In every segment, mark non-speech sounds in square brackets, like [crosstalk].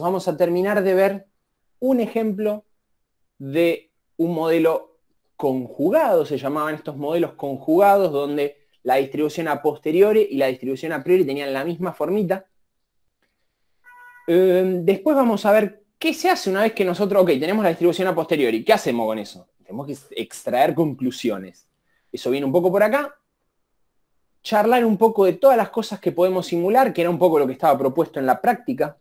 vamos a terminar de ver un ejemplo de un modelo conjugado, se llamaban estos modelos conjugados, donde la distribución a posteriori y la distribución a priori tenían la misma formita. Em, después vamos a ver qué se hace una vez que nosotros, ok, tenemos la distribución a posteriori, ¿qué hacemos con eso? Tenemos que extraer conclusiones. Eso viene un poco por acá. Charlar un poco de todas las cosas que podemos simular, que era un poco lo que estaba propuesto en la práctica,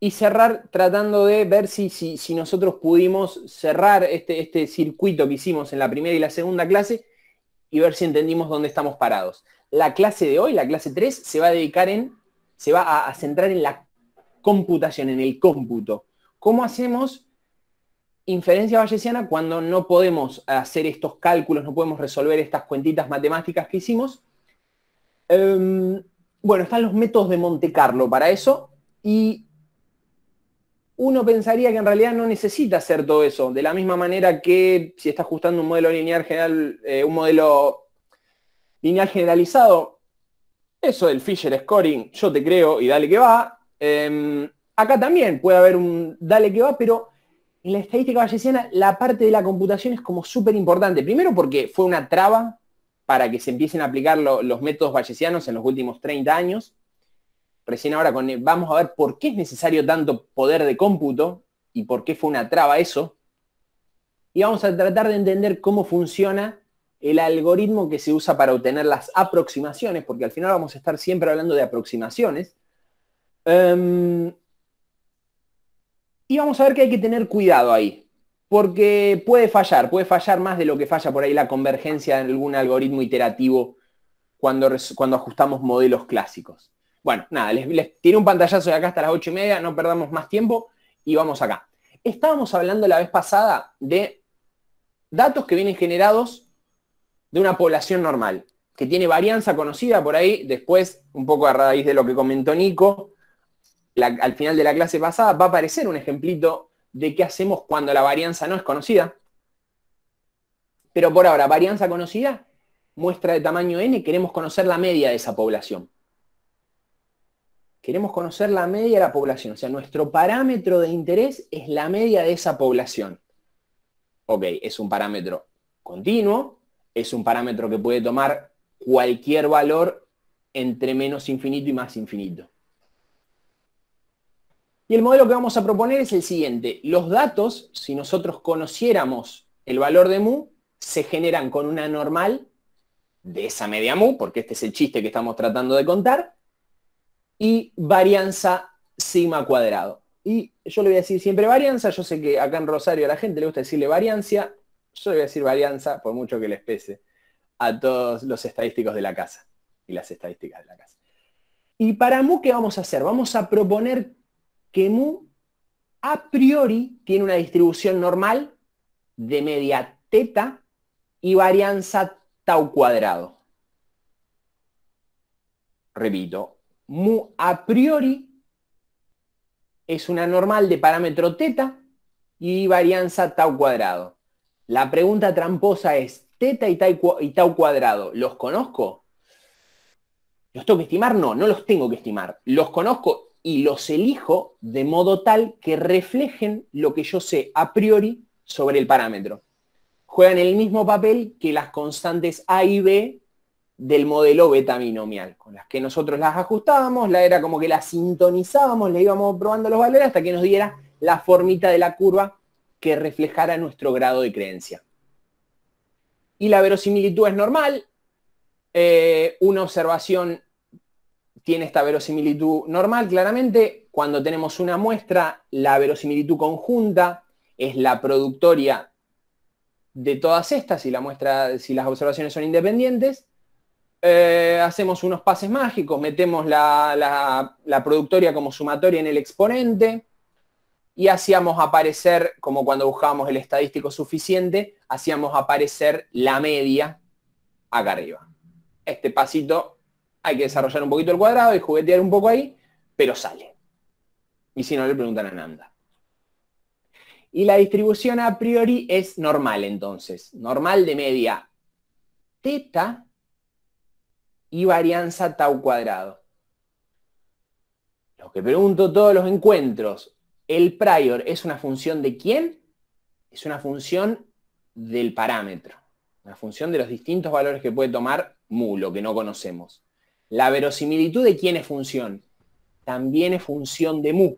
y cerrar tratando de ver si, nosotros pudimos cerrar este, este, circuito que hicimos en la primera y la segunda clase y ver si entendimos dónde estamos parados. La clase de hoy, la clase 3, se va a dedicar en, se va a, centrar en la computación, en el cómputo. ¿Cómo hacemos inferencia bayesiana cuando no podemos hacer estos cálculos, no podemos resolver estas cuentitas matemáticas que hicimos? Em, bueno, están los métodos de Monte Carlo para eso y uno pensaría que en realidad no necesita hacer todo eso, de la misma manera que si está ajustando un modelo lineal general, eh, un modelo lineal generalizado, eso del Fisher Scoring, yo te creo y dale que va. Em, acá también puede haber un dale que va, pero en la estadística bayesiana la parte de la computación es como súper importante. Primero porque fue una traba para que se empiecen a aplicar los métodos bayesianos en los últimos 30 años recién ahora con, vamos a ver por qué es necesario tanto poder de cómputo y por qué fue una traba eso. Y vamos a tratar de entender cómo funciona el algoritmo que se usa para obtener las aproximaciones, porque al final vamos a estar siempre hablando de aproximaciones. Em, y vamos a ver que hay que tener cuidado ahí, porque puede fallar, puede fallar más de lo que falla por ahí la convergencia en algún algoritmo iterativo cuando, cuando ajustamos modelos clásicos. Bueno, nada, les, les un pantallazo de acá hasta las ocho y media, no perdamos más tiempo y vamos acá. Estábamos hablando la vez pasada de datos que vienen generados de una población normal, que tiene varianza conocida por ahí, después, un poco a raíz de lo que comentó Nico, al final de la clase pasada va a aparecer un ejemplito de qué hacemos cuando la varianza no es conocida. Pero por ahora, varianza conocida, muestra de tamaño n, queremos conocer la media de esa población. Queremos conocer la media de la población. O sea, nuestro parámetro de interés es la media de esa población. Ok, es un parámetro continuo, es un parámetro que puede tomar cualquier valor entre menos infinito y más infinito. Y el modelo que vamos a proponer es el siguiente. Los datos, si nosotros conociéramos el valor de mu, se generan con una normal de esa media mu, porque este es el chiste que estamos tratando de contar, y varianza sigma cuadrado. Y yo le voy a decir siempre varianza, yo sé que acá en Rosario a la gente le gusta decirle variancia, yo le voy a decir varianza por mucho que les pese a todos los estadísticos de la casa y las estadísticas de la casa. Y para mu, ¿qué vamos a hacer? Vamos a proponer que mu a priori tiene una distribución normal de media teta y varianza tau cuadrado. Repito, mu a priori es una normal de parámetro teta y varianza tau cuadrado. La pregunta tramposa es, teta y tau, cuadrado, ¿los conozco? ¿Los tengo que estimar? No, no los tengo que estimar. Los conozco y los elijo de modo tal que reflejen lo que yo sé a priori sobre el parámetro. Juegan el mismo papel que las constantes A y B del modelo beta binomial, con las que nosotros las ajustábamos, la era como que las sintonizábamos, le íbamos probando los valores hasta que nos diera la formita de la curva que reflejara nuestro grado de creencia. Y la verosimilitud es normal, eh, una observación tiene esta verosimilitud normal, claramente, cuando tenemos una muestra, la verosimilitud conjunta es la productoria de todas estas, la muestra, si las observaciones son independientes, eh, hacemos unos pases mágicos, metemos la, la productoria como sumatoria en el exponente y hacíamos aparecer, como cuando buscábamos el estadístico suficiente, hacíamos aparecer la media acá arriba. Este pasito hay que desarrollar un poquito el cuadrado y juguetear un poco ahí, pero sale. Y si no, le preguntan a Nanda. Y la distribución a priori es normal entonces. Normal de media teta y varianza tau cuadrado. Lo que pregunto todos los encuentros, ¿el prior es una función de quién? Es una función del parámetro, una función de los distintos valores que puede tomar mu, lo que no conocemos. La verosimilitud de quién es función, también es función de mu.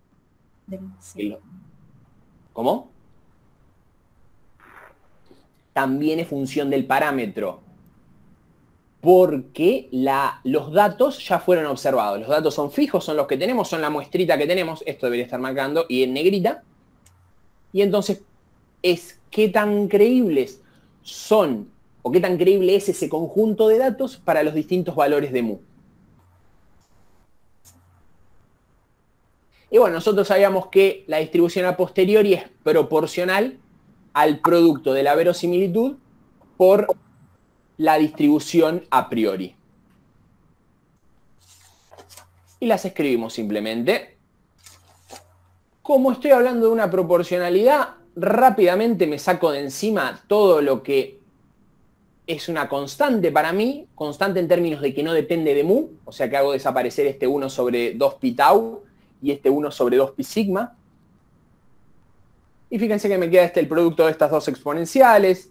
¿Cómo? También es función del parámetro porque los datos ya fueron observados. Los datos son fijos, son los que tenemos, son la muestrita que tenemos. Esto debería estar marcando y en negrita. Y entonces es qué tan creíbles son o qué tan creíble es ese conjunto de datos para los distintos valores de mu. Y bueno, nosotros sabíamos que la distribución a posteriori es proporcional al producto de la verosimilitud por la distribución a priori. Y las escribimos simplemente. Como estoy hablando de una proporcionalidad, rápidamente me saco de encima todo lo que es una constante para mí, constante en términos de que no depende de mu, o sea que hago desaparecer este 1 sobre 2 pi tau y este 1 sobre 2 pi sigma. Y fíjense que me queda este el producto de estas dos exponenciales,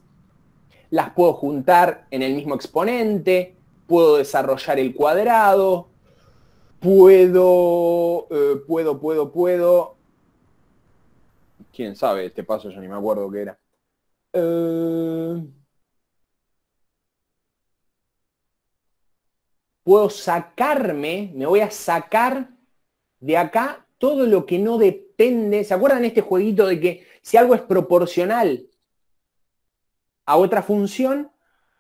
las puedo juntar en el mismo exponente, puedo desarrollar el cuadrado, puedo, eh, puedo, puedo, puedo. Quién sabe, este paso yo ni me acuerdo qué era. Eh, puedo sacarme, me voy a sacar de acá todo lo que no depende. ¿Se acuerdan este jueguito de que si algo es proporcional a otra función,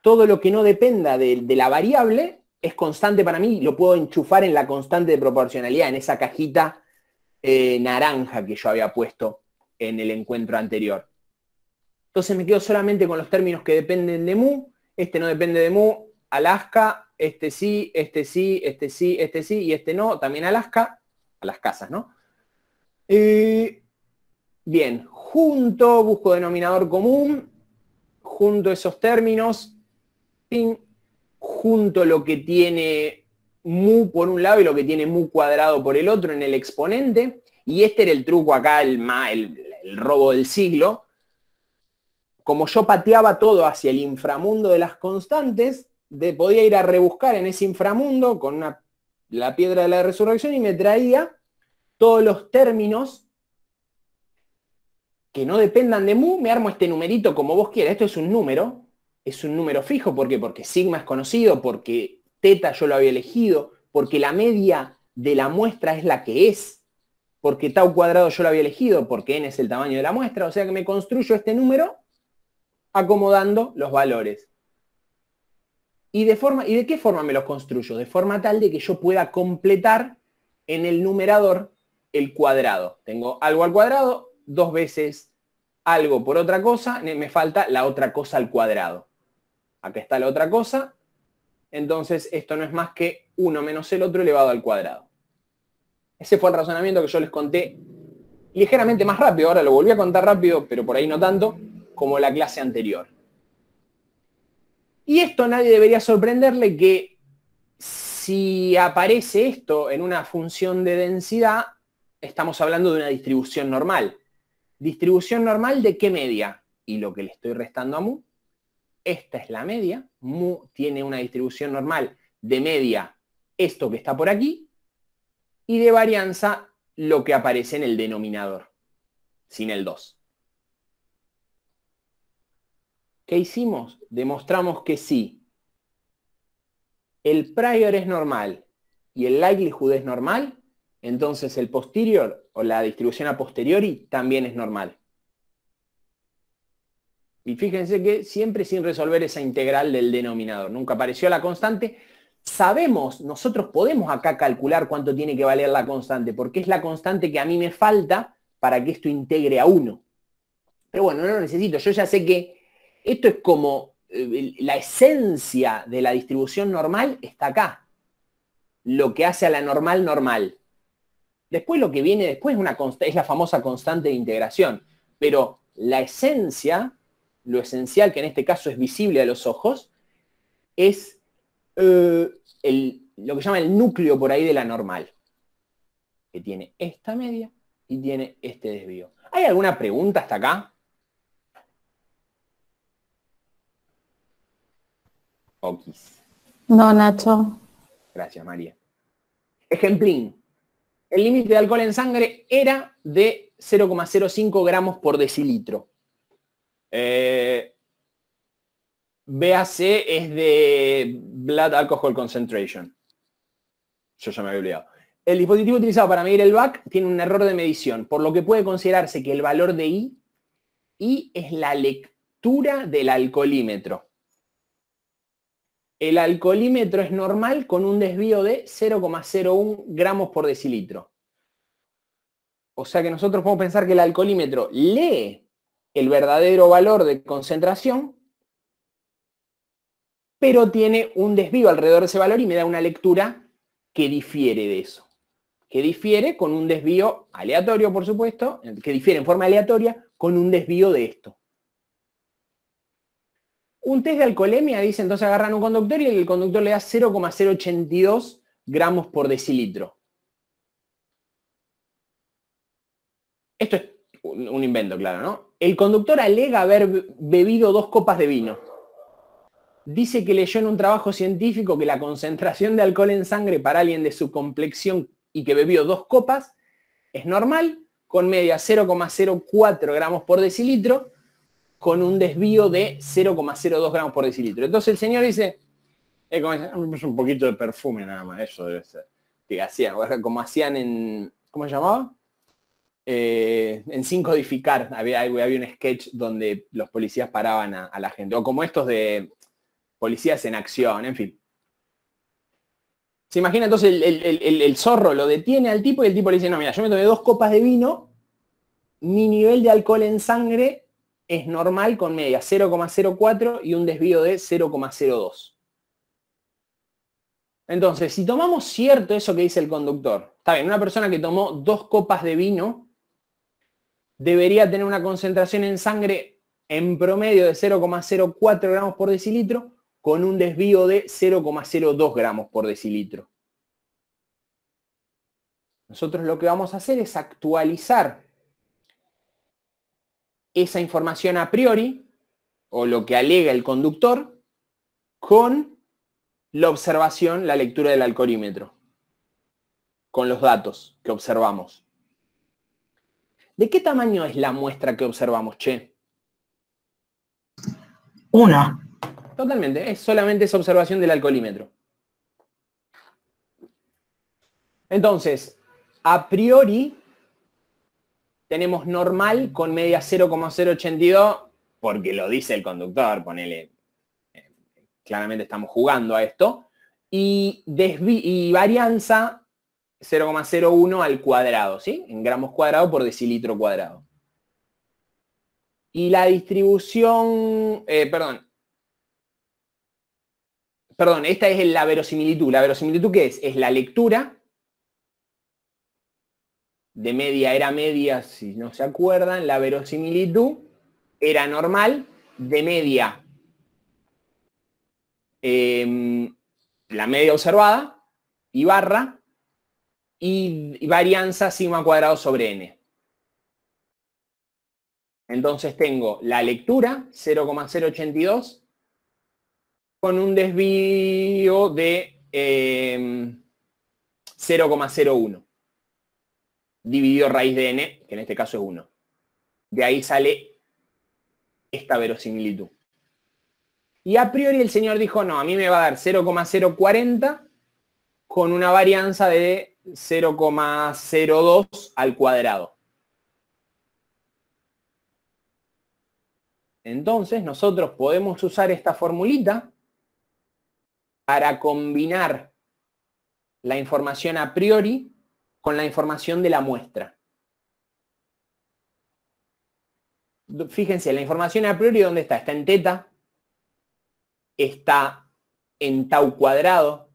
todo lo que no dependa de, la variable es constante para mí, lo puedo enchufar en la constante de proporcionalidad, en esa cajita eh, naranja que yo había puesto en el encuentro anterior. Entonces me quedo solamente con los términos que dependen de mu, este no depende de mu, Alaska, este sí, este sí, este sí, este sí y este no, también Alaska, a las casas, ¿no? Eh, bien, junto, busco denominador común, junto esos términos, junto lo que tiene mu por un lado y lo que tiene mu cuadrado por el otro en el exponente, y este era el truco acá, el, el robo del siglo. Como yo pateaba todo hacia el inframundo de las constantes, de, podía ir a rebuscar en ese inframundo con la piedra de la resurrección y me traía todos los términos que no dependan de mu, me armo este numerito como vos quieras. Esto es un número, es un número fijo. ¿Por qué? Porque sigma es conocido, porque teta yo lo había elegido, porque la media de la muestra es la que es, porque tau cuadrado yo lo había elegido, porque n es el tamaño de la muestra. O sea que me construyo este número acomodando los valores. ¿Y de, forma, ¿Y de qué forma me los construyo? De forma tal de que yo pueda completar en el numerador el cuadrado. Tengo algo al cuadrado, dos veces algo por otra cosa, me falta la otra cosa al cuadrado. Acá está la otra cosa, entonces esto no es más que 1 menos el otro elevado al cuadrado. Ese fue el razonamiento que yo les conté ligeramente más rápido, ahora lo volví a contar rápido, pero por ahí no tanto, como la clase anterior. Y esto nadie debería sorprenderle que si aparece esto en una función de densidad, estamos hablando de una distribución normal. Distribución normal de qué media? Y lo que le estoy restando a mu, esta es la media, mu tiene una distribución normal de media, esto que está por aquí, y de varianza, lo que aparece en el denominador, sin el 2. ¿Qué hicimos? Demostramos que si el prior es normal y el likelihood es normal, entonces el posterior o la distribución a posteriori también es normal. Y fíjense que siempre sin resolver esa integral del denominador. Nunca apareció la constante. Sabemos, nosotros podemos acá calcular cuánto tiene que valer la constante, porque es la constante que a mí me falta para que esto integre a 1. Pero bueno, no lo necesito. Yo ya sé que esto es como eh, la esencia de la distribución normal está acá. Lo que hace a la normal normal. Después lo que viene después es, la famosa constante de integración, pero la esencia, lo esencial que en este caso es visible a los ojos, es eh, lo que llama el núcleo por ahí de la normal, que tiene esta media y tiene este desvío. ¿Hay alguna pregunta hasta acá? Okis. No, Nacho. Gracias, María. Ejemplín el límite de alcohol en sangre era de 0,05 gramos por decilitro. Eh, BAC es de Blood Alcohol Concentration. Yo ya me había olvidado. El dispositivo utilizado para medir el BAC tiene un error de medición, por lo que puede considerarse que el valor de I, I es la lectura del alcoholímetro el alcoholímetro es normal con un desvío de 0,01 gramos por decilitro. O sea que nosotros podemos pensar que el alcoholímetro lee el verdadero valor de concentración, pero tiene un desvío alrededor de ese valor y me da una lectura que difiere de eso. Que difiere con un desvío aleatorio, por supuesto, que difiere en forma aleatoria con un desvío de esto. Un test de alcoholemia, dice, entonces agarran un conductor y el conductor le da 0,082 gramos por decilitro. Esto es un invento, claro, ¿no? El conductor alega haber bebido dos copas de vino. Dice que leyó en un trabajo científico que la concentración de alcohol en sangre para alguien de su complexión y que bebió dos copas es normal, con media 0,04 gramos por decilitro, con un desvío de 0,02 gramos por decilitro. Entonces el señor dice, eh, mm, es un poquito de perfume nada más, eso debe ser. Que hacían, como hacían en, ¿cómo se llamaba? Eh, en Sin Codificar, había, había, un sketch donde los policías paraban a, la gente, o como estos de policías en acción, en fin. Se imagina entonces el, el, zorro lo detiene al tipo y el tipo le dice, no, mira, yo me tomé dos copas de vino, mi nivel de alcohol en sangre es normal con media 0,04 y un desvío de 0,02. Entonces, si tomamos cierto eso que dice el conductor, está bien, una persona que tomó dos copas de vino debería tener una concentración en sangre en promedio de 0,04 gramos por decilitro con un desvío de 0,02 gramos por decilitro. Nosotros lo que vamos a hacer es actualizar esa información a priori, o lo que alega el conductor, con la observación, la lectura del alcoholímetro, con los datos que observamos. ¿De qué tamaño es la muestra que observamos, Che? Una. Totalmente, es solamente esa observación del alcoholímetro. Entonces, a priori, tenemos normal con media 0,082, porque lo dice el conductor, ponele, eh, claramente estamos jugando a esto, y, y varianza 0,01 al cuadrado, ¿sí? En gramos cuadrado por decilitro cuadrado. Y la distribución, eh, perdón, perdón, esta es la verosimilitud. ¿La verosimilitud qué es? Es la lectura de media era media, si no se acuerdan, la verosimilitud era normal de media. Em, la media observada y barra y, varianza sigma cuadrado sobre n. Entonces tengo la lectura 0,082 con un desvío de 0,01. Em, dividió raíz de n, que en este caso es 1. De ahí sale esta verosimilitud. Y a priori el señor dijo, no, a mí me va a dar 0,040 con una varianza de 0,02 al cuadrado. Entonces nosotros podemos usar esta formulita para combinar la información a priori con la información de la muestra. Fíjense, la información a priori, ¿dónde está? Está en teta, está en tau cuadrado,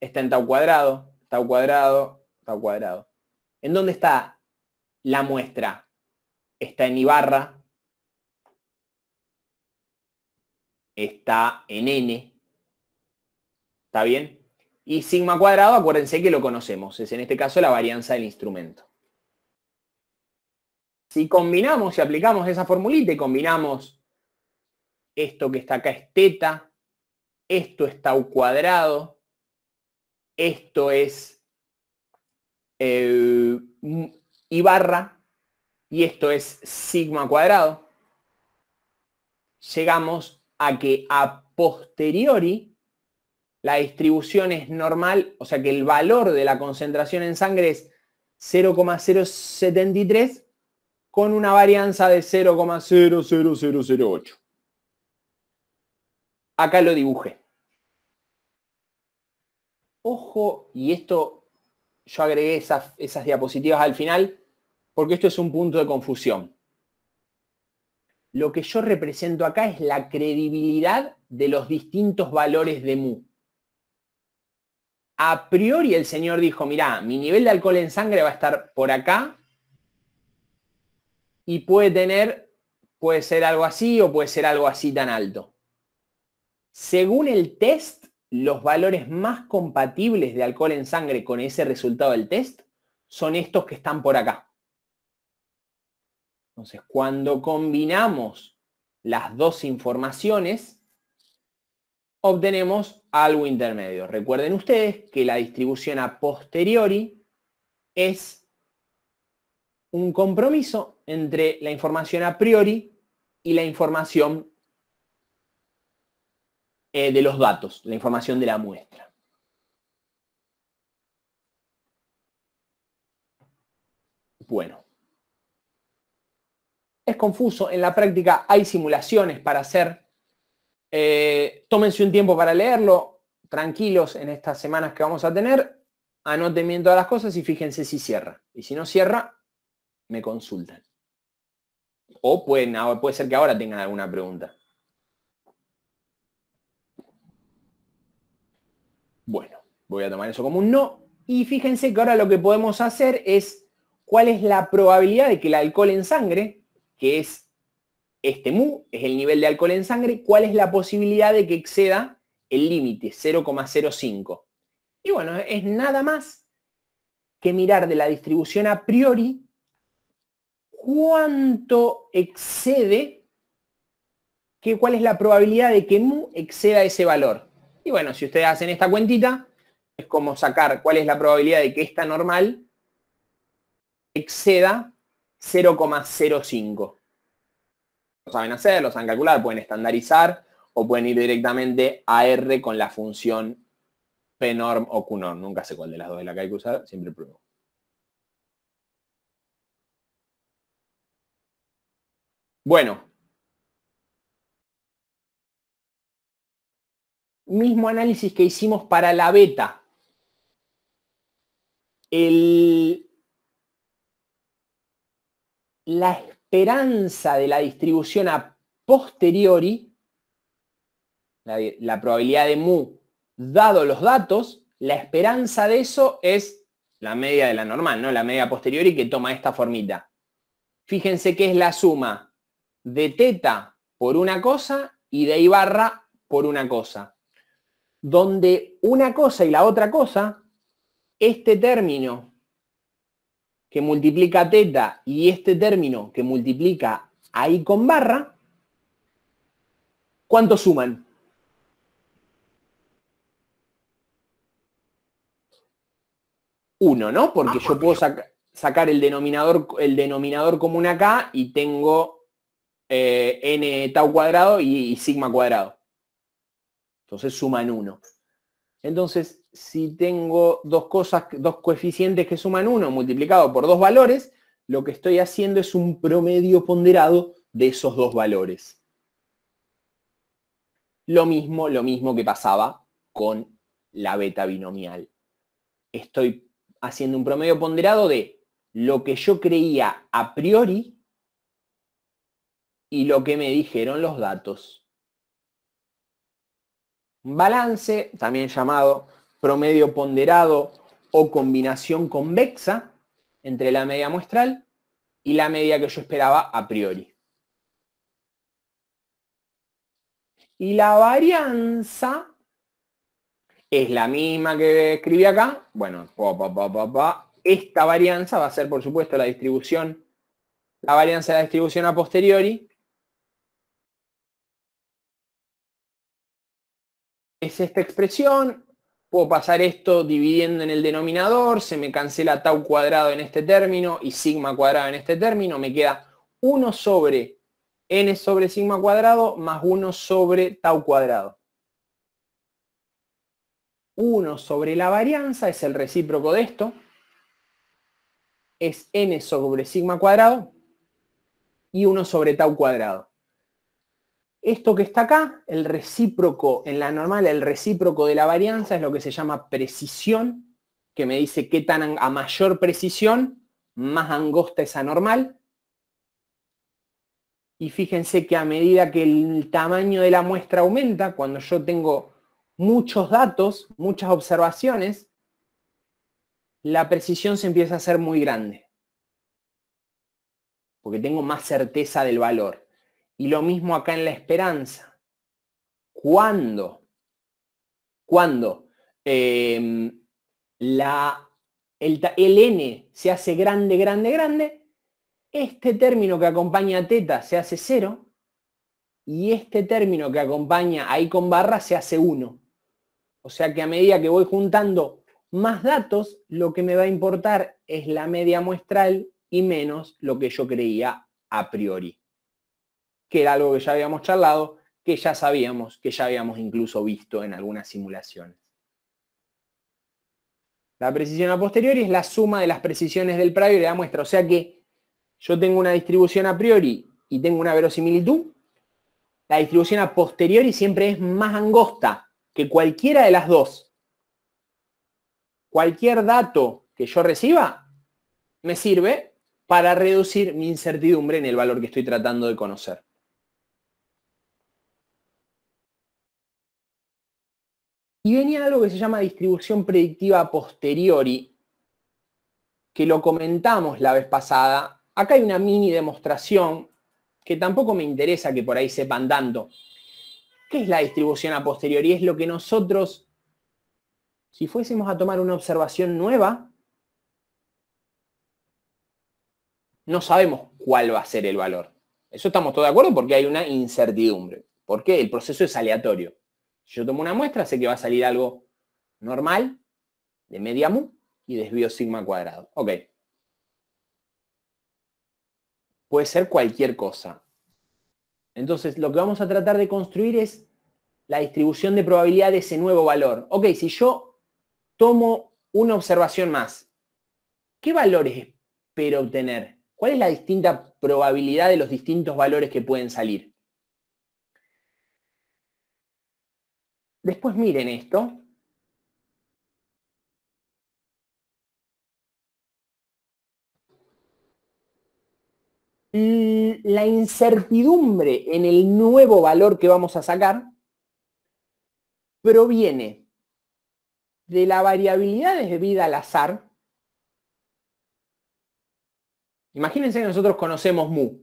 está en tau cuadrado, tau cuadrado, tau cuadrado. ¿En dónde está la muestra? Está en Ibarra, está en N. ¿Está bien? Y sigma cuadrado, acuérdense que lo conocemos, es en este caso la varianza del instrumento. Si combinamos, y aplicamos esa formulita y combinamos esto que está acá es teta, esto es tau cuadrado, esto es eh, y barra, y esto es sigma cuadrado, llegamos a que a posteriori la distribución es normal, o sea que el valor de la concentración en sangre es 0,073 con una varianza de 0,00008. Acá lo dibujé. Ojo, y esto yo agregué esas, esas diapositivas al final porque esto es un punto de confusión. Lo que yo represento acá es la credibilidad de los distintos valores de mu a priori el señor dijo, mira mi nivel de alcohol en sangre va a estar por acá y puede tener, puede ser algo así o puede ser algo así tan alto. Según el test, los valores más compatibles de alcohol en sangre con ese resultado del test son estos que están por acá. Entonces, cuando combinamos las dos informaciones, obtenemos algo intermedio. Recuerden ustedes que la distribución a posteriori es un compromiso entre la información a priori y la información eh, de los datos, la información de la muestra. Bueno. Es confuso, en la práctica hay simulaciones para hacer eh, tómense un tiempo para leerlo, tranquilos en estas semanas que vamos a tener, anoten bien todas las cosas y fíjense si cierra. Y si no cierra, me consultan. O puede ser que ahora tengan alguna pregunta. Bueno, voy a tomar eso como un no. Y fíjense que ahora lo que podemos hacer es cuál es la probabilidad de que el alcohol en sangre, que es este mu es el nivel de alcohol en sangre, ¿cuál es la posibilidad de que exceda el límite 0,05? Y bueno, es nada más que mirar de la distribución a priori cuánto excede, que, cuál es la probabilidad de que mu exceda ese valor. Y bueno, si ustedes hacen esta cuentita, es como sacar cuál es la probabilidad de que esta normal exceda 0,05 saben hacer, lo saben calcular, pueden estandarizar o pueden ir directamente a R con la función PNORM o QNORM. Nunca sé cuál de las dos es la que hay que usar, siempre pruebo. Bueno. Mismo análisis que hicimos para la beta. El, la esperanza de la distribución a posteriori, la, probabilidad de mu dado los datos, la esperanza de eso es la media de la normal, ¿no? La media posteriori que toma esta formita. Fíjense que es la suma de teta por una cosa y de i barra por una cosa. Donde una cosa y la otra cosa, este término que multiplica teta y este término que multiplica a con barra, ¿cuánto suman? Uno, ¿no? Porque ah, yo puedo sacar el denominador, el denominador común acá y tengo eh, n tau cuadrado y, sigma cuadrado. Entonces suman uno. Entonces, si tengo dos cosas, dos coeficientes que suman uno multiplicado por dos valores, lo que estoy haciendo es un promedio ponderado de esos dos valores. Lo mismo, lo mismo que pasaba con la beta binomial. Estoy haciendo un promedio ponderado de lo que yo creía a priori y lo que me dijeron los datos. Balance, también llamado promedio ponderado o combinación convexa entre la media muestral y la media que yo esperaba a priori. Y la varianza es la misma que escribí acá. Bueno, esta varianza va a ser, por supuesto, la distribución, la varianza de la distribución a posteriori. Es esta expresión, puedo pasar esto dividiendo en el denominador, se me cancela tau cuadrado en este término y sigma cuadrado en este término, me queda 1 sobre n sobre sigma cuadrado más 1 sobre tau cuadrado. 1 sobre la varianza es el recíproco de esto, es n sobre sigma cuadrado y 1 sobre tau cuadrado. Esto que está acá, el recíproco en la normal, el recíproco de la varianza es lo que se llama precisión, que me dice qué tan a mayor precisión, más angosta es normal. Y fíjense que a medida que el tamaño de la muestra aumenta, cuando yo tengo muchos datos, muchas observaciones, la precisión se empieza a hacer muy grande. Porque tengo más certeza del valor. Y lo mismo acá en la esperanza. Cuando em, la, el, n se hace grande, grande, grande. Este término que acompaña a teta se hace cero y este término que acompaña ahí con barra se hace 1. O sea que a medida que voy juntando más datos, lo que me va a importar es la media muestral y menos lo que yo creía a priori que era algo que ya habíamos charlado, que ya sabíamos, que ya habíamos incluso visto en algunas simulaciones. La precisión a posteriori es la suma de las precisiones del prior y la muestra. O sea que yo tengo una distribución a priori y tengo una verosimilitud. La distribución a posteriori siempre es más angosta que cualquiera de las dos. Cualquier dato que yo reciba me sirve para reducir mi incertidumbre en el valor que estoy tratando de conocer. Y venía algo que se llama distribución predictiva posteriori, que lo comentamos la vez pasada. Acá hay una mini demostración que tampoco me interesa que por ahí sepan tanto. ¿Qué es la distribución a posteriori? Es lo que nosotros, si fuésemos a tomar una observación nueva, no sabemos cuál va a ser el valor. Eso estamos todos de acuerdo porque hay una incertidumbre, porque el proceso es aleatorio. Si yo tomo una muestra, sé que va a salir algo normal, de media mu, y desvío sigma cuadrado. Ok. Puede ser cualquier cosa. Entonces, lo que vamos a tratar de construir es la distribución de probabilidad de ese nuevo valor. Ok, si yo tomo una observación más, ¿qué valores espero obtener? ¿Cuál es la distinta probabilidad de los distintos valores que pueden salir? Después miren esto. La incertidumbre en el nuevo valor que vamos a sacar proviene de la variabilidad de vida al azar. Imagínense que nosotros conocemos mu,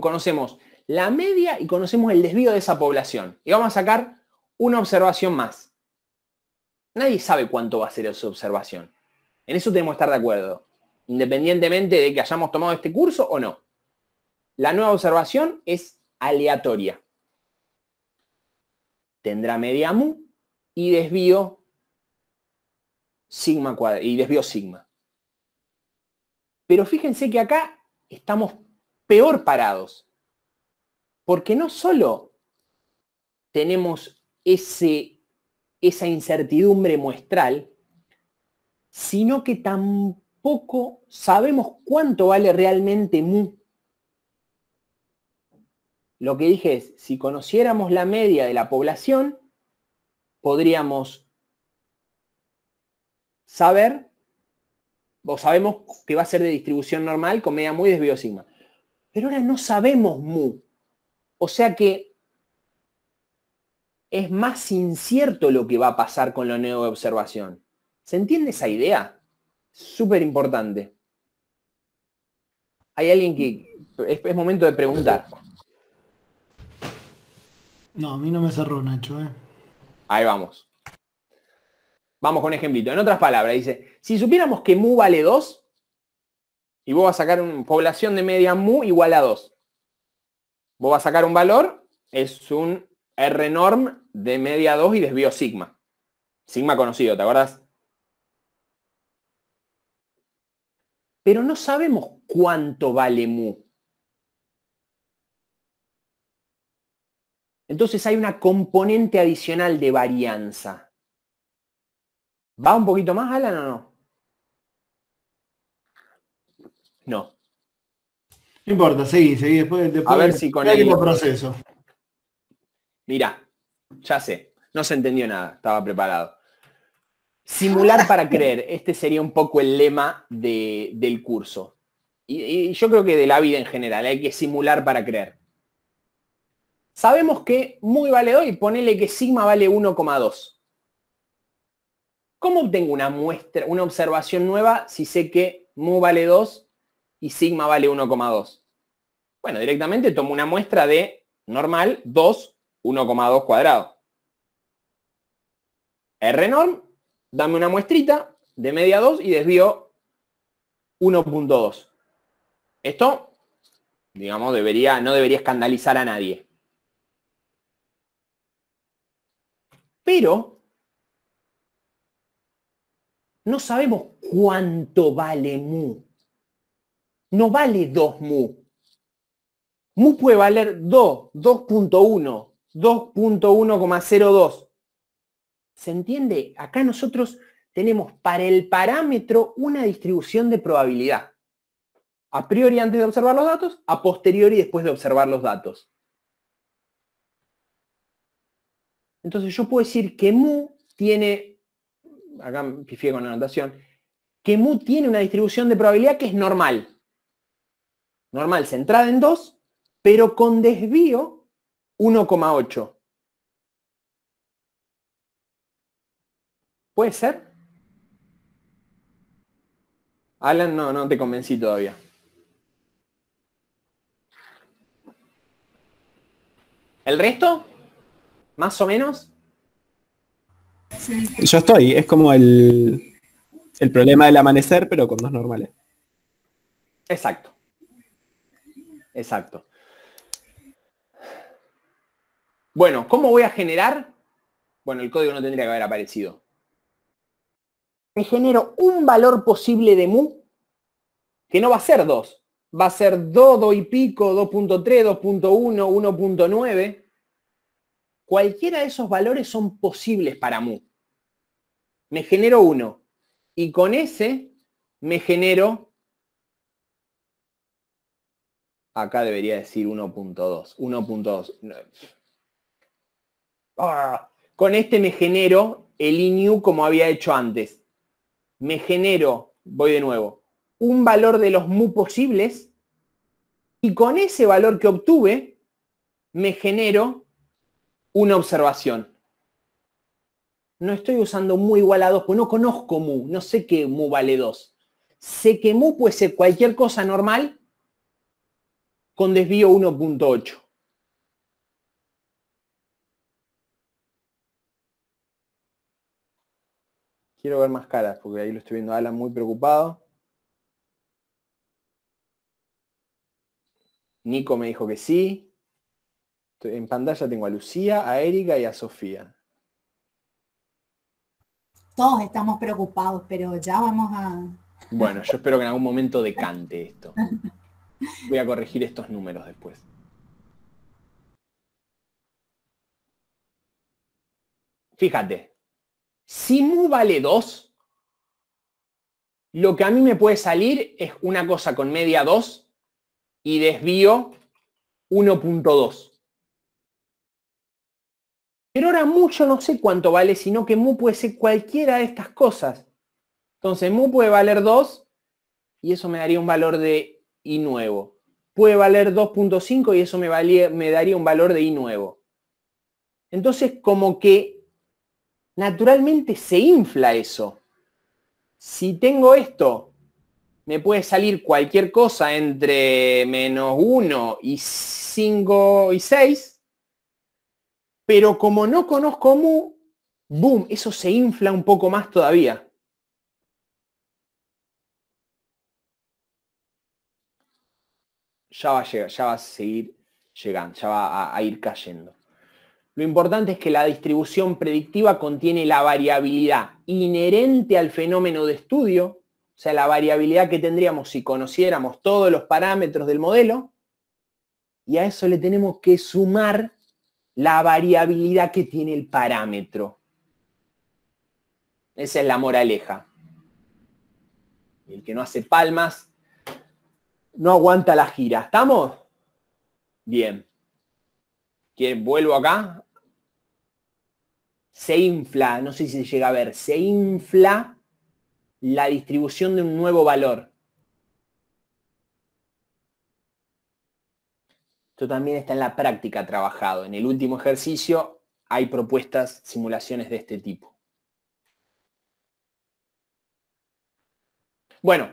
conocemos la media y conocemos el desvío de esa población. Y vamos a sacar una observación más. Nadie sabe cuánto va a ser esa observación. En eso tenemos que estar de acuerdo, independientemente de que hayamos tomado este curso o no. La nueva observación es aleatoria. Tendrá media mu y desvío sigma y desvío sigma. Pero fíjense que acá estamos peor parados, porque no solo tenemos esa incertidumbre muestral, sino que tampoco sabemos cuánto vale realmente mu. Lo que dije es, si conociéramos la media de la población, podríamos saber, o sabemos que va a ser de distribución normal con media muy y Pero ahora no sabemos mu. O sea que es más incierto lo que va a pasar con la de observación. ¿Se entiende esa idea? Súper importante. Hay alguien que es, momento de preguntar. No, a mí no me cerró Nacho. ¿eh? Ahí vamos. Vamos con un ejemplito. En otras palabras, dice, si supiéramos que mu vale 2, y vos vas a sacar una población de media mu igual a 2. Vos vas a sacar un valor, es un R-norm de media 2 y desvío sigma. Sigma conocido, ¿te acuerdas? Pero no sabemos cuánto vale mu. Entonces hay una componente adicional de varianza. ¿Va un poquito más, Alan, o no? No. No importa, seguí, seguí después. a ver si con el proceso. Mira, ya sé, no se entendió nada, estaba preparado. Simular para creer, [laughs] este sería un poco el lema del curso. Y, yo creo que de la vida en general, hay que simular para creer. Sabemos que muy vale y ponele que sigma vale 1,2. ¿Cómo obtengo una muestra, una observación nueva si sé que mu vale 2 y sigma vale 1,2? Bueno, directamente tomo una muestra de normal 2 1,2 cuadrado. R norm, dame una muestrita de media 2 y desvío 1.2. Esto, digamos, debería, no debería escandalizar a nadie. Pero no sabemos cuánto vale mu. No vale 2 mu. Mu puede valer 2, 2.1, 2.1,02. ¿Se entiende? Acá nosotros tenemos para el parámetro una distribución de probabilidad. A priori antes de observar los datos, a posteriori después de observar los datos. Entonces yo puedo decir que mu tiene, acá pifié con la anotación, que mu tiene una distribución de probabilidad que es normal. Normal centrada en 2, pero con desvío 1,8. ¿Puede ser? Alan, no, no te convencí todavía. ¿El resto? ¿Más o menos? Yo estoy, es como el, el problema del amanecer, pero con dos normales. ¿eh? Exacto. Exacto. Bueno, ¿cómo voy a generar? Bueno, el código no tendría que haber aparecido. Me genero un valor posible de mu que no va a ser 2, va a ser 2, y pico, 2.3, 2.1, 1.9. Cualquiera de esos valores son posibles para mu. Me genero uno y con ese me genero, acá debería decir 1.2, 1.2 Ah, con este me genero el INU como había hecho antes. Me genero, voy de nuevo, un valor de los mu posibles y con ese valor que obtuve me genero una observación. No estoy usando mu igual a 2, pues no conozco mu, no sé qué mu vale 2. Sé que mu puede ser cualquier cosa normal con desvío 1.8. Quiero ver más caras, porque ahí lo estoy viendo Alan muy preocupado. Nico me dijo que sí. En pantalla tengo a Lucía, a Erika y a Sofía. Todos estamos preocupados, pero ya vamos a... Bueno, yo espero que en algún momento decante esto. Voy a corregir estos números después. Fíjate, si mu vale 2. Lo que a mí me puede salir es una cosa con media 2 y desvío 1.2. Pero ahora mucho no sé cuánto vale, sino que mu puede ser cualquiera de estas cosas. Entonces mu puede valer 2 y eso me daría un valor de i nuevo. Puede valer 2.5 y eso me, me daría un valor de i nuevo. Entonces como que naturalmente se infla eso. Si tengo esto, me puede salir cualquier cosa entre menos 1 y 5 y 6, pero como no conozco mu, boom, eso se infla un poco más todavía. Ya va a llegar, seguir llegando, ya va a ir cayendo. Lo importante es que la distribución predictiva contiene la variabilidad inherente al fenómeno de estudio, o sea, la variabilidad que tendríamos si conociéramos todos los parámetros del modelo, y a eso le tenemos que sumar la variabilidad que tiene el parámetro. Esa es la moraleja. El que no hace palmas no aguanta la gira. ¿Estamos? Bien que vuelvo acá, se infla, no sé si se llega a ver, se infla la distribución de un nuevo valor. Esto también está en la práctica trabajado. En el último ejercicio hay propuestas, simulaciones de este tipo. Bueno,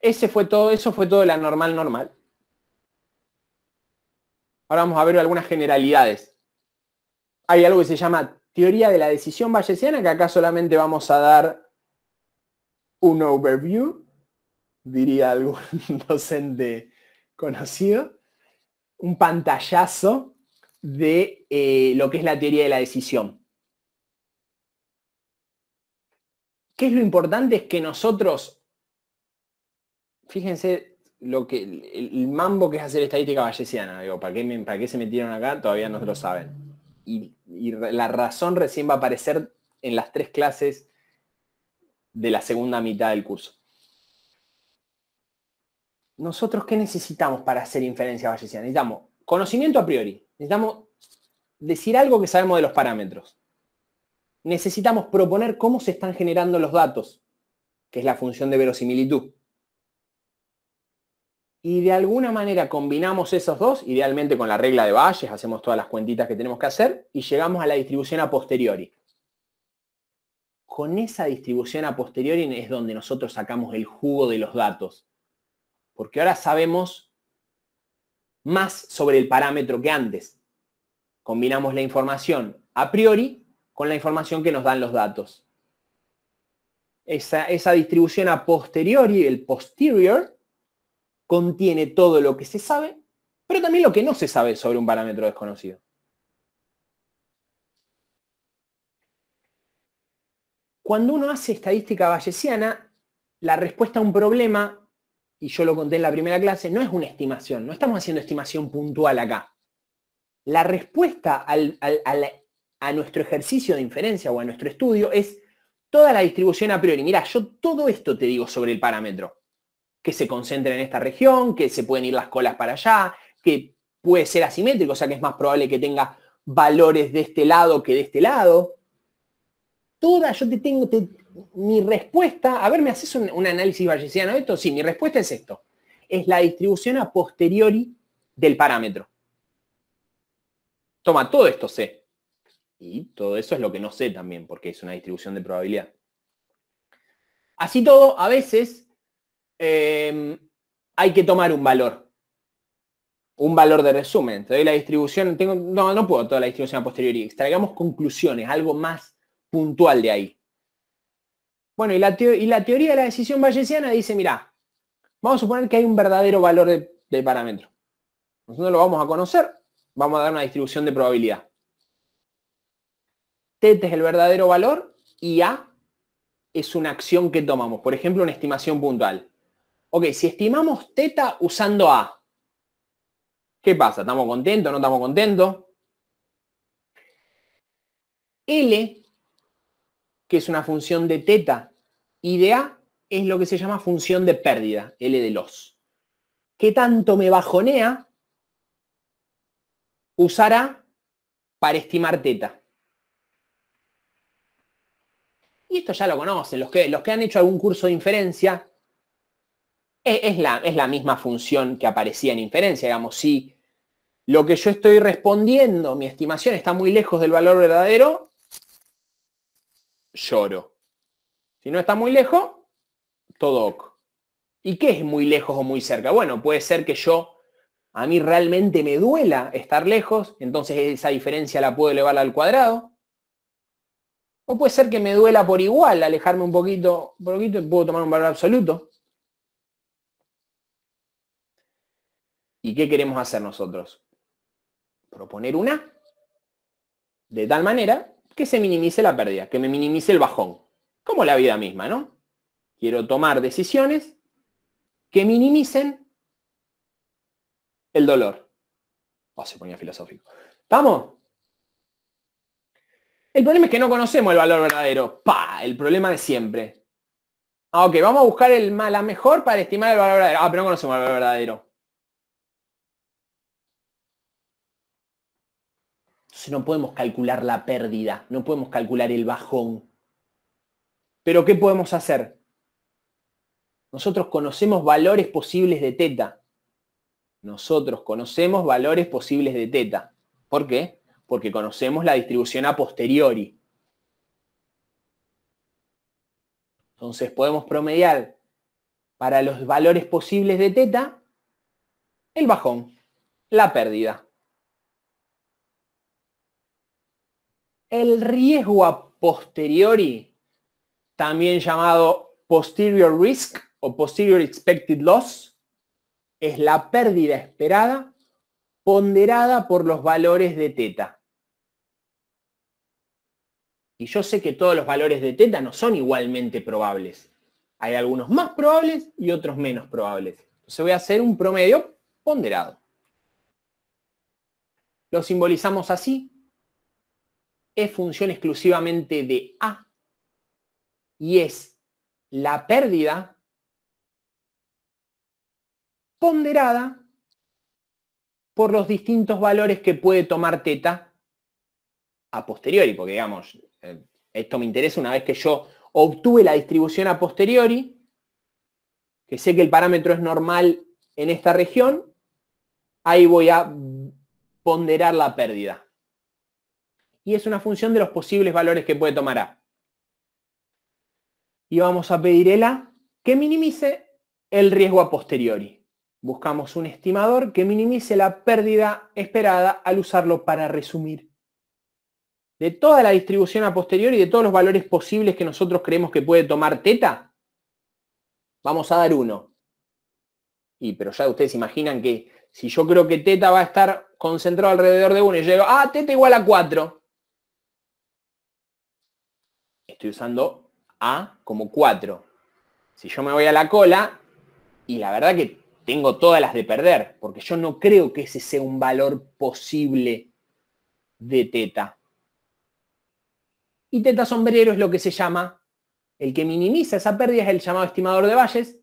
ese fue todo, eso fue todo la normal normal. Ahora vamos a ver algunas generalidades. Hay algo que se llama teoría de la decisión bayesiana, que acá solamente vamos a dar un overview, diría algún [laughs] docente conocido, un pantallazo de eh, lo que es la teoría de la decisión. ¿Qué es lo importante? Es que nosotros, fíjense lo que el, mambo que es hacer estadística bayesiana, digo, ¿para qué, ¿para qué se metieron acá? Todavía no lo saben. Y, la razón recién va a aparecer en las tres clases de la segunda mitad del curso. Nosotros, ¿qué necesitamos para hacer inferencia bayesiana? Necesitamos conocimiento a priori. Necesitamos decir algo que sabemos de los parámetros. Necesitamos proponer cómo se están generando los datos, que es la función de verosimilitud y de alguna manera combinamos esos dos, idealmente con la regla de valles, hacemos todas las cuentitas que tenemos que hacer y llegamos a la distribución a posteriori. Con esa distribución a posteriori es donde nosotros sacamos el jugo de los datos, porque ahora sabemos más sobre el parámetro que antes. Combinamos la información a priori con la información que nos dan los datos. Esa, esa distribución a posteriori, el posterior, contiene todo lo que se sabe, pero también lo que no se sabe sobre un parámetro desconocido. Cuando uno hace estadística bayesiana, la respuesta a un problema, y yo lo conté en la primera clase, no es una estimación, no estamos haciendo estimación puntual acá. La respuesta a nuestro ejercicio de inferencia o a nuestro estudio es toda la distribución a priori. Mira, yo todo esto te digo sobre el parámetro que se concentren en esta región, que se pueden ir las colas para allá, que puede ser asimétrico, o sea que es más probable que tenga valores de este lado que de este lado. Toda, yo te tengo, mi respuesta, a ver, ¿me haces un, análisis bayesiano de esto? Sí, mi respuesta es esto. Es la distribución a posteriori del parámetro. Toma todo esto sé. Y todo eso es lo que no sé también, porque es una distribución de probabilidad. Así todo, a veces Em, hay que tomar un valor. Un valor de resumen. Te doy la distribución. no, no puedo toda la distribución a posteriori. Extraigamos conclusiones, algo más puntual de ahí. Bueno, y la, teoría de la decisión bayesiana dice, mira, vamos a suponer que hay un verdadero valor de, parámetro. Nosotros lo vamos a conocer, vamos a dar una distribución de probabilidad. T es el verdadero valor y A es una acción que tomamos. Por ejemplo, una estimación puntual. Ok, si estimamos teta usando A, ¿qué pasa? ¿Estamos contentos? ¿No estamos contentos? L, que es una función de teta, y de A es lo que se llama función de pérdida, L de los. ¿Qué tanto me bajonea usar A para estimar teta? Y esto ya lo conocen, los que, los que han hecho algún curso de inferencia e, es, la, misma función que aparecía en inferencia, digamos, si lo que yo estoy respondiendo, mi estimación está muy lejos del valor verdadero, lloro. Si no está muy lejos, todo ok. ¿Y qué es muy lejos o muy cerca? Bueno, puede ser que yo, a mí realmente me duela estar lejos, entonces esa diferencia la puedo elevar al cuadrado. O puede ser que me duela por igual, alejarme un poquito, poquito puedo tomar un valor absoluto. ¿Y qué queremos hacer nosotros? Proponer una de tal manera que se minimice la pérdida, que me minimice el bajón, como la vida misma, ¿no? Quiero tomar decisiones que minimicen el dolor. o oh, se ponía filosófico. ¿Vamos? El problema es que no conocemos el valor verdadero. ¡Pa! El problema de siempre. Ah, ok, vamos a buscar el, la mejor para estimar el valor verdadero. Ah, pero no conocemos el valor verdadero. no podemos calcular la pérdida, no podemos calcular el bajón. Pero ¿qué podemos hacer? Nosotros conocemos valores posibles de teta. Nosotros conocemos valores posibles de teta. ¿Por qué? Porque conocemos la distribución a posteriori. Entonces podemos promediar para los valores posibles de teta el bajón, la pérdida. El riesgo a posteriori, también llamado posterior risk o posterior expected loss, es la pérdida esperada ponderada por los valores de teta. Y yo sé que todos los valores de teta no son igualmente probables. Hay algunos más probables y otros menos probables. Entonces voy a hacer un promedio ponderado. Lo simbolizamos así es función exclusivamente de A y es la pérdida ponderada por los distintos valores que puede tomar teta a posteriori, porque digamos, eh, esto me interesa una vez que yo obtuve la distribución a posteriori, que sé que el parámetro es normal en esta región, ahí voy a ponderar la pérdida y es una función de los posibles valores que puede tomar A. Y vamos a pedir A que minimice el riesgo a posteriori. Buscamos un estimador que minimice la pérdida esperada al usarlo para resumir. De toda la distribución a posteriori, de todos los valores posibles que nosotros creemos que puede tomar teta, vamos a dar uno. Y pero ya ustedes imaginan que si yo creo que teta va a estar concentrado alrededor de 1 y yo digo, ah, teta igual a 4, estoy usando A como 4. Si yo me voy a la cola, y la verdad que tengo todas las de perder, porque yo no creo que ese sea un valor posible de teta. Y teta sombrero es lo que se llama, el que minimiza esa pérdida es el llamado estimador de valles,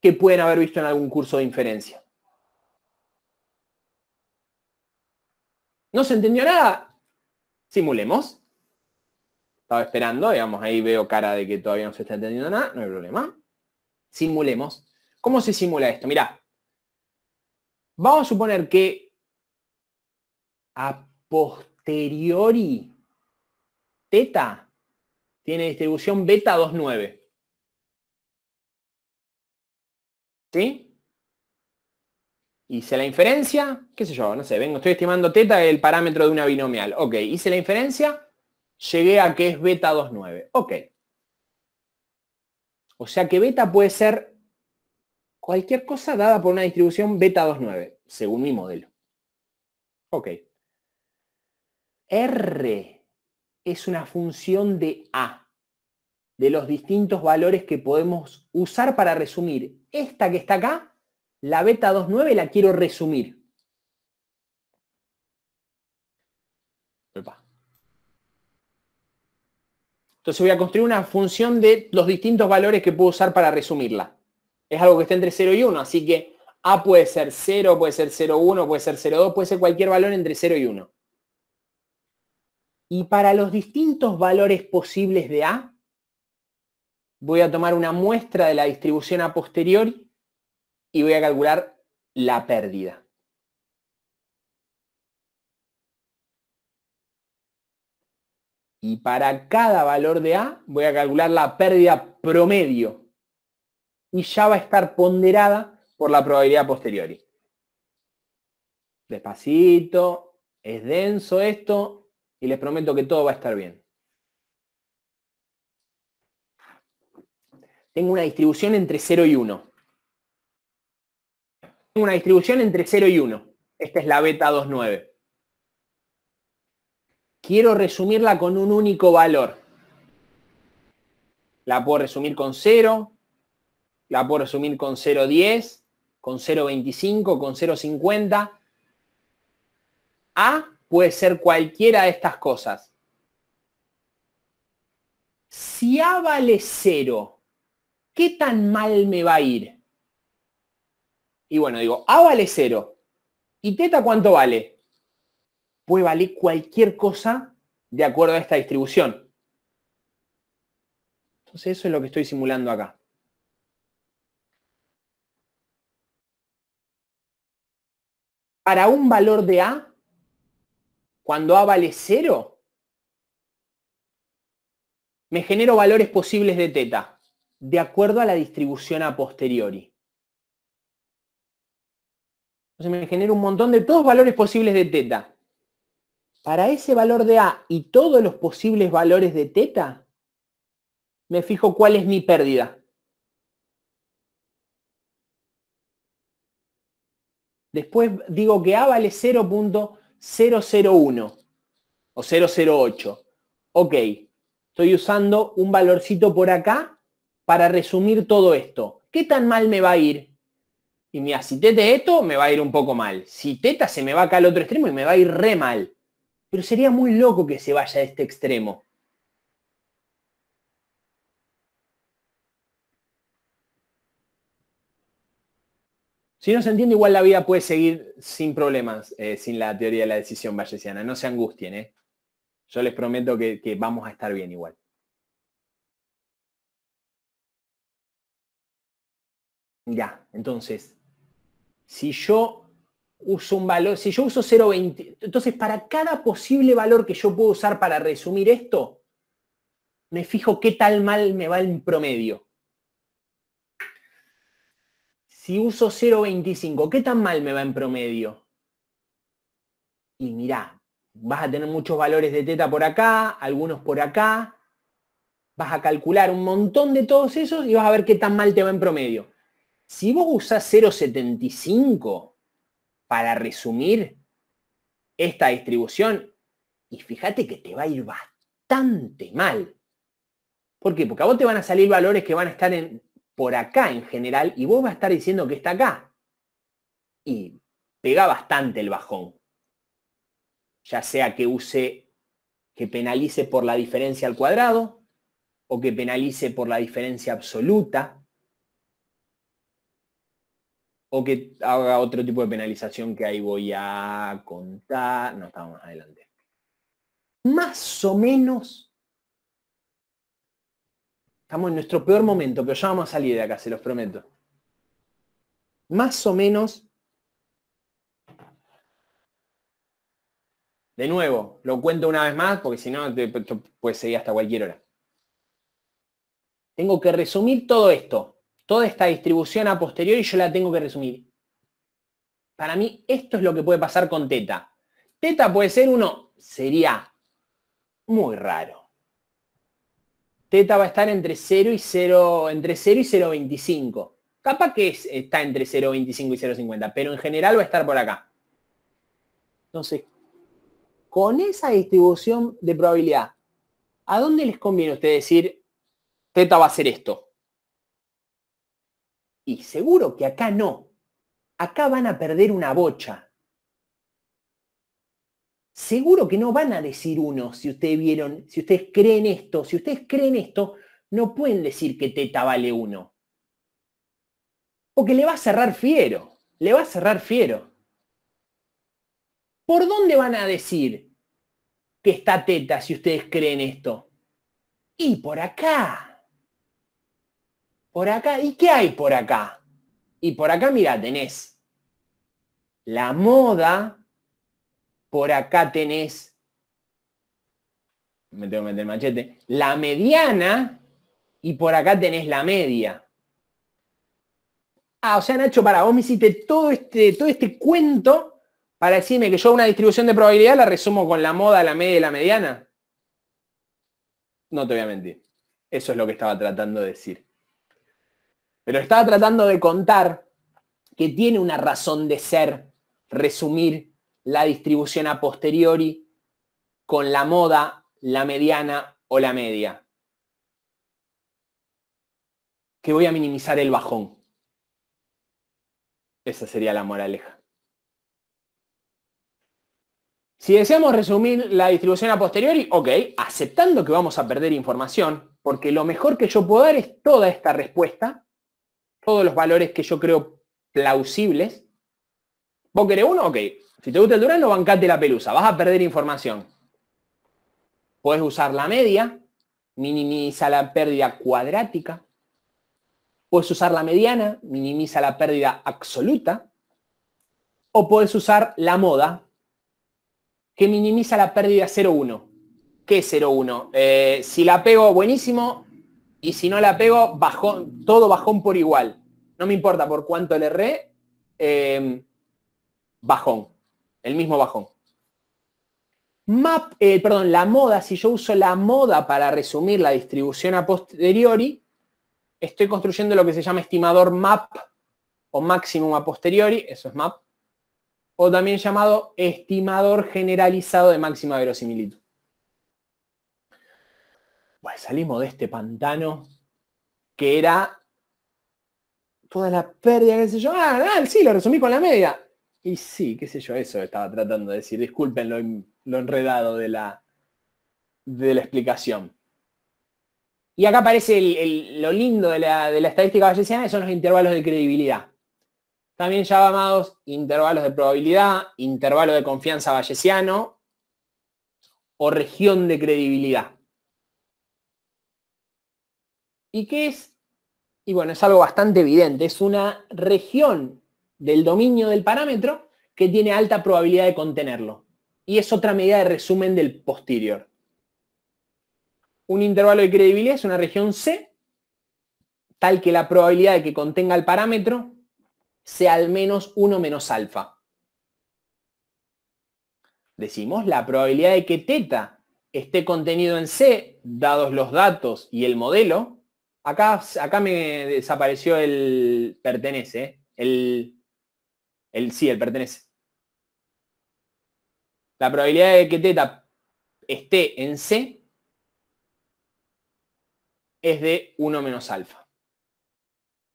que pueden haber visto en algún curso de inferencia. ¿No se entendió nada? Simulemos. Estaba esperando, digamos, ahí veo cara de que todavía no se está entendiendo nada, no hay problema. Simulemos. ¿Cómo se simula esto? Mirá. Vamos a suponer que a posteriori teta tiene distribución beta 2,9. ¿Sí? Hice la inferencia, qué sé yo, no sé, vengo, estoy estimando teta el parámetro de una binomial. Ok, hice la inferencia, llegué a que es beta 2.9. Ok. O sea que beta puede ser cualquier cosa dada por una distribución beta 2.9, según mi modelo. Ok. R es una función de A, de los distintos valores que podemos usar para resumir. Esta que está acá, la beta 2.9 la quiero resumir. Entonces voy a construir una función de los distintos valores que puedo usar para resumirla. Es algo que está entre 0 y 1, así que A puede ser 0, puede ser 0,1, puede ser 0,2, puede ser cualquier valor entre 0 y 1. Y para los distintos valores posibles de A, voy a tomar una muestra de la distribución a posteriori y voy a calcular la pérdida. Y para cada valor de A voy a calcular la pérdida promedio. Y ya va a estar ponderada por la probabilidad posteriori. Despacito, es denso esto y les prometo que todo va a estar bien. Tengo una distribución entre 0 y 1. Tengo una distribución entre 0 y 1. Esta es la beta 29 quiero resumirla con un único valor. La puedo resumir con 0, la puedo resumir con 0,10, con 0,25, con 0,50. A puede ser cualquiera de estas cosas. Si A vale 0, ¿qué tan mal me va a ir? Y bueno, digo, A vale 0. ¿Y teta cuánto vale? puede valer cualquier cosa de acuerdo a esta distribución. Entonces eso es lo que estoy simulando acá. Para un valor de A, cuando A vale cero, me genero valores posibles de teta, de acuerdo a la distribución a posteriori. Entonces me genero un montón de todos valores posibles de teta. Para ese valor de A y todos los posibles valores de teta, me fijo cuál es mi pérdida. Después digo que A vale 0.001 o 008. Ok, estoy usando un valorcito por acá para resumir todo esto. ¿Qué tan mal me va a ir? Y mira, si teta esto, me va a ir un poco mal. Si teta se me va acá al otro extremo y me va a ir re mal. Pero sería muy loco que se vaya a este extremo. Si no se entiende, igual la vida puede seguir sin problemas, eh, sin la teoría de la decisión bayesiana. No se angustien, ¿eh? Yo les prometo que, que vamos a estar bien igual. Ya, entonces, si yo uso un valor, si yo uso 0,20, entonces para cada posible valor que yo puedo usar para resumir esto, me fijo qué tal mal me va en promedio. Si uso 0,25, ¿qué tan mal me va en promedio? Y mirá, vas a tener muchos valores de teta por acá, algunos por acá, vas a calcular un montón de todos esos y vas a ver qué tan mal te va en promedio. Si vos usás 0,75, para resumir esta distribución y fíjate que te va a ir bastante mal. ¿Por qué? Porque a vos te van a salir valores que van a estar en, por acá en general y vos vas a estar diciendo que está acá. Y pega bastante el bajón. Ya sea que use, que penalice por la diferencia al cuadrado o que penalice por la diferencia absoluta o que haga otro tipo de penalización que ahí voy a contar. No, estamos adelante. Más o menos. Estamos en nuestro peor momento, pero ya vamos a salir de acá, se los prometo. Más o menos. De nuevo, lo cuento una vez más, porque si no, te, puede seguir hasta cualquier hora. Tengo que resumir todo esto toda esta distribución a posteriori yo la tengo que resumir. Para mí esto es lo que puede pasar con teta. Teta puede ser uno, sería muy raro. Teta va a estar entre 0 y 0, entre 0 y 0.25. Capaz que está entre 0.25 y 0.50, pero en general va a estar por acá. Entonces, con esa distribución de probabilidad, ¿a dónde les conviene usted decir teta va a ser esto? Y seguro que acá no. Acá van a perder una bocha. Seguro que no van a decir uno si ustedes vieron, si ustedes creen esto, si ustedes creen esto, no pueden decir que teta vale uno. Porque le va a cerrar fiero, le va a cerrar fiero. ¿Por dónde van a decir que está teta si ustedes creen esto? Y por acá por acá. ¿Y qué hay por acá? Y por acá, mira, tenés la moda, por acá tenés, me tengo que meter el machete, la mediana y por acá tenés la media. Ah, o sea, Nacho, para vos me hiciste todo este, todo este cuento para decirme que yo una distribución de probabilidad la resumo con la moda, la media y la mediana. No te voy a mentir. Eso es lo que estaba tratando de decir. Pero estaba tratando de contar que tiene una razón de ser resumir la distribución a posteriori con la moda, la mediana o la media. Que voy a minimizar el bajón. Esa sería la moraleja. Si deseamos resumir la distribución a posteriori, ok, aceptando que vamos a perder información, porque lo mejor que yo puedo dar es toda esta respuesta todos los valores que yo creo plausibles. ¿Vos querés uno? Ok. Si te gusta el no bancate la pelusa. Vas a perder información. Puedes usar la media, minimiza la pérdida cuadrática. Puedes usar la mediana, minimiza la pérdida absoluta. O puedes usar la moda, que minimiza la pérdida 0,1. ¿Qué es 0,1? Eh, si la pego, buenísimo. Y si no la pego, bajón, todo bajón por igual no me importa por cuánto le erré, em, bajón, el mismo bajón. Map, eh, perdón, la moda, si yo uso la moda para resumir la distribución a posteriori, estoy construyendo lo que se llama estimador map o máximo a posteriori, eso es map, o también llamado estimador generalizado de máxima verosimilitud. Bueno, salimos de este pantano que era toda la pérdida, qué sé yo, ah, ah, sí, lo resumí con la media. Y sí, qué sé yo, eso estaba tratando de decir, disculpen lo, enredado de la, de la explicación. Y acá aparece lo lindo de la, estadística bayesiana, que son los intervalos de credibilidad. También llamados intervalos de probabilidad, intervalo de confianza bayesiano o región de credibilidad. ¿Y qué es y bueno, es algo bastante evidente, es una región del dominio del parámetro que tiene alta probabilidad de contenerlo. Y es otra medida de resumen del posterior. Un intervalo de credibilidad es una región C, tal que la probabilidad de que contenga el parámetro sea al menos 1 menos alfa. Decimos, la probabilidad de que teta esté contenido en C, dados los datos y el modelo, Acá, me desapareció el pertenece. El, sí, el pertenece. La probabilidad de que teta esté en C es de 1 menos alfa.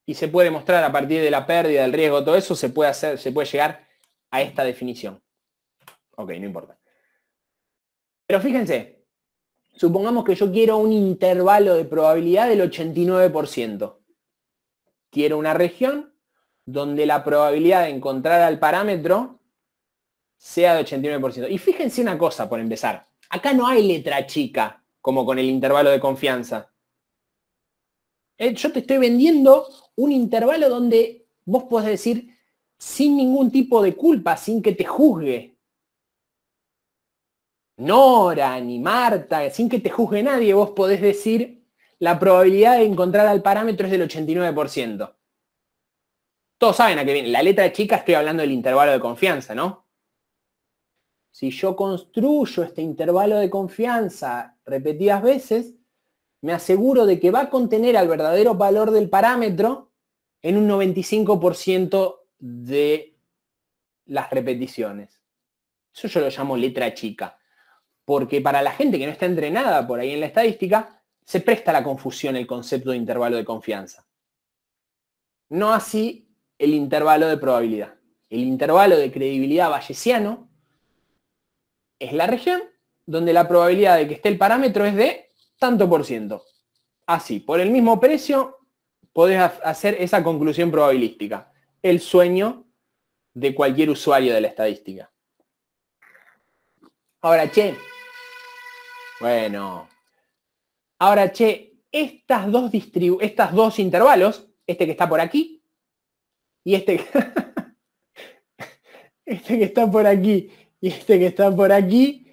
Y se puede mostrar a partir de la pérdida, del riesgo, todo eso, se puede, hacer, se puede llegar a esta definición. Ok, no importa. Pero fíjense, supongamos que yo quiero un intervalo de probabilidad del 89%. Quiero una región donde la probabilidad de encontrar al parámetro sea de 89%. Y fíjense una cosa por empezar. Acá no hay letra chica, como con el intervalo de confianza. Eh, yo te estoy vendiendo un intervalo donde vos podés decir sin ningún tipo de culpa, sin que te juzgue, Nora ni Marta, sin que te juzgue nadie, vos podés decir la probabilidad de encontrar al parámetro es del 89%. Todos saben a qué viene. La letra chica estoy hablando del intervalo de confianza, ¿no? Si yo construyo este intervalo de confianza repetidas veces, me aseguro de que va a contener al verdadero valor del parámetro en un 95% de las repeticiones. Eso yo lo llamo letra chica porque para la gente que no está entrenada por ahí en la estadística, se presta la confusión el concepto de intervalo de confianza. No así el intervalo de probabilidad. El intervalo de credibilidad bayesiano es la región donde la probabilidad de que esté el parámetro es de tanto por ciento. Así, por el mismo precio, podés hacer esa conclusión probabilística. El sueño de cualquier usuario de la estadística. Ahora, che, bueno. Ahora, che, estas dos, estas dos intervalos, este que está por aquí y este que, [laughs] este que está por aquí y este que está por aquí,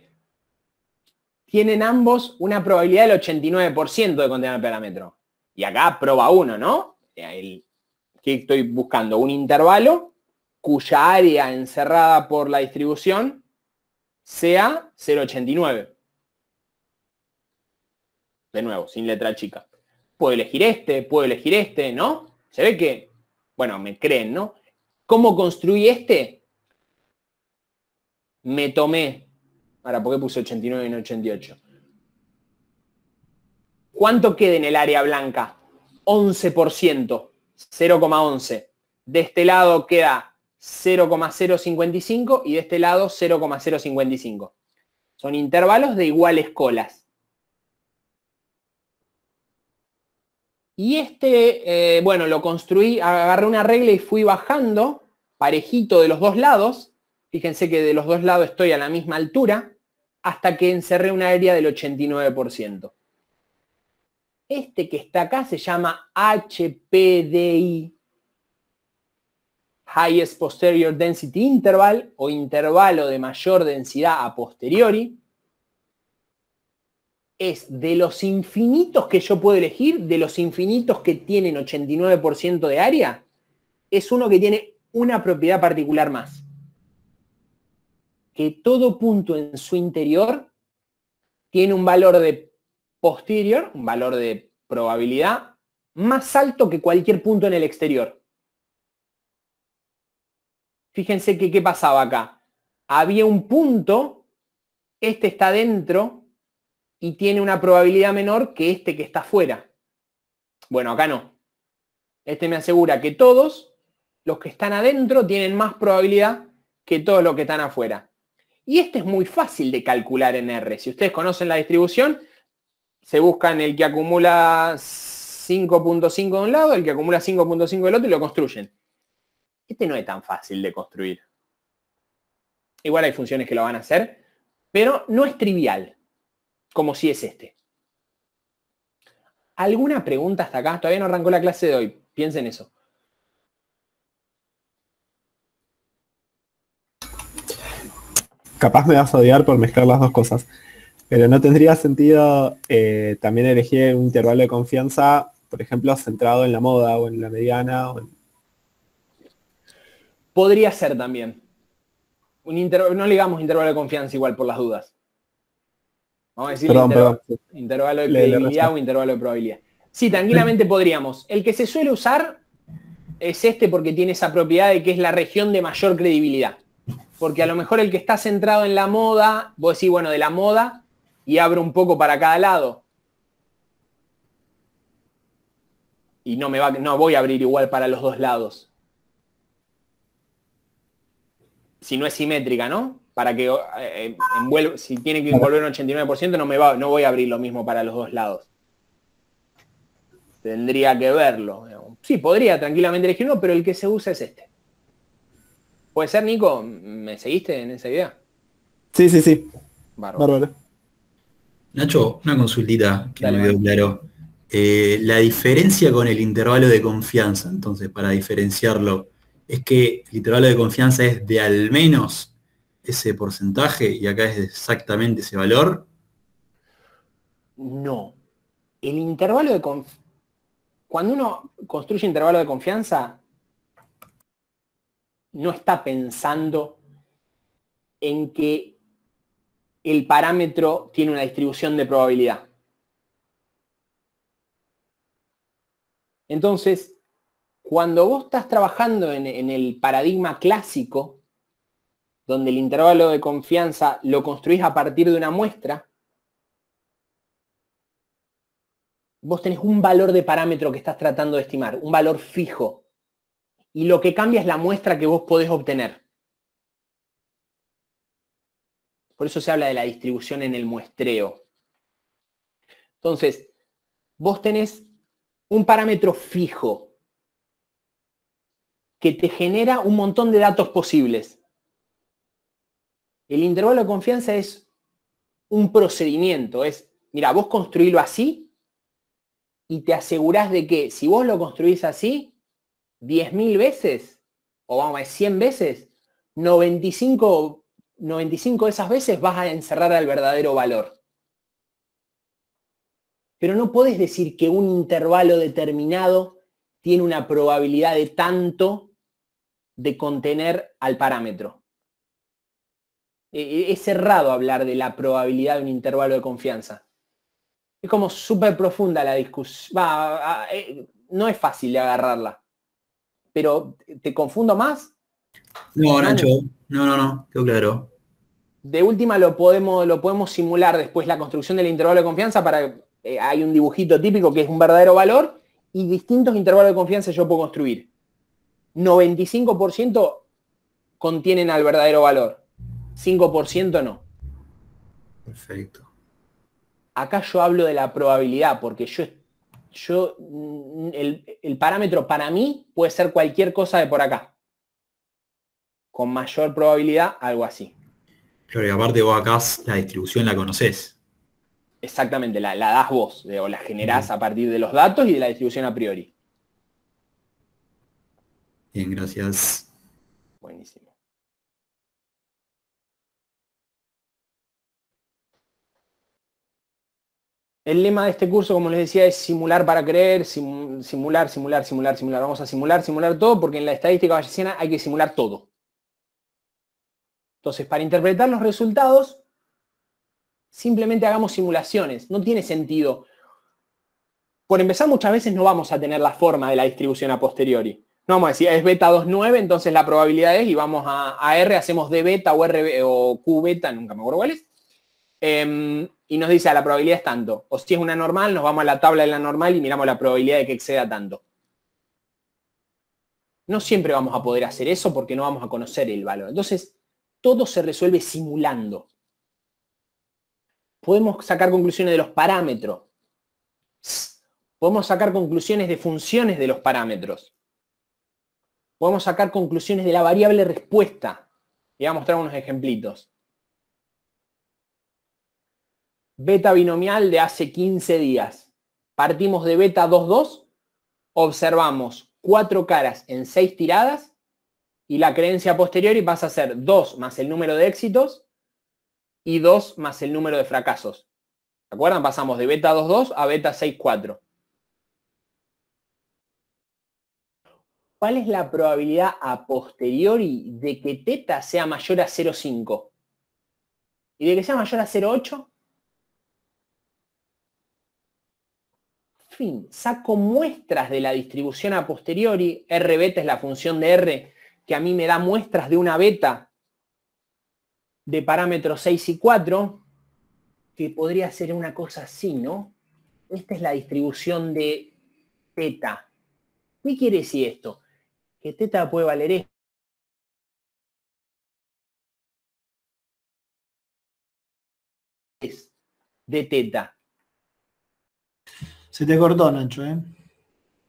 tienen ambos una probabilidad del 89% de contener el parámetro. Y acá proba uno, ¿no? ¿Qué eh, que estoy buscando? Un intervalo cuya área encerrada por la distribución sea 0,89 de nuevo, sin letra chica. Puedo elegir este, puedo elegir este, ¿no? Se ve que, bueno, me creen, ¿no? ¿Cómo construí este? Me tomé, ahora, ¿por qué puse 89 y no 88? ¿Cuánto queda en el área blanca? 11%, 0,11. De este lado queda 0,055 y de este lado 0,055. Son intervalos de iguales colas. Y este, eh, bueno, lo construí, agarré una regla y fui bajando parejito de los dos lados. Fíjense que de los dos lados estoy a la misma altura hasta que encerré una área del 89%. Este que está acá se llama HPDI, Highest Posterior Density Interval o intervalo de mayor densidad a posteriori es de los infinitos que yo puedo elegir, de los infinitos que tienen 89% de área, es uno que tiene una propiedad particular más. Que todo punto en su interior tiene un valor de posterior, un valor de probabilidad, más alto que cualquier punto en el exterior. Fíjense que qué pasaba acá. Había un punto, este está dentro, y tiene una probabilidad menor que este que está afuera. Bueno, acá no. Este me asegura que todos los que están adentro tienen más probabilidad que todos los que están afuera. Y este es muy fácil de calcular en R. Si ustedes conocen la distribución, se buscan el que acumula 5.5 de un lado, el que acumula 5.5 del otro y lo construyen. Este no es tan fácil de construir. Igual hay funciones que lo van a hacer, pero no es trivial como si es este. ¿Alguna pregunta hasta acá? Todavía no arrancó la clase de hoy. Piensen eso. Capaz me vas a odiar por mezclar las dos cosas. Pero no tendría sentido eh, también elegir un intervalo de confianza, por ejemplo, centrado en la moda o en la mediana. Podría ser también. no le digamos intervalo de confianza igual por las dudas. Vamos a decir intervalo, de credibilidad o intervalo de probabilidad. Sí, tranquilamente podríamos. El que se suele usar es este porque tiene esa propiedad de que es la región de mayor credibilidad. Porque a lo mejor el que está centrado en la moda, vos decís, bueno, de la moda y abro un poco para cada lado. Y no, me va, no voy a abrir igual para los dos lados. Si no es simétrica, ¿no? para que eh, eh, si tiene que envolver un 89%, no, me va, no voy a abrir lo mismo para los dos lados. Tendría que verlo. Sí, podría tranquilamente elegir uno, pero el que se usa es este. ¿Puede ser, Nico? ¿Me seguiste en esa idea? Sí, sí, sí. Bárbaro. Nacho, una consultita que me quedó claro. Eh, la diferencia con el intervalo de confianza, entonces, para diferenciarlo, es que el intervalo de confianza es de al menos ese porcentaje y acá es exactamente ese valor? No. El intervalo de confianza. Cuando uno construye intervalo de confianza, no está pensando en que el parámetro tiene una distribución de probabilidad. Entonces, cuando vos estás trabajando en, en el paradigma clásico donde el intervalo de confianza lo construís a partir de una muestra, vos tenés un valor de parámetro que estás tratando de estimar, un valor fijo. Y lo que cambia es la muestra que vos podés obtener. Por eso se habla de la distribución en el muestreo. Entonces, vos tenés un parámetro fijo que te genera un montón de datos posibles. El intervalo de confianza es un procedimiento, es, mira, vos construílo así y te asegurás de que si vos lo construís así, 10.000 veces, o vamos a decir 100 veces, 95, 95 de esas veces vas a encerrar al verdadero valor. Pero no puedes decir que un intervalo determinado tiene una probabilidad de tanto de contener al parámetro. Eh, es cerrado hablar de la probabilidad de un intervalo de confianza. Es como súper profunda la discusión. Eh, no es fácil de agarrarla. Pero, ¿te confundo más? No, Nacho. No, no, no. Quedó claro. De última lo podemos, lo podemos simular después la construcción del intervalo de confianza para. Eh, hay un dibujito típico que es un verdadero valor y distintos intervalos de confianza yo puedo construir. 95% contienen al verdadero valor. 5% no. Perfecto. Acá yo hablo de la probabilidad, porque yo, yo mm, el, parámetro para mí puede ser cualquier cosa de por acá. Con mayor probabilidad, algo así. Claro, y aparte vos acá la distribución la conoces. Exactamente, la, la, das vos, o la generás a partir de los datos y de la distribución a priori. Bien, gracias. Buenísimo. El lema de este curso, como les decía, es simular para creer, simular, simular, simular, simular. Vamos a simular, simular todo, porque en la estadística bayesiana hay que simular todo. Entonces, para interpretar los resultados, simplemente hagamos simulaciones. No tiene sentido. Por empezar, muchas veces no vamos a tener la forma de la distribución a posteriori. No vamos a decir, ah, es beta 2,9, entonces la probabilidad es, y vamos a, R, hacemos D beta o, R, o Q beta, nunca me acuerdo cuál es. Em, y nos dice, la probabilidad es tanto. O si es una normal, nos vamos a la tabla de la normal y miramos la probabilidad de que exceda tanto. No siempre vamos a poder hacer eso porque no vamos a conocer el valor. Entonces, todo se resuelve simulando. Podemos sacar conclusiones de los parámetros. Podemos sacar conclusiones de funciones de los parámetros. Podemos sacar conclusiones de la variable respuesta. Y voy a mostrar unos ejemplitos beta binomial de hace 15 días. Partimos de beta 2.2, observamos cuatro caras en seis tiradas y la creencia posterior y pasa a ser 2 más el número de éxitos y 2 más el número de fracasos. ¿Se acuerdan? Pasamos de beta 2.2 a beta 6, 4. ¿Cuál es la probabilidad a posteriori de que teta sea mayor a 0.5? ¿Y de que sea mayor a 0.8? fin, saco muestras de la distribución a posteriori, R beta es la función de R que a mí me da muestras de una beta de parámetros 6 y 4, que podría ser una cosa así, ¿no? Esta es la distribución de teta. ¿Qué quiere decir esto? Que teta puede valer esto. de teta se te cortó, Nacho, ¿eh?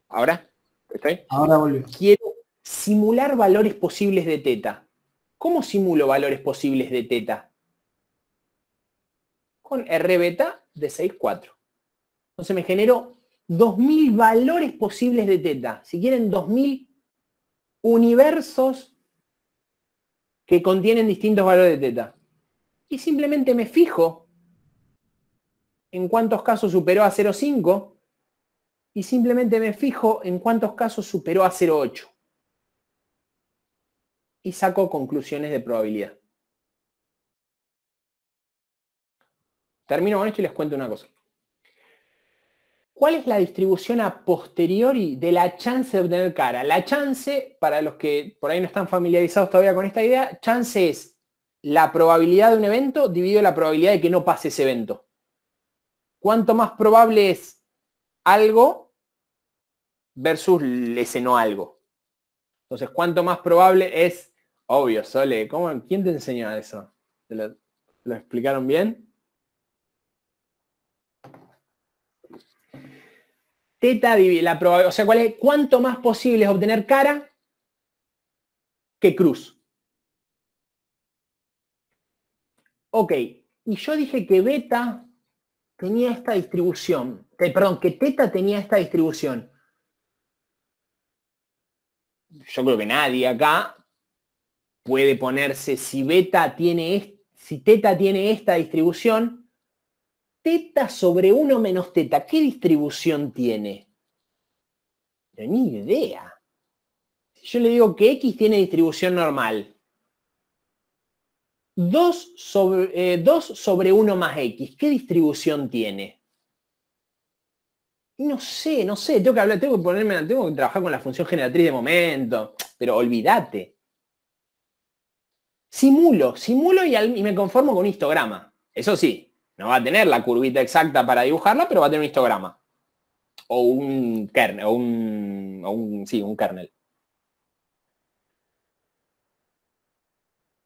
¿Ahora? ¿Estoy? Ahora volvió. Quiero simular valores posibles de teta. ¿Cómo simulo valores posibles de teta? Con R beta de 6,4. Entonces me genero 2.000 valores posibles de teta. Si quieren, 2.000 universos que contienen distintos valores de teta. Y simplemente me fijo en cuántos casos superó a 0,5 y simplemente me fijo en cuántos casos superó a 0,8. Y saco conclusiones de probabilidad. Termino con esto y les cuento una cosa. ¿Cuál es la distribución a posteriori de la chance de obtener cara? La chance, para los que por ahí no están familiarizados todavía con esta idea, chance es la probabilidad de un evento dividido la probabilidad de que no pase ese evento cuánto más probable es algo versus ese no algo. Entonces, cuánto más probable es, obvio, Sole, ¿quién te enseñó eso? lo, explicaron bien? Teta, la probabilidad, o sea, ¿cuál es, ¿cuánto más posible es obtener cara que cruz? Ok, y yo dije que beta tenía esta distribución, perdón, que Teta tenía esta distribución. Yo creo que nadie acá puede ponerse si beta tiene si teta tiene esta distribución, teta sobre 1 menos teta, ¿qué distribución tiene? No, ni idea. Si yo le digo que x tiene distribución normal, 2 sobre, eh, sobre 1 más x, ¿qué distribución tiene? No sé, no sé, tengo que tengo que ponerme, tengo que trabajar con la función generatriz de momento, pero olvídate. Simulo, simulo y, me conformo con un histograma. Eso sí, no va a tener la curvita exacta para dibujarla, pero va a tener un histograma. O un kernel, sí, un kernel.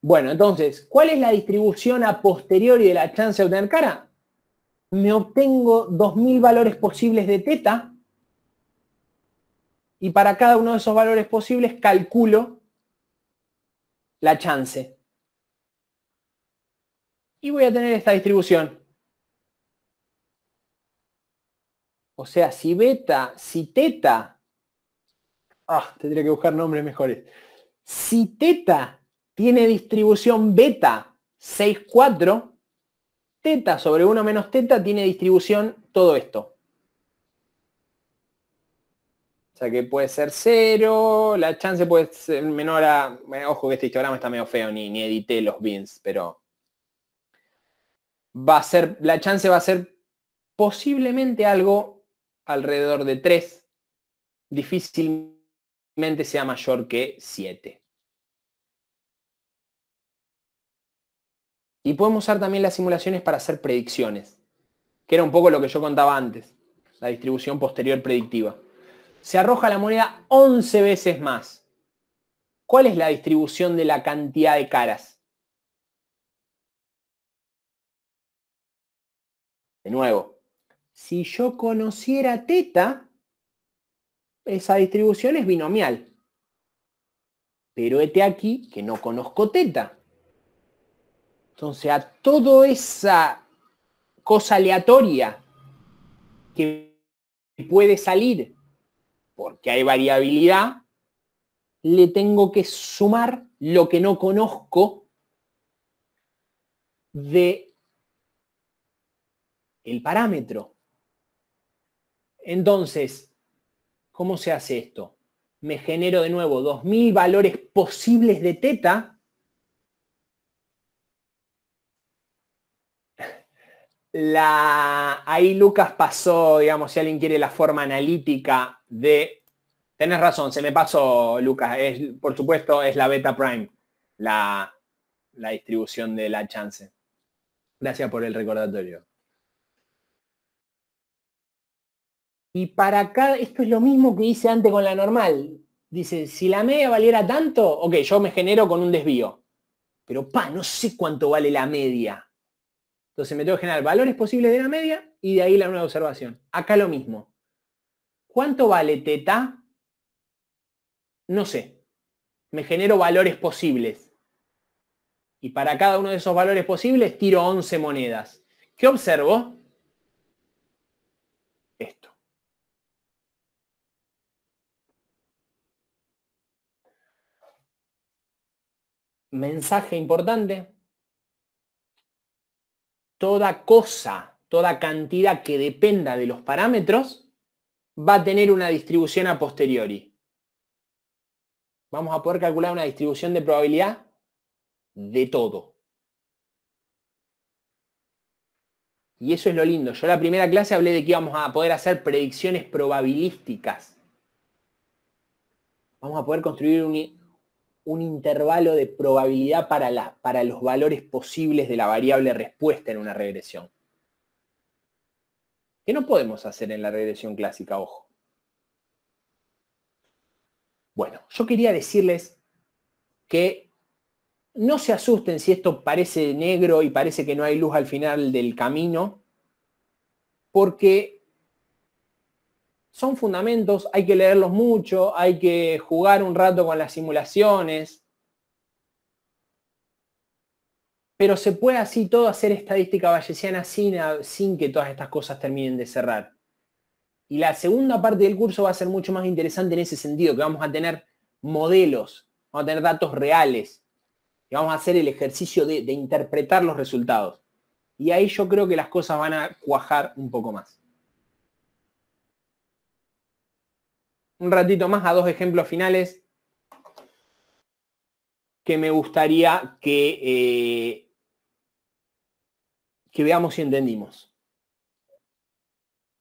Bueno, entonces, ¿cuál es la distribución a posteriori de la chance de obtener cara? Me obtengo 2.000 valores posibles de teta y para cada uno de esos valores posibles calculo la chance. Y voy a tener esta distribución. O sea, si beta, si teta, ah, tendría que buscar nombres mejores. Si teta tiene distribución beta 6, 4, teta sobre 1 menos teta tiene distribución todo esto. O sea que puede ser 0, la chance puede ser menor a... Eh, ojo que este histograma está medio feo, ni, ni edité los bins, pero... Va a ser, la chance va a ser posiblemente algo alrededor de 3, difícilmente sea mayor que 7. Y podemos usar también las simulaciones para hacer predicciones, que era un poco lo que yo contaba antes, la distribución posterior predictiva. Se arroja la moneda 11 veces más. ¿Cuál es la distribución de la cantidad de caras? De nuevo, si yo conociera teta, esa distribución es binomial. Pero este aquí que no conozco teta. Entonces, a toda esa cosa aleatoria que puede salir, porque hay variabilidad, le tengo que sumar lo que no conozco de el parámetro. Entonces, ¿cómo se hace esto? Me genero de nuevo 2000 valores posibles de teta la, ahí Lucas pasó, digamos, si alguien quiere la forma analítica de... Tenés razón, se me pasó, Lucas. por supuesto, es la beta prime, la, la distribución de la chance. Gracias por el recordatorio. Y para acá, esto es lo mismo que hice antes con la normal. Dice, si la media valiera tanto, ok, yo me genero con un desvío. Pero pa, no sé cuánto vale la media. Entonces me tengo que generar valores posibles de la media y de ahí la nueva observación. Acá lo mismo. ¿Cuánto vale teta? No sé. Me genero valores posibles. Y para cada uno de esos valores posibles tiro 11 monedas. ¿Qué observo? Esto. Mensaje importante, toda cosa, toda cantidad que dependa de los parámetros va a tener una distribución a posteriori. Vamos a poder calcular una distribución de probabilidad de todo. Y eso es lo lindo. Yo en la primera clase hablé de que íbamos a poder hacer predicciones probabilísticas. Vamos a poder construir un, un intervalo de probabilidad para, los valores posibles de la variable respuesta en una regresión. ¿Qué no podemos hacer en la regresión clásica, ojo. Bueno, yo quería decirles que no se asusten si esto parece negro y parece que no hay luz al final del camino, porque son fundamentos, hay que leerlos mucho, hay que jugar un rato con las simulaciones. Pero se puede así todo hacer estadística bayesiana sin, sin que todas estas cosas terminen de cerrar. Y la segunda parte del curso va a ser mucho más interesante en ese sentido, que vamos a tener modelos, vamos a tener datos reales, y vamos a hacer el ejercicio de interpretar los resultados. Y ahí yo creo que las cosas van a cuajar un poco más. un ratito más a dos ejemplos finales que me gustaría que, eh, que veamos si entendimos.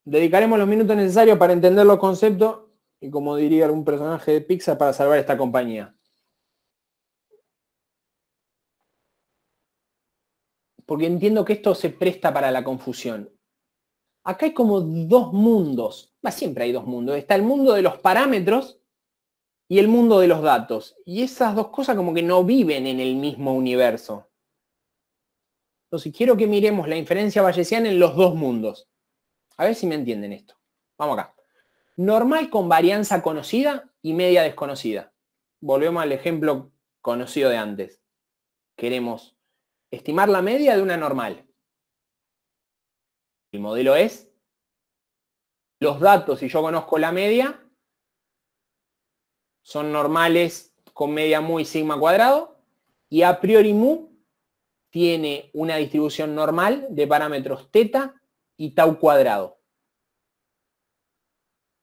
Dedicaremos los minutos necesarios para entender los conceptos y como diría algún personaje de Pixar para salvar esta compañía. Porque entiendo que esto se presta para la confusión. Acá hay como dos mundos siempre hay dos mundos. Está el mundo de los parámetros y el mundo de los datos. Y esas dos cosas como que no viven en el mismo universo. Entonces quiero que miremos la inferencia bayesiana en los dos mundos. A ver si me entienden esto. Vamos acá. Normal con varianza conocida y media desconocida. Volvemos al ejemplo conocido de antes. Queremos estimar la media de una normal. El modelo es los datos, si yo conozco la media, son normales con media mu y sigma cuadrado, y a priori mu tiene una distribución normal de parámetros teta y tau cuadrado.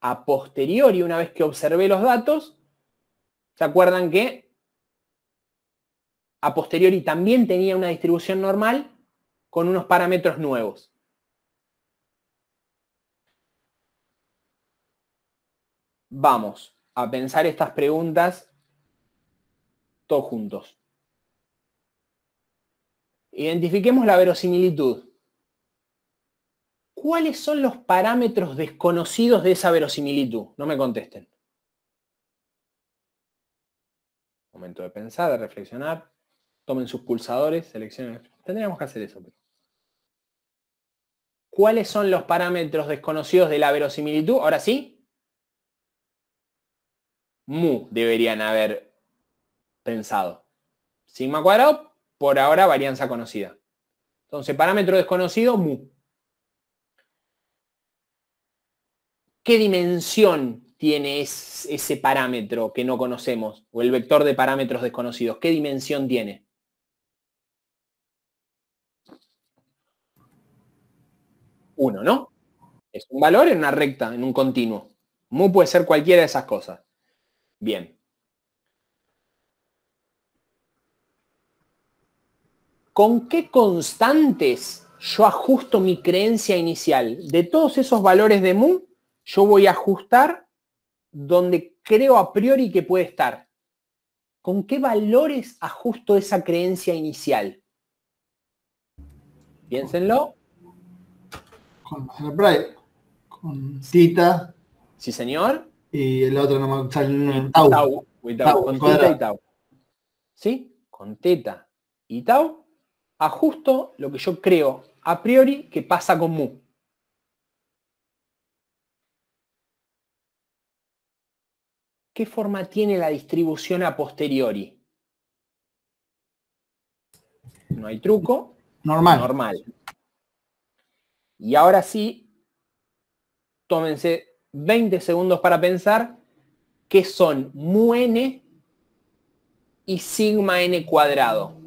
A posteriori, una vez que observé los datos, ¿se acuerdan que a posteriori también tenía una distribución normal con unos parámetros nuevos? vamos a pensar estas preguntas todos juntos. Identifiquemos la verosimilitud. ¿Cuáles son los parámetros desconocidos de esa verosimilitud? No me contesten. Momento de pensar, de reflexionar. Tomen sus pulsadores, seleccionen. Tendríamos que hacer eso. ¿Cuáles son los parámetros desconocidos de la verosimilitud? Ahora sí, mu deberían haber pensado. Sigma cuadrado, por ahora varianza conocida. Entonces, parámetro desconocido, mu. ¿Qué dimensión tiene ese parámetro que no conocemos? O el vector de parámetros desconocidos, ¿qué dimensión tiene? Uno, ¿no? Es un valor en una recta, en un continuo. Mu puede ser cualquiera de esas cosas. Bien. ¿Con qué constantes yo ajusto mi creencia inicial? De todos esos valores de mu, yo voy a ajustar donde creo a priori que puede estar. ¿Con qué valores ajusto esa creencia inicial? Piénsenlo. Con Bright. con Tita. Sí, señor y el otro no me sale Tau. Tau, con teta y Tau. ¿Sí? Con teta y Tau ajusto lo que yo creo a priori que pasa con mu. ¿Qué forma tiene la distribución a posteriori? No hay truco. Normal. Normal. Y ahora sí, tómense 20 segundos para pensar que son mu n y sigma n cuadrado.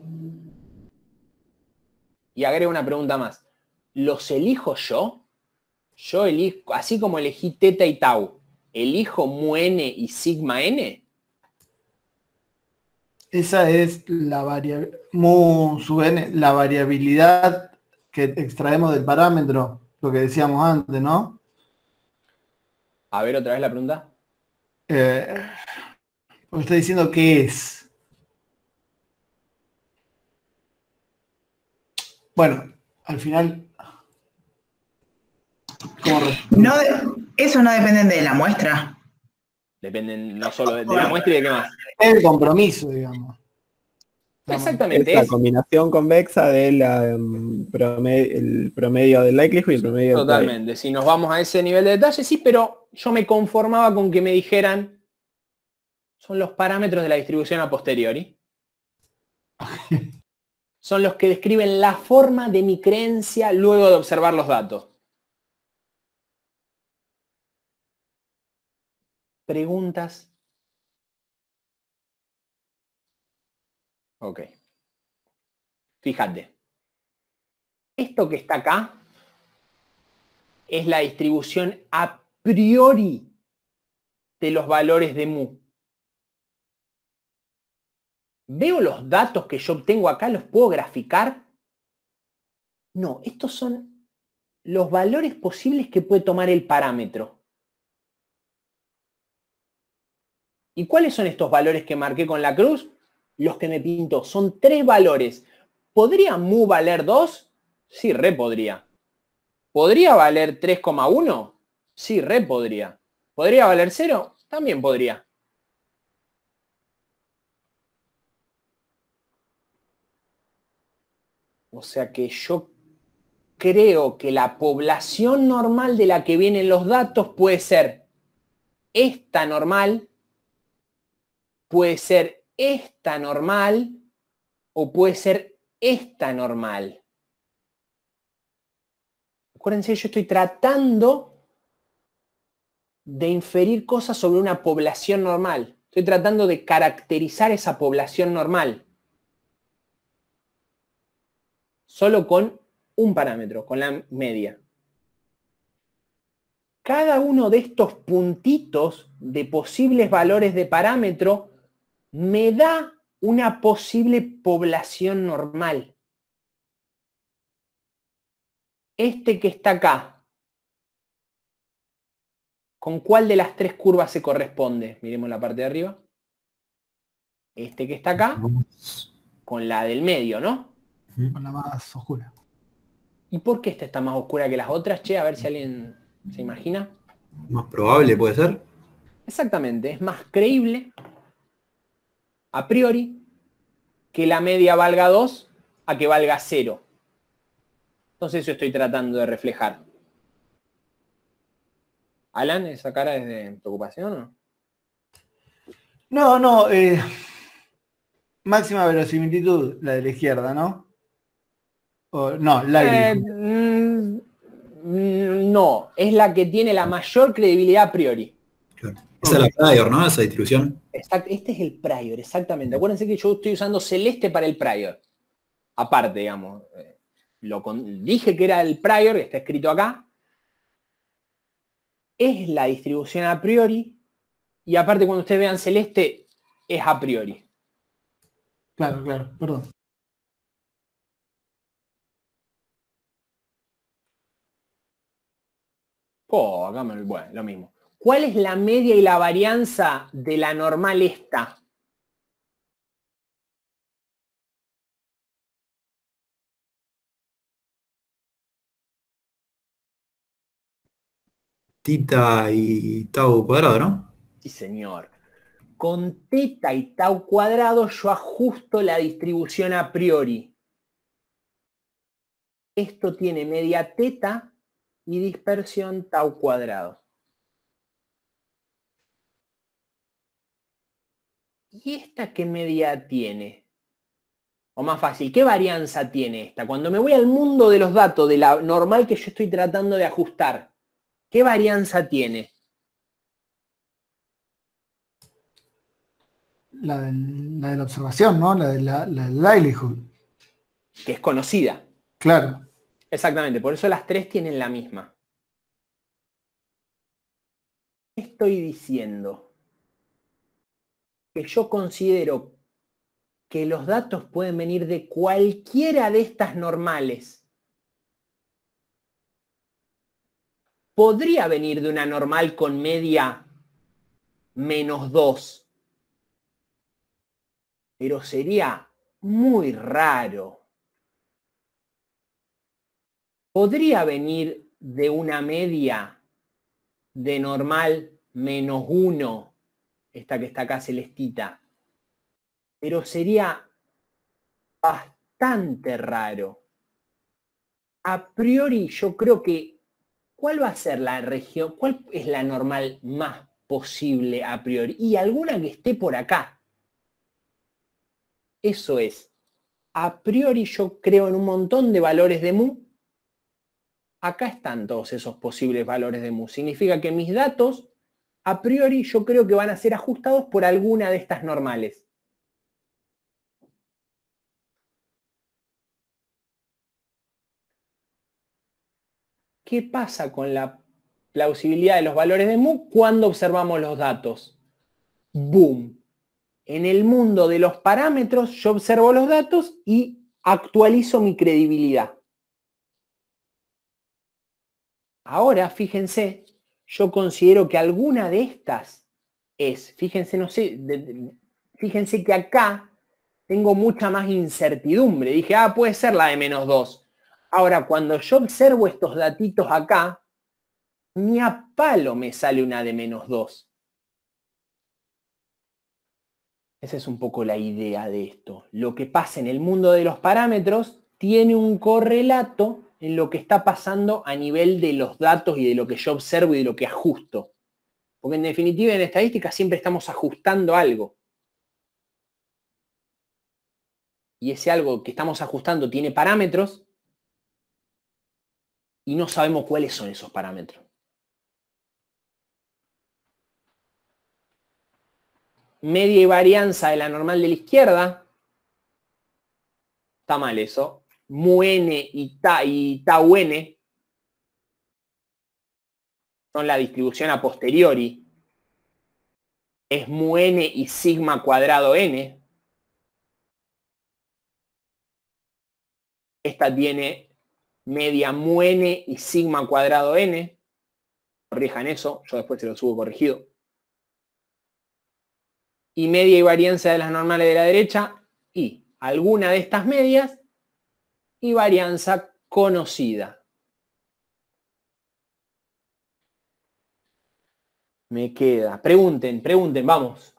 Y agrego una pregunta más. ¿Los elijo yo? Yo elijo, así como elegí teta y tau, ¿elijo mu n y sigma n? Esa es la, la variabilidad que extraemos del parámetro, lo que decíamos antes, ¿no? A ver otra vez la pregunta. Eh, me está diciendo qué es. Bueno, al final. no, eso no depende de la muestra. Dependen no solo de, la muestra y de qué más. El compromiso, digamos. Exactamente. La combinación convexa del mm, promedio, promedio del likelihood y el promedio Totalmente. si nos vamos a ese nivel de detalle, sí, pero yo me conformaba con que me dijeran son los parámetros de la distribución a posteriori. [laughs] son los que describen la forma de mi creencia luego de observar los datos. Preguntas Ok. Fíjate. Esto que está acá es la distribución a priori de los valores de mu. ¿Veo los datos que yo obtengo acá? ¿Los puedo graficar? No, estos son los valores posibles que puede tomar el parámetro. ¿Y cuáles son estos valores que marqué con la cruz? los que me pinto, Son tres valores. ¿Podría mu valer 2? Sí, re podría. ¿Podría valer 3,1? Sí, re podría. ¿Podría valer 0? También podría. O sea que yo creo que la población normal de la que vienen los datos puede ser esta normal, puede ser esta normal o puede ser esta normal. Acuérdense, yo estoy tratando de inferir cosas sobre una población normal. Estoy tratando de caracterizar esa población normal. Solo con un parámetro, con la media. Cada uno de estos puntitos de posibles valores de parámetro me da una posible población normal. Este que está acá, ¿con cuál de las tres curvas se corresponde? Miremos la parte de arriba. Este que está acá, con la del medio, ¿no? Con la más oscura. ¿Y por qué esta está más oscura que las otras? Che, a ver si alguien se imagina. Más probable puede ser. Exactamente, es más creíble, a priori que la media valga 2 a que valga 0. Entonces eso estoy tratando de reflejar. Alan, esa cara es de preocupación no? No, eh, máxima verosimilitud, la de la izquierda, ¿no? no, la eh, mm, mm, No, es la que tiene la mayor credibilidad a priori. Esa es la prior, ¿no? Esa distribución. este es el prior, exactamente. Acuérdense que yo estoy usando celeste para el prior. Aparte, digamos. Eh, lo dije que era el prior, que está escrito acá. Es la distribución a priori. Y aparte, cuando ustedes vean celeste, es a priori. Claro, claro, perdón. Oh, acá me... Bueno, lo mismo. ¿Cuál es la media y la varianza de la normal esta? Tita y tau cuadrado, ¿no? Sí, señor. Con teta y tau cuadrado yo ajusto la distribución a priori. Esto tiene media teta y dispersión tau cuadrado. ¿y esta qué media tiene? O más fácil, ¿qué varianza tiene esta? Cuando me voy al mundo de los datos, de la normal que yo estoy tratando de ajustar, ¿qué varianza tiene? La, de la observación, ¿no? La, de la, la del livelihood. Que es conocida. Claro. Exactamente, por eso las tres tienen la misma. ¿Qué estoy diciendo? que yo considero que los datos pueden venir de cualquiera de estas normales. Podría venir de una normal con media menos 2, pero sería muy raro. Podría venir de una media de normal menos 1 esta que está acá celestita, pero sería bastante raro. A priori yo creo que, ¿cuál va a ser la región? ¿Cuál es la normal más posible a priori? Y alguna que esté por acá. Eso es. A priori yo creo en un montón de valores de mu. Acá están todos esos posibles valores de mu. Significa que mis datos a priori yo creo que van a ser ajustados por alguna de estas normales. ¿Qué pasa con la plausibilidad de los valores de mu cuando observamos los datos? ¡Boom! En el mundo de los parámetros yo observo los datos y actualizo mi credibilidad. Ahora, fíjense yo considero que alguna de estas es, fíjense, no sé, fíjense que acá tengo mucha más incertidumbre. Dije, ah, puede ser la de menos 2. Ahora, cuando yo observo estos datitos acá, ni a palo me sale una de menos 2. Esa es un poco la idea de esto. Lo que pasa en el mundo de los parámetros tiene un correlato en lo que está pasando a nivel de los datos y de lo que yo observo y de lo que ajusto. Porque en definitiva en estadística siempre estamos ajustando algo. Y ese algo que estamos ajustando tiene parámetros y no sabemos cuáles son esos parámetros. Media y varianza de la normal de la izquierda. Está mal eso n y, ta, y n son la distribución a posteriori. Es mu n y sigma cuadrado n. Esta tiene media mu n y sigma cuadrado n. Corrijan eso, yo después se lo subo corregido. Y media y varianza de las normales de la derecha. Y alguna de estas medias y varianza conocida. Me queda. Pregunten, pregunten, vamos.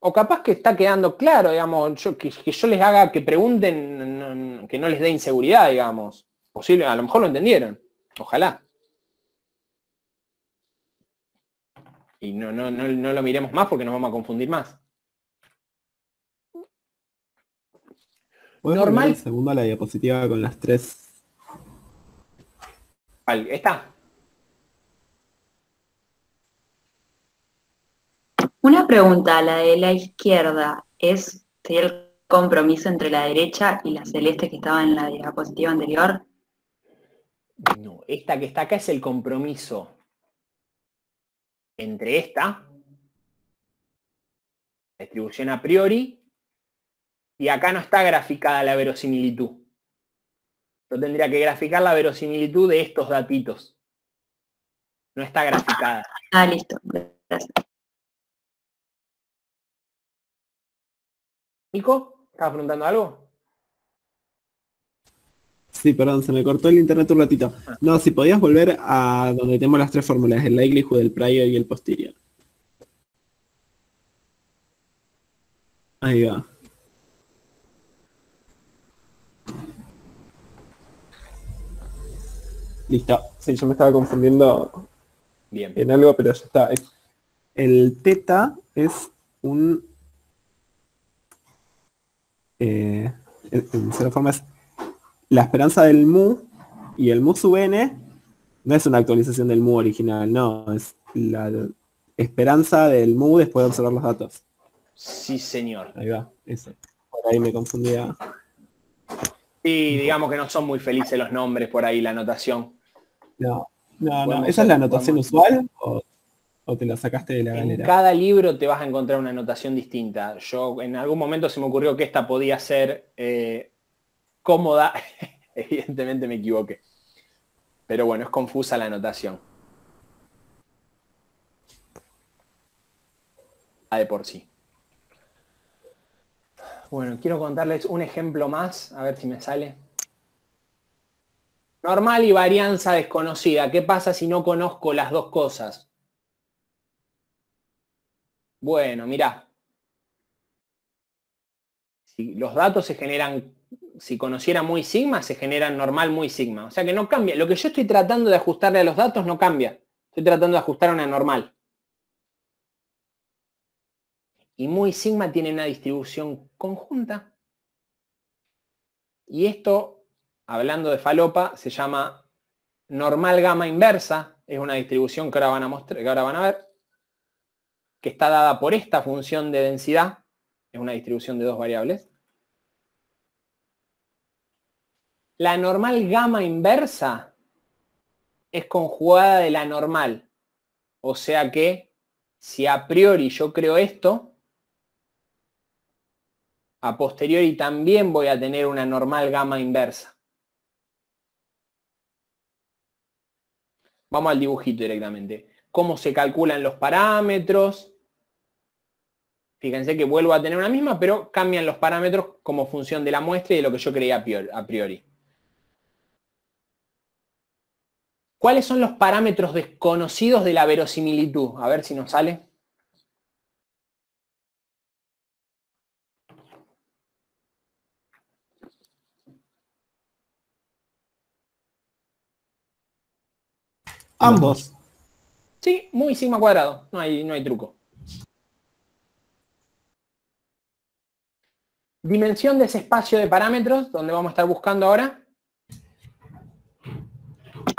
O capaz que está quedando claro, digamos, yo, que, yo les haga que pregunten, que no les dé inseguridad, digamos. Posible, a lo mejor lo entendieron. Ojalá. Y no, no, no lo miremos más porque nos vamos a confundir más. normal. Segunda la diapositiva con las tres. Está. Una pregunta, la de la izquierda, ¿es el compromiso entre la derecha y la celeste que estaba en la diapositiva anterior? No, esta que está acá es el compromiso entre esta, distribución a priori, y acá no está graficada la verosimilitud. Yo tendría que graficar la verosimilitud de estos datitos. No está graficada. Ah, listo. Gracias. Nico, ¿estás preguntando algo? Sí, perdón, se me cortó el internet un ratito. Ah. No, si podías volver a donde tenemos las tres fórmulas, el likelihood, el prior y el posterior. Ahí va. Listo. Sí, yo me estaba confundiendo Bien. en algo, pero ya está. El teta es un... Eh, cierta forma la esperanza del mu y el mu sub n no es una actualización del mu original, no, es la esperanza del mu después de observar los datos. Sí, señor. Ahí va, eso. Por ahí me confundía. Y digamos que no son muy felices los nombres por ahí, la anotación. No, no, no. ¿Esa es la anotación usual o, te la sacaste de la en Cada libro te vas a encontrar una anotación distinta. Yo en algún momento se me ocurrió que esta podía ser eh, cómoda. [laughs] Evidentemente me equivoqué. Pero bueno, es confusa la anotación. A ah, de por sí. Bueno, quiero contarles un ejemplo más, a ver si me sale. Normal y varianza desconocida. ¿Qué pasa si no conozco las dos cosas? Bueno, mirá. Si los datos se generan, si conociera muy sigma, se generan normal muy sigma. O sea que no cambia. Lo que yo estoy tratando de ajustarle a los datos no cambia. Estoy tratando de ajustar una normal. Y muy sigma tiene una distribución conjunta. Y esto hablando de falopa, se llama normal gamma inversa, es una distribución que ahora van a, ver, que está dada por esta función de densidad, es una distribución de dos variables. La normal gamma inversa es conjugada de la normal, o sea que si a priori yo creo esto, a posteriori también voy a tener una normal gamma inversa. Vamos al dibujito directamente. ¿Cómo se calculan los parámetros? Fíjense que vuelvo a tener una misma, pero cambian los parámetros como función de la muestra y de lo que yo creía a priori. ¿Cuáles son los parámetros desconocidos de la verosimilitud? A ver si nos sale. Ambos. Sí, muy sigma cuadrado. No hay, no hay truco. Dimensión de ese espacio de parámetros, donde vamos a estar buscando ahora.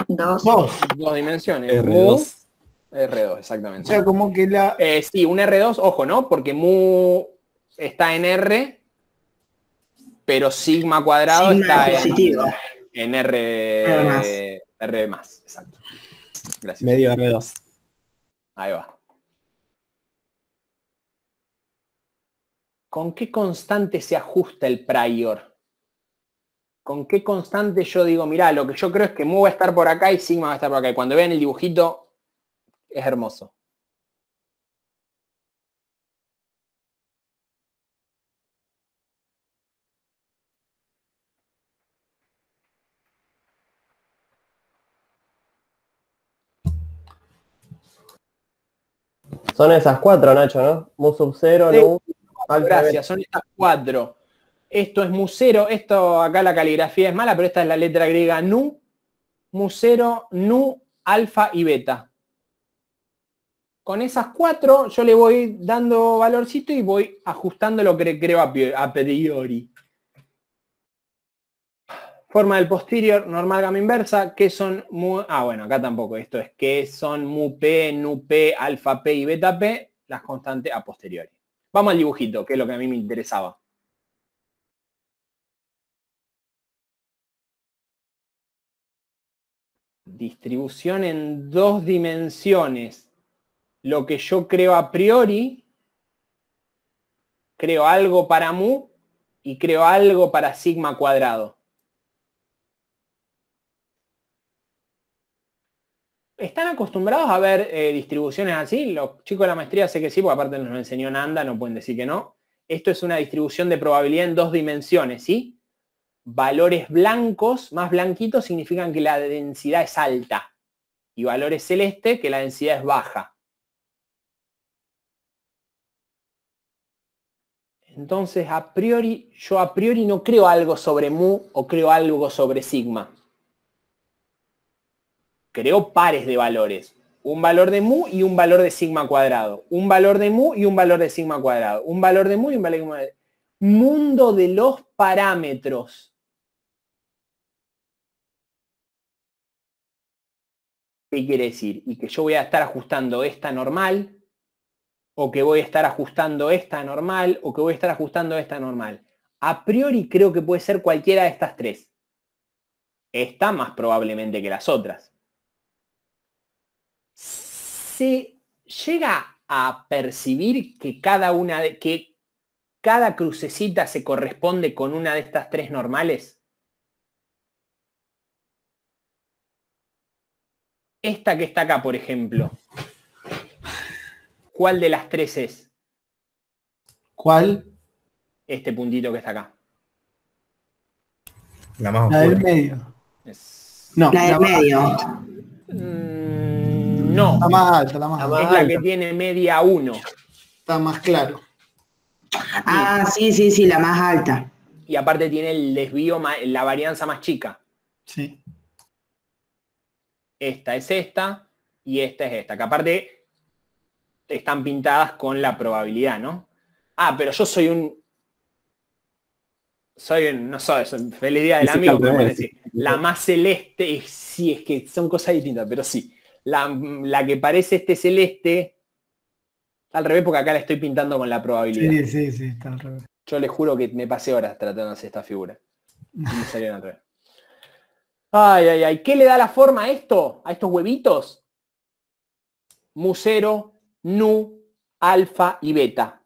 Dos. Dos, dimensiones. R2. R2, exactamente. O sea, como que la... Eh, sí, un R2, ojo, ¿no? Porque mu está en R, pero sigma cuadrado está en, en, R, R más. Medio Ahí va. ¿Con qué constante se ajusta el prior? ¿Con qué constante yo digo, mirá, lo que yo creo es que mu va a estar por acá y sigma va a estar por acá? Y cuando vean el dibujito, es hermoso. Son esas cuatro, Nacho, ¿no? Mu sub 0, nu alfa. Gracias, son esas cuatro. Esto es cero, esto acá la caligrafía es mala, pero esta es la letra griega nu, mu mu0, nu, alfa y beta. Con esas cuatro yo le voy dando valorcito y voy ajustando lo que creo a priori. Forma del posterior, normal gama inversa, que son mu... Ah, bueno, acá tampoco esto es que son mu p, nu p, alfa p y beta p, las constantes a posteriori. Vamos al dibujito, que es lo que a mí me interesaba. Distribución en dos dimensiones. Lo que yo creo a priori, creo algo para mu y creo algo para sigma cuadrado. ¿Están acostumbrados a ver eh, distribuciones así? Los chicos de la maestría sé que sí, porque aparte nos lo enseñó Nanda, no pueden decir que no. Esto es una distribución de probabilidad en dos dimensiones, ¿sí? Valores blancos, más blanquitos, significan que la densidad es alta. Y valores celeste, que la densidad es baja. Entonces, a priori, yo a priori no creo algo sobre mu o creo algo sobre sigma creó pares de valores. Un valor de mu y un valor de sigma cuadrado. Un valor de mu y un valor de sigma cuadrado. Un valor de mu y un valor de sigma cuadrado. Mundo de los parámetros. ¿Qué quiere decir? Y que yo voy a estar ajustando esta normal, o que voy a estar ajustando esta normal, o que voy a estar ajustando esta normal. A priori creo que puede ser cualquiera de estas tres. Esta más probablemente que las otras se llega a percibir que cada una de, que cada crucecita se corresponde con una de estas tres normales? Esta que está acá, por ejemplo. ¿Cuál de las tres es? ¿Cuál? Este puntito que está acá. La más del medio. No, la del medio. No. más alta, más alta. Es la que tiene media 1. Está más claro. Ah, sí, sí, sí, la más alta. Y aparte tiene el desvío, la varianza más chica. Sí. Esta es esta y esta es esta. Que aparte están pintadas con la probabilidad, ¿no? Ah, pero yo soy un... Soy un, no soy, soy feliz día del amigo, la más celeste, sí, es que son cosas distintas, pero sí la, que parece este celeste, al revés porque acá la estoy pintando con la probabilidad. Sí, sí, sí, está al revés. Yo les juro que me pasé horas tratando de hacer esta figura. me [laughs] Ay, ay, ay. ¿Qué le da la forma a esto? ¿A estos huevitos? Musero, nu, alfa y beta.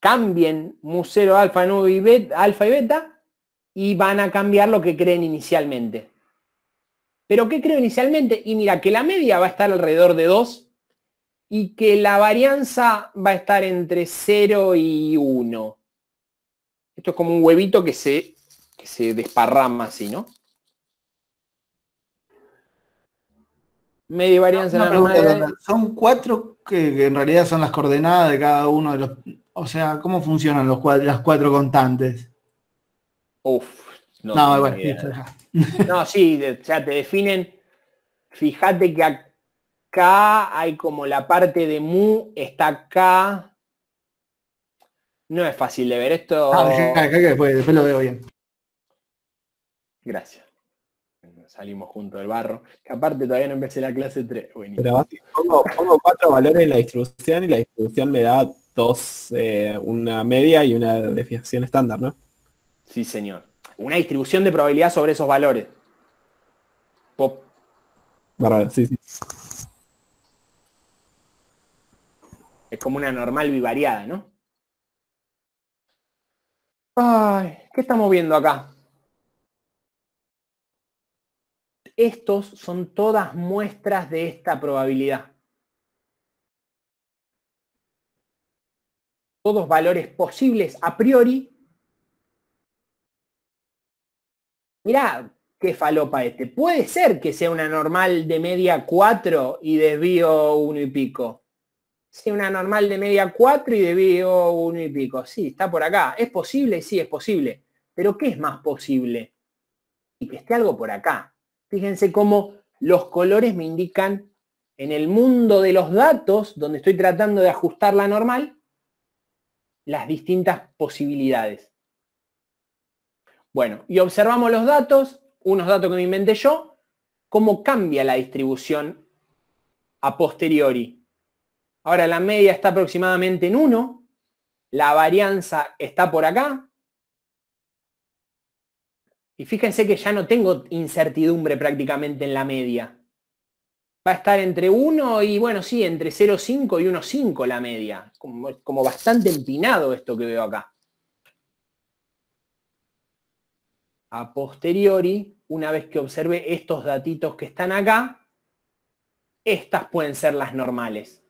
Cambien musero, alfa, nu y beta, alfa y beta y van a cambiar lo que creen inicialmente. Pero ¿qué creo inicialmente? Y mira, que la media va a estar alrededor de 2 y que la varianza va a estar entre 0 y 1. Esto es como un huevito que se, se desparrama así, ¿no? Media varianza. son cuatro que, en realidad son las coordenadas de cada uno de los... O sea, ¿cómo funcionan los las cuatro constantes? Uf, no, no, sí, ya te definen. Fíjate que acá hay como la parte de mu está acá. No es fácil de ver esto. Ah, acá, acá, pues, después, lo veo bien. Gracias salimos juntos del barro. Que aparte todavía no empecé la clase 3. Pero pongo, cuatro valores en la distribución y la distribución me da dos, eh, una media y una definición estándar, ¿no? Sí, señor una distribución de probabilidad sobre esos valores. Es como una normal bivariada, ¿no? Ay, ¿qué estamos viendo acá? Estos son todas muestras de esta probabilidad. Todos valores posibles a priori mirá, qué falopa este. Puede ser que sea una normal de media 4 y desvío 1 y pico. Sí, una normal de media 4 y desvío 1 y pico. Sí, está por acá. ¿Es posible? Sí, es posible. Pero ¿qué es más posible? Y que esté algo por acá. Fíjense cómo los colores me indican en el mundo de los datos, donde estoy tratando de ajustar la normal, las distintas posibilidades. Bueno, y observamos los datos, unos datos que me inventé yo, cómo cambia la distribución a posteriori. Ahora la media está aproximadamente en 1, la varianza está por acá. Y fíjense que ya no tengo incertidumbre prácticamente en la media. Va a estar entre 1 y, bueno, sí, entre 0,5 y 1,5 la media. Como, como bastante empinado esto que veo acá. a posteriori, una vez que observe estos datitos que están acá, estas pueden ser las normales.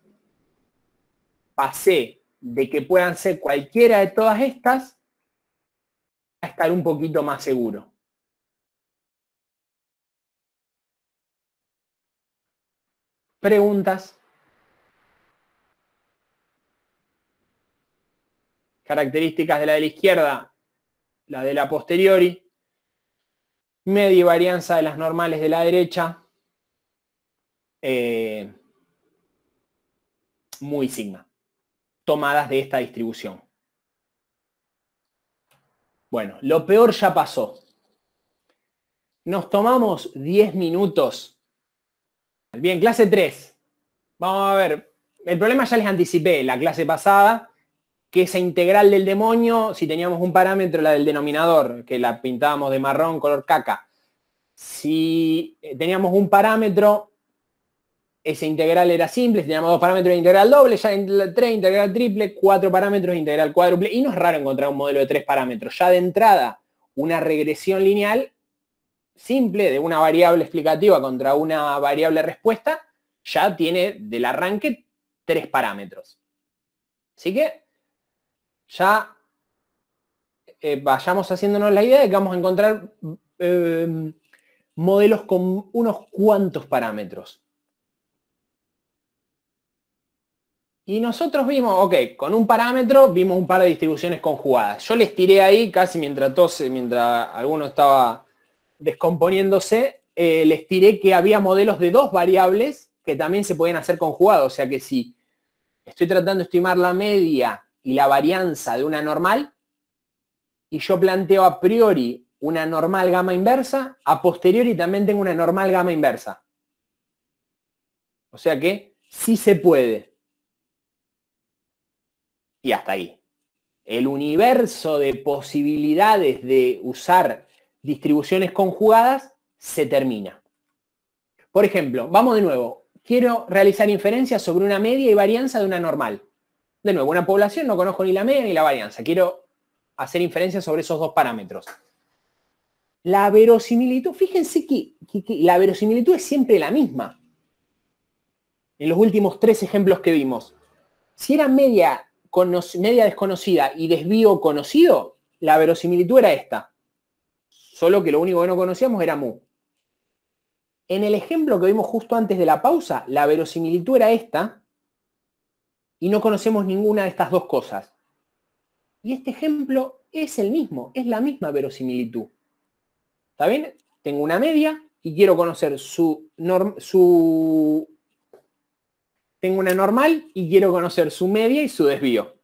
Pasé de que puedan ser cualquiera de todas estas a estar un poquito más seguro. preguntas, características de la de la izquierda, la de la posteriori, varianza de las normales de la derecha. Eh, muy sigma. Tomadas de esta distribución. Bueno, lo peor ya pasó. Nos tomamos 10 minutos. Bien, clase 3. Vamos a ver. El problema ya les anticipé la clase pasada que esa integral del demonio, si teníamos un parámetro, la del denominador, que la pintábamos de marrón, color caca, si eh, teníamos un parámetro, esa integral era simple, si teníamos dos parámetros de integral doble, ya tres, integral triple, cuatro parámetros, integral cuádruple, y no es raro encontrar un modelo de tres parámetros. Ya de entrada, una regresión lineal simple de una variable explicativa contra una variable respuesta, ya tiene del arranque tres parámetros. Así que ya eh, vayamos haciéndonos la idea de que vamos a encontrar eh, modelos con unos cuantos parámetros. Y nosotros vimos, ok, con un parámetro vimos un par de distribuciones conjugadas. Yo les tiré ahí casi mientras tose, eh, mientras alguno estaba descomponiéndose, les tiré que había modelos de dos variables que también se pueden hacer conjugados. O sea que si estoy tratando de estimar la media y la varianza de una normal, y yo planteo a priori una normal gamma inversa, a posteriori también tengo una normal gamma inversa. O sea que sí se puede. Y hasta ahí. El universo de posibilidades de usar distribuciones conjugadas se termina. Por ejemplo, vamos de nuevo. Quiero realizar inferencias sobre una media y varianza de una normal de nuevo, una población, no conozco ni la media ni la varianza. Quiero hacer inferencia sobre esos dos parámetros. La verosimilitud, fíjense que, la verosimilitud es siempre la misma. En los últimos tres ejemplos que vimos. Si era media, media desconocida y desvío conocido, la verosimilitud era esta. Solo que lo único que no conocíamos era mu. En el ejemplo que vimos justo antes de la pausa, la verosimilitud era esta, y no conocemos ninguna de estas dos cosas. Y este ejemplo es el mismo, es la misma verosimilitud. ¿Está bien? Tengo una media y quiero conocer su, su... Tengo una normal y quiero conocer su media y su desvío.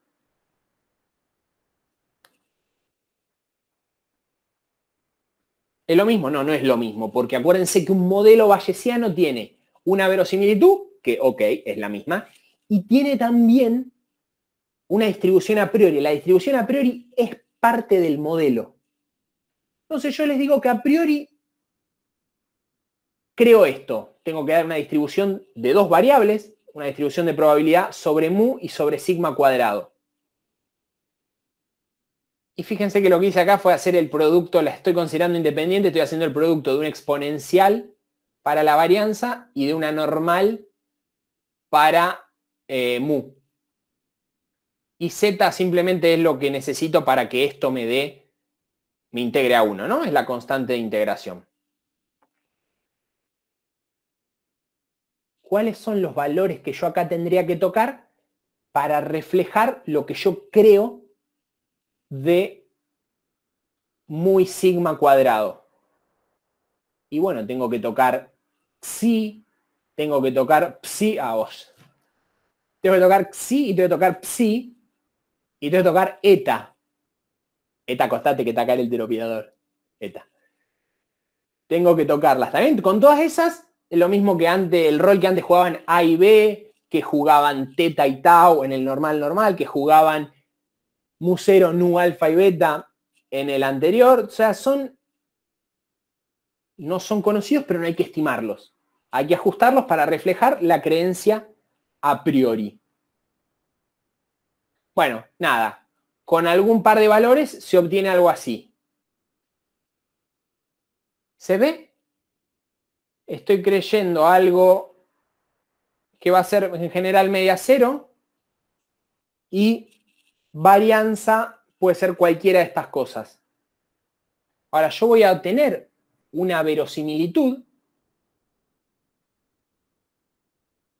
¿Es lo mismo? No, no es lo mismo, porque acuérdense que un modelo bayesiano tiene una verosimilitud, que ok, es la misma, y tiene también una distribución a priori. La distribución a priori es parte del modelo. Entonces yo les digo que a priori creo esto. Tengo que dar una distribución de dos variables, una distribución de probabilidad sobre mu y sobre sigma cuadrado. Y fíjense que lo que hice acá fue hacer el producto, la estoy considerando independiente, estoy haciendo el producto de un exponencial para la varianza y de una normal para eh, mu. Y z simplemente es lo que necesito para que esto me dé, me integre a 1, ¿no? Es la constante de integración. ¿Cuáles son los valores que yo acá tendría que tocar para reflejar lo que yo creo de muy sigma cuadrado? Y bueno, tengo que tocar psi, tengo que tocar psi a os tengo que tocar Xi y tengo que tocar Psi y tengo que tocar Eta. Eta constante que te acá el denominador. Eta. Tengo que tocarlas. También con todas esas, lo mismo que antes, el rol que antes jugaban A y B, que jugaban Teta y Tau en el normal normal, que jugaban Mu cero, Nu, Alfa y Beta en el anterior. O sea, son... No son conocidos, pero no hay que estimarlos. Hay que ajustarlos para reflejar la creencia a priori. Bueno, nada. Con algún par de valores se obtiene algo así. ¿Se ve? Estoy creyendo algo que va a ser en general media cero y varianza puede ser cualquiera de estas cosas. Ahora yo voy a obtener una verosimilitud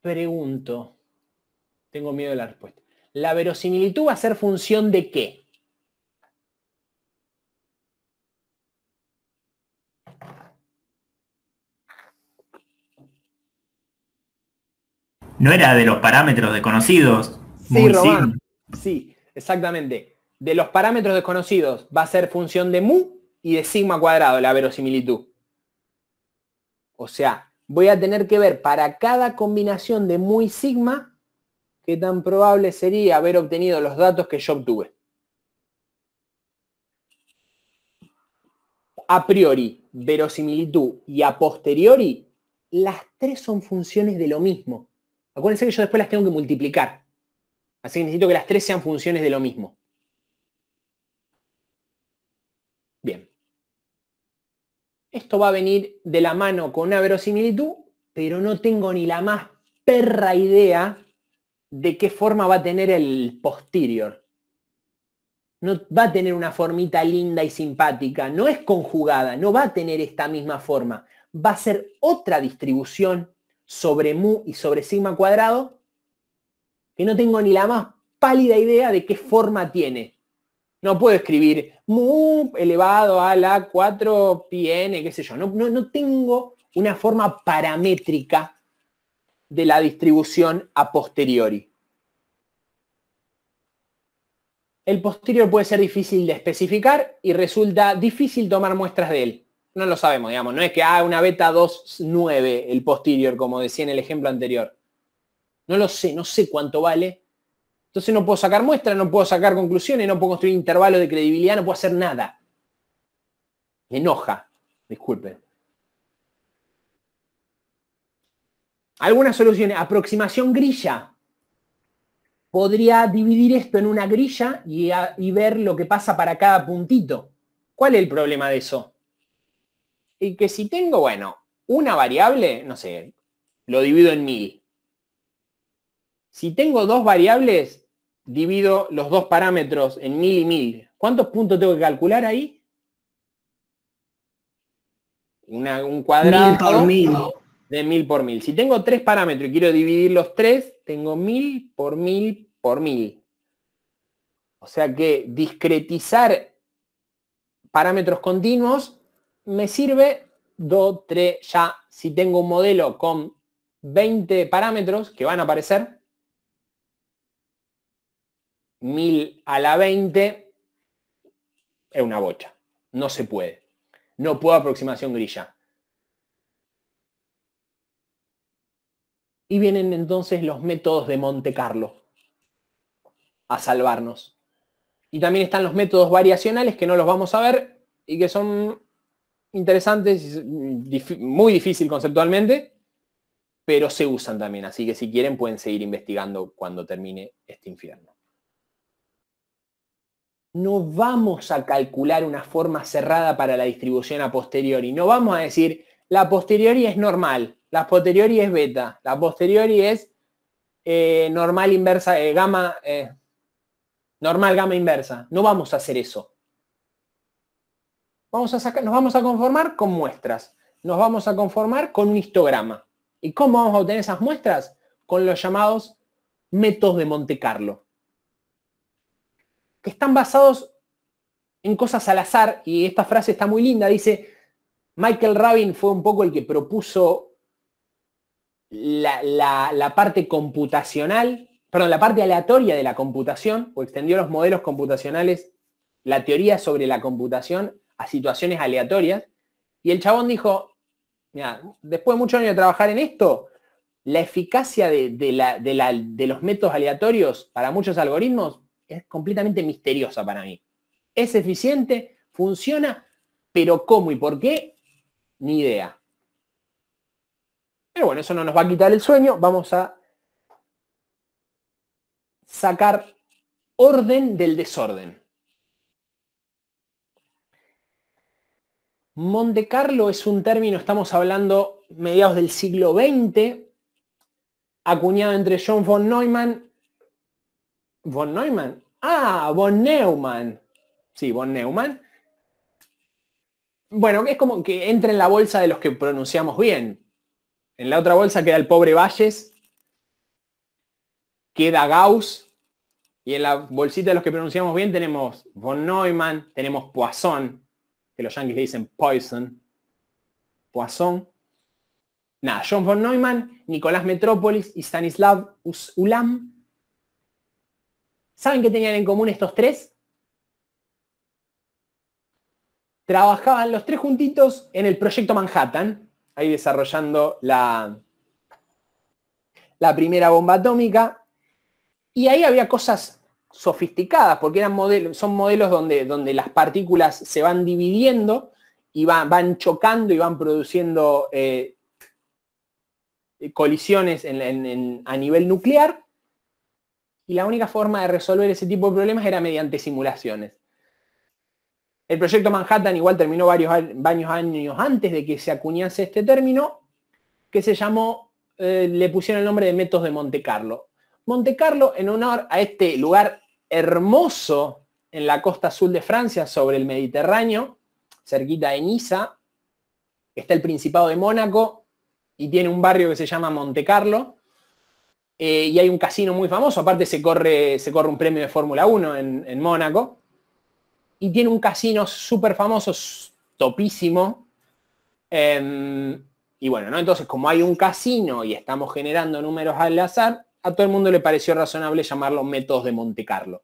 pregunto, tengo miedo de la respuesta, ¿la verosimilitud va a ser función de qué? ¿No era de los parámetros desconocidos? Sí, Sí, exactamente. De los parámetros desconocidos va a ser función de mu y de sigma cuadrado la verosimilitud. O sea, voy a tener que ver para cada combinación de muy sigma qué tan probable sería haber obtenido los datos que yo obtuve. A priori, verosimilitud y a posteriori, las tres son funciones de lo mismo. Acuérdense que yo después las tengo que multiplicar. Así que necesito que las tres sean funciones de lo mismo. Esto va a venir de la mano con una verosimilitud, pero no tengo ni la más perra idea de qué forma va a tener el posterior. No va a tener una formita linda y simpática, no es conjugada, no va a tener esta misma forma. Va a ser otra distribución sobre mu y sobre sigma cuadrado que no tengo ni la más pálida idea de qué forma tiene. No puedo escribir mu elevado a la 4 pn qué sé yo. No, no, tengo una forma paramétrica de la distribución a posteriori. El posterior puede ser difícil de especificar y resulta difícil tomar muestras de él. No lo sabemos, digamos. No es que haga ah, una beta 9 el posterior, como decía en el ejemplo anterior. No lo sé, no sé cuánto vale, entonces no puedo sacar muestras, no puedo sacar conclusiones, no puedo construir intervalos de credibilidad, no puedo hacer nada. enoja, disculpen. Algunas soluciones. Aproximación grilla. Podría dividir esto en una grilla y, ver lo que pasa para cada puntito. ¿Cuál es el problema de eso? Y que si tengo, bueno, una variable, no sé, lo divido en mil si tengo dos variables, divido los dos parámetros en mil y mil. ¿Cuántos puntos tengo que calcular ahí? un cuadrado por mil. de mil por mil. Si tengo tres parámetros y quiero dividir los tres, tengo mil por mil por mil. O sea que discretizar parámetros continuos me sirve dos, tres, ya. Si tengo un modelo con 20 parámetros que van a aparecer, 1000 a la 20 es una bocha. No se puede. No puedo aproximación grilla. Y vienen entonces los métodos de Monte Carlo a salvarnos. Y también están los métodos variacionales que no los vamos a ver y que son interesantes, muy difícil conceptualmente, pero se usan también. Así que si quieren pueden seguir investigando cuando termine este infierno no vamos a calcular una forma cerrada para la distribución a posteriori. No vamos a decir, la posteriori es normal, la posteriori es beta, la posteriori es eh, normal inversa, eh, gamma, eh, normal gamma inversa. No vamos a hacer eso. Vamos a nos vamos a conformar con muestras. Nos vamos a conformar con un histograma. ¿Y cómo vamos a obtener esas muestras? Con los llamados métodos de Monte Carlo que están basados en cosas al azar, y esta frase está muy linda, dice, Michael Rabin fue un poco el que propuso la, parte computacional, perdón, la parte aleatoria de la computación, o extendió los modelos computacionales, la teoría sobre la computación a situaciones aleatorias, y el chabón dijo, mira, después de muchos años de trabajar en esto, la eficacia de, de, los métodos aleatorios para muchos algoritmos es completamente misteriosa para mí. Es eficiente, funciona, pero cómo y por qué, ni idea. Pero bueno, eso no nos va a quitar el sueño. Vamos a sacar orden del desorden. Monte Carlo es un término, estamos hablando mediados del siglo XX, acuñado entre John von Neumann Von Neumann. Ah, von Neumann. Sí, von Neumann. Bueno, es como que entra en la bolsa de los que pronunciamos bien. En la otra bolsa queda el pobre Valles, queda Gauss, y en la bolsita de los que pronunciamos bien tenemos von Neumann, tenemos Poisson, que los yanquis le dicen Poison, Poisson. Nada, John von Neumann, Nicolás Metrópolis y Stanislav Ulam ¿Saben qué tenían en común estos tres? Trabajaban los tres juntitos en el proyecto Manhattan, ahí desarrollando la, la primera bomba atómica, y ahí había cosas sofisticadas, porque eran modelos, son modelos donde, donde las partículas se van dividiendo y van, chocando y van produciendo eh, colisiones a nivel nuclear y la única forma de resolver ese tipo de problemas era mediante simulaciones. El proyecto Manhattan igual terminó varios, años antes de que se acuñase este término, que se llamó, eh, le pusieron el nombre de métodos de Monte Carlo. Monte Carlo, en honor a este lugar hermoso en la costa sur de Francia, sobre el Mediterráneo, cerquita de Niza, está el Principado de Mónaco y tiene un barrio que se llama Monte Carlo, eh, y hay un casino muy famoso, aparte se corre, se corre un premio de Fórmula 1 en, Mónaco, y tiene un casino súper famoso, topísimo. Em, y bueno, Entonces, como hay un casino y estamos generando números al azar, a todo el mundo le pareció razonable llamarlo métodos de Monte Carlo.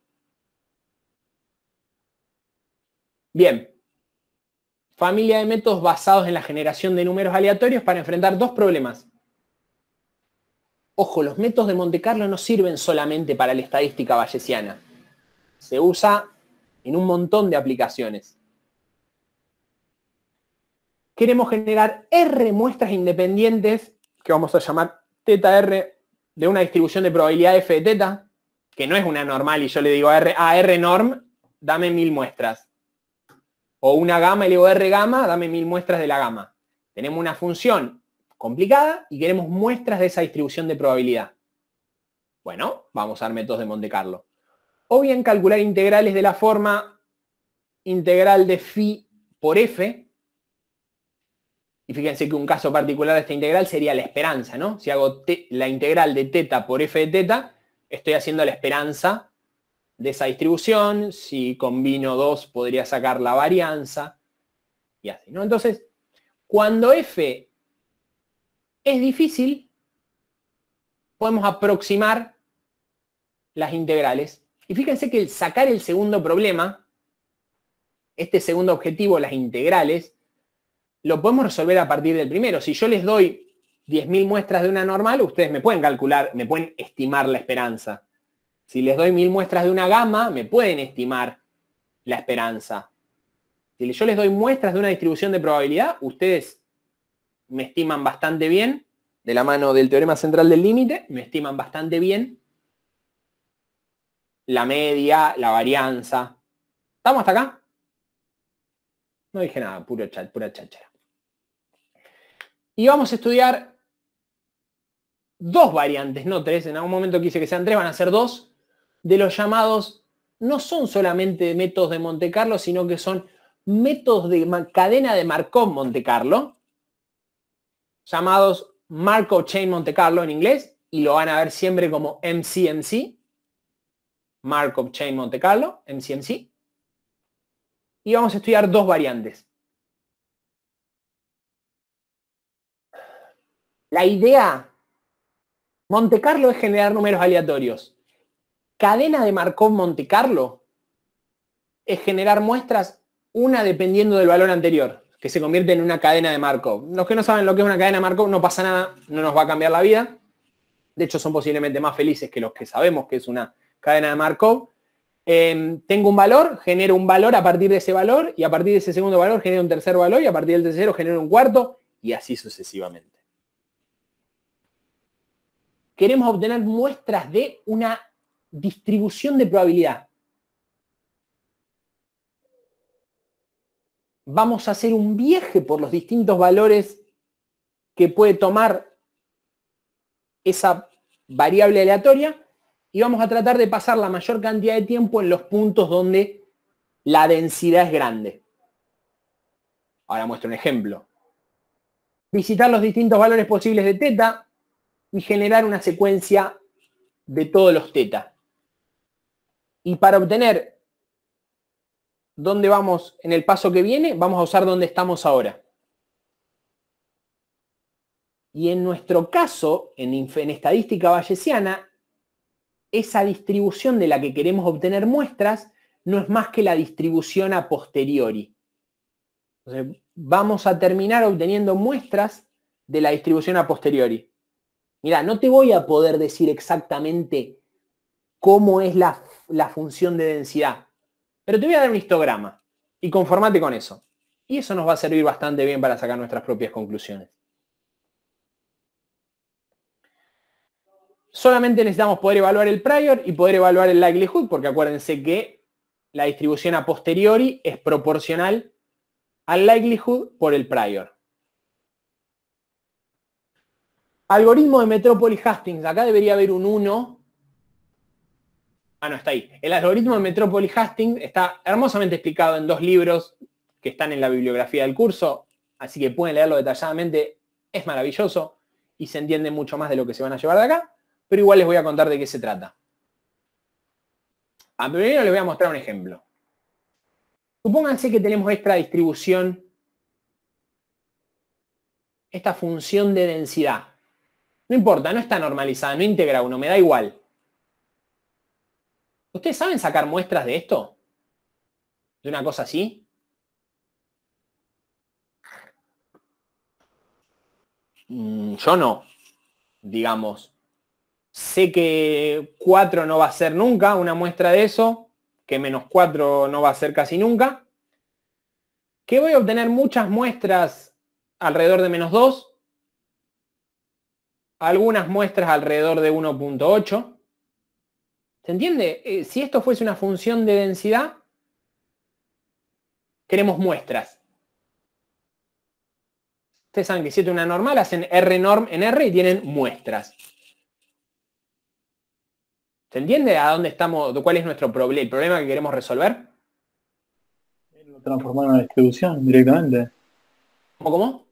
Bien. Familia de métodos basados en la generación de números aleatorios para enfrentar dos problemas. Ojo, los métodos de Monte Carlo no sirven solamente para la estadística bayesiana. Se usa en un montón de aplicaciones. Queremos generar R muestras independientes, que vamos a llamar teta R, de una distribución de probabilidad F de teta, que no es una normal y yo le digo a R, a ah, R norm, dame mil muestras. O una gama y le digo R gama, dame mil muestras de la gama. Tenemos una función complicada y queremos muestras de esa distribución de probabilidad. Bueno, vamos a dar métodos de Monte Carlo. O bien calcular integrales de la forma integral de phi por f. Y fíjense que un caso particular de esta integral sería la esperanza, ¿no? Si hago la integral de teta por f de teta, estoy haciendo la esperanza de esa distribución. Si combino 2, podría sacar la varianza. Y así, ¿no? Entonces, cuando f es difícil, podemos aproximar las integrales. Y fíjense que el sacar el segundo problema, este segundo objetivo, las integrales, lo podemos resolver a partir del primero. Si yo les doy 10.000 muestras de una normal, ustedes me pueden calcular, me pueden estimar la esperanza. Si les doy 1.000 muestras de una gamma, me pueden estimar la esperanza. Si yo les doy muestras de una distribución de probabilidad, ustedes me estiman bastante bien, de la mano del teorema central del límite, me estiman bastante bien la media, la varianza. ¿Estamos hasta acá? No dije nada, puro chat, pura cháchara. Y vamos a estudiar dos variantes, no tres, en algún momento quise que sean tres, van a ser dos, de los llamados, no son solamente métodos de Monte Carlo, sino que son métodos de cadena de Markov Monte Carlo, llamados Markov Chain Monte Carlo en inglés y lo van a ver siempre como MCMC, Markov Chain Monte Carlo, MCMC. Y vamos a estudiar dos variantes. La idea, Monte Carlo es generar números aleatorios. Cadena de Markov Monte Carlo es generar muestras, una dependiendo del valor anterior que se convierte en una cadena de Markov. Los que no saben lo que es una cadena de Markov, no pasa nada, no nos va a cambiar la vida. De hecho, son posiblemente más felices que los que sabemos que es una cadena de Markov. Em, tengo un valor, genero un valor a partir de ese valor y a partir de ese segundo valor genero un tercer valor y a partir del tercero genero un cuarto y así sucesivamente. Queremos obtener muestras de una distribución de probabilidad. vamos a hacer un viaje por los distintos valores que puede tomar esa variable aleatoria y vamos a tratar de pasar la mayor cantidad de tiempo en los puntos donde la densidad es grande. Ahora muestro un ejemplo. Visitar los distintos valores posibles de teta y generar una secuencia de todos los teta. Y para obtener dónde vamos en el paso que viene, vamos a usar dónde estamos ahora. Y en nuestro caso, en, estadística bayesiana, esa distribución de la que queremos obtener muestras no es más que la distribución a posteriori. vamos a terminar obteniendo muestras de la distribución a posteriori. Mira, no te voy a poder decir exactamente cómo es la función de densidad, pero te voy a dar un histograma y conformate con eso. Y eso nos va a servir bastante bien para sacar nuestras propias conclusiones. Solamente necesitamos poder evaluar el prior y poder evaluar el likelihood, porque acuérdense que la distribución a posteriori es proporcional al likelihood por el prior. Algoritmo de Metropolis Hastings. Acá debería haber un 1 Ah, no, está ahí. El algoritmo de Metropolis Hastings está hermosamente explicado en dos libros que están en la bibliografía del curso, así que pueden leerlo detalladamente, es maravilloso y se entiende mucho más de lo que se van a llevar de acá, pero igual les voy a contar de qué se trata. A primero les voy a mostrar un ejemplo. Supónganse que tenemos esta distribución, esta función de densidad. No importa, no está normalizada, no integra uno, me da igual. ¿Ustedes saben sacar muestras de esto? ¿De una cosa así? Mm, yo no, digamos. Sé que 4 no va a ser nunca una muestra de eso, que menos 4 no va a ser casi nunca, que voy a obtener muchas muestras alrededor de menos 2, algunas muestras alrededor de 1.8, ¿Se entiende? Eh, si esto fuese una función de densidad, queremos muestras. Ustedes saben que si es una normal, hacen R norm en R y tienen muestras. ¿Se entiende a dónde estamos, cuál es nuestro problema, el problema que queremos resolver? Lo transformar en una distribución directamente. ¿Cómo, cómo?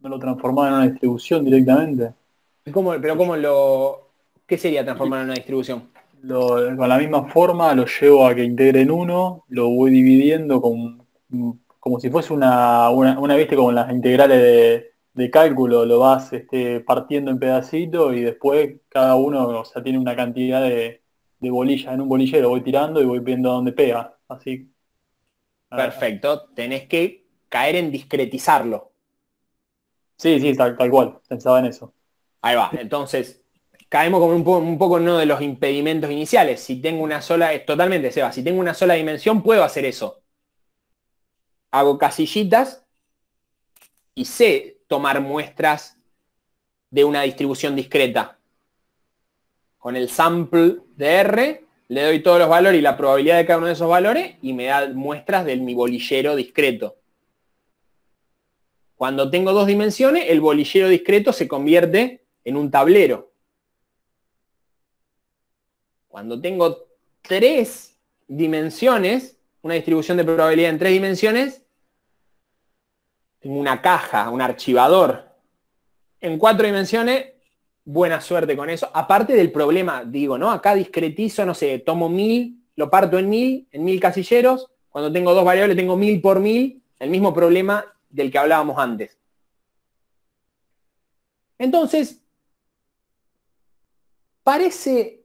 No lo transformar en una distribución directamente. pero cómo lo... ¿Qué sería transformar en una distribución? con la misma forma lo llevo a que integren uno, lo voy dividiendo como si fuese una, una, viste como las integrales de, cálculo, lo vas este, partiendo en pedacitos y después cada uno, sea, tiene una cantidad de, de bolillas en un bolillero, voy tirando y voy viendo dónde pega, así. Perfecto, tenés que caer en discretizarlo. Sí, sí, tal cual, pensaba en eso. Ahí va, entonces caemos como un, poco en uno de los impedimentos iniciales. Si tengo una sola, totalmente, Seba, si tengo una sola dimensión, puedo hacer eso. Hago casillitas y sé tomar muestras de una distribución discreta. Con el sample de R le doy todos los valores y la probabilidad de cada uno de esos valores y me da muestras de mi bolillero discreto. Cuando tengo dos dimensiones, el bolillero discreto se convierte en un tablero. Cuando tengo tres dimensiones, una distribución de probabilidad en tres dimensiones, tengo una caja, un archivador. En cuatro dimensiones, buena suerte con eso. Aparte del problema, digo, ¿no? Acá discretizo, no sé, tomo mil, lo parto en mil, en mil casilleros. Cuando tengo dos variables, tengo mil por mil, el mismo problema del que hablábamos antes. Entonces, parece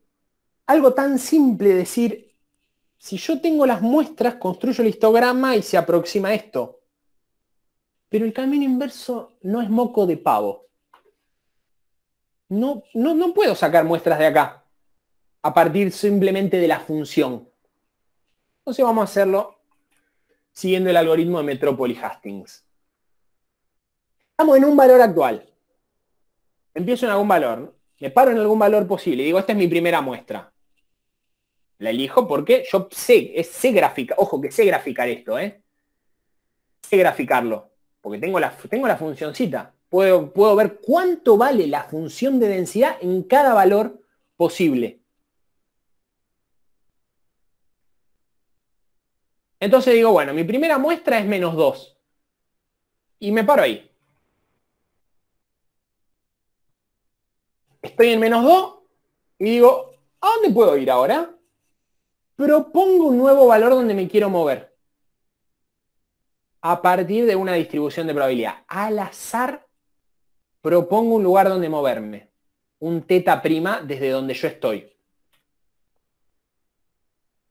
algo tan simple decir, si yo tengo las muestras, construyo el histograma y se aproxima esto. Pero el camino inverso no es moco de pavo. No, no, no puedo sacar muestras de acá a partir simplemente de la función. Entonces vamos a hacerlo siguiendo el algoritmo de Metropolis Hastings. Estamos en un valor actual. Empiezo en algún valor. Me paro en algún valor posible. Digo, esta es mi primera muestra. La elijo porque yo sé, sé graficar, ojo que sé graficar esto, ¿eh? Sé graficarlo, porque tengo la, tengo la funcioncita. Puedo, puedo ver cuánto vale la función de densidad en cada valor posible. Entonces digo, bueno, mi primera muestra es menos 2. Y me paro ahí. Estoy en menos 2 y digo, ¿a dónde puedo ir ahora? propongo un nuevo valor donde me quiero mover a partir de una distribución de probabilidad. Al azar, propongo un lugar donde moverme, un teta prima desde donde yo estoy.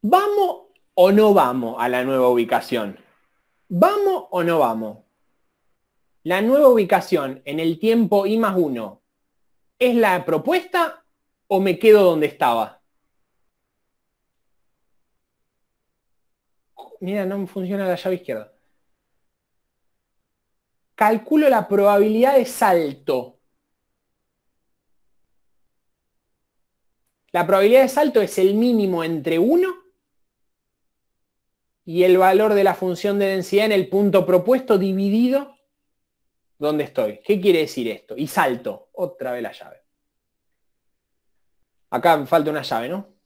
¿Vamos o no vamos a la nueva ubicación? ¿Vamos o no vamos? ¿La nueva ubicación en el tiempo I más 1 es la propuesta o me quedo donde estaba? mira, no me funciona la llave izquierda. Calculo la probabilidad de salto. La probabilidad de salto es el mínimo entre 1 y el valor de la función de densidad en el punto propuesto dividido donde estoy. ¿Qué quiere decir esto? Y salto otra vez la llave. Acá me falta una llave, ¿no?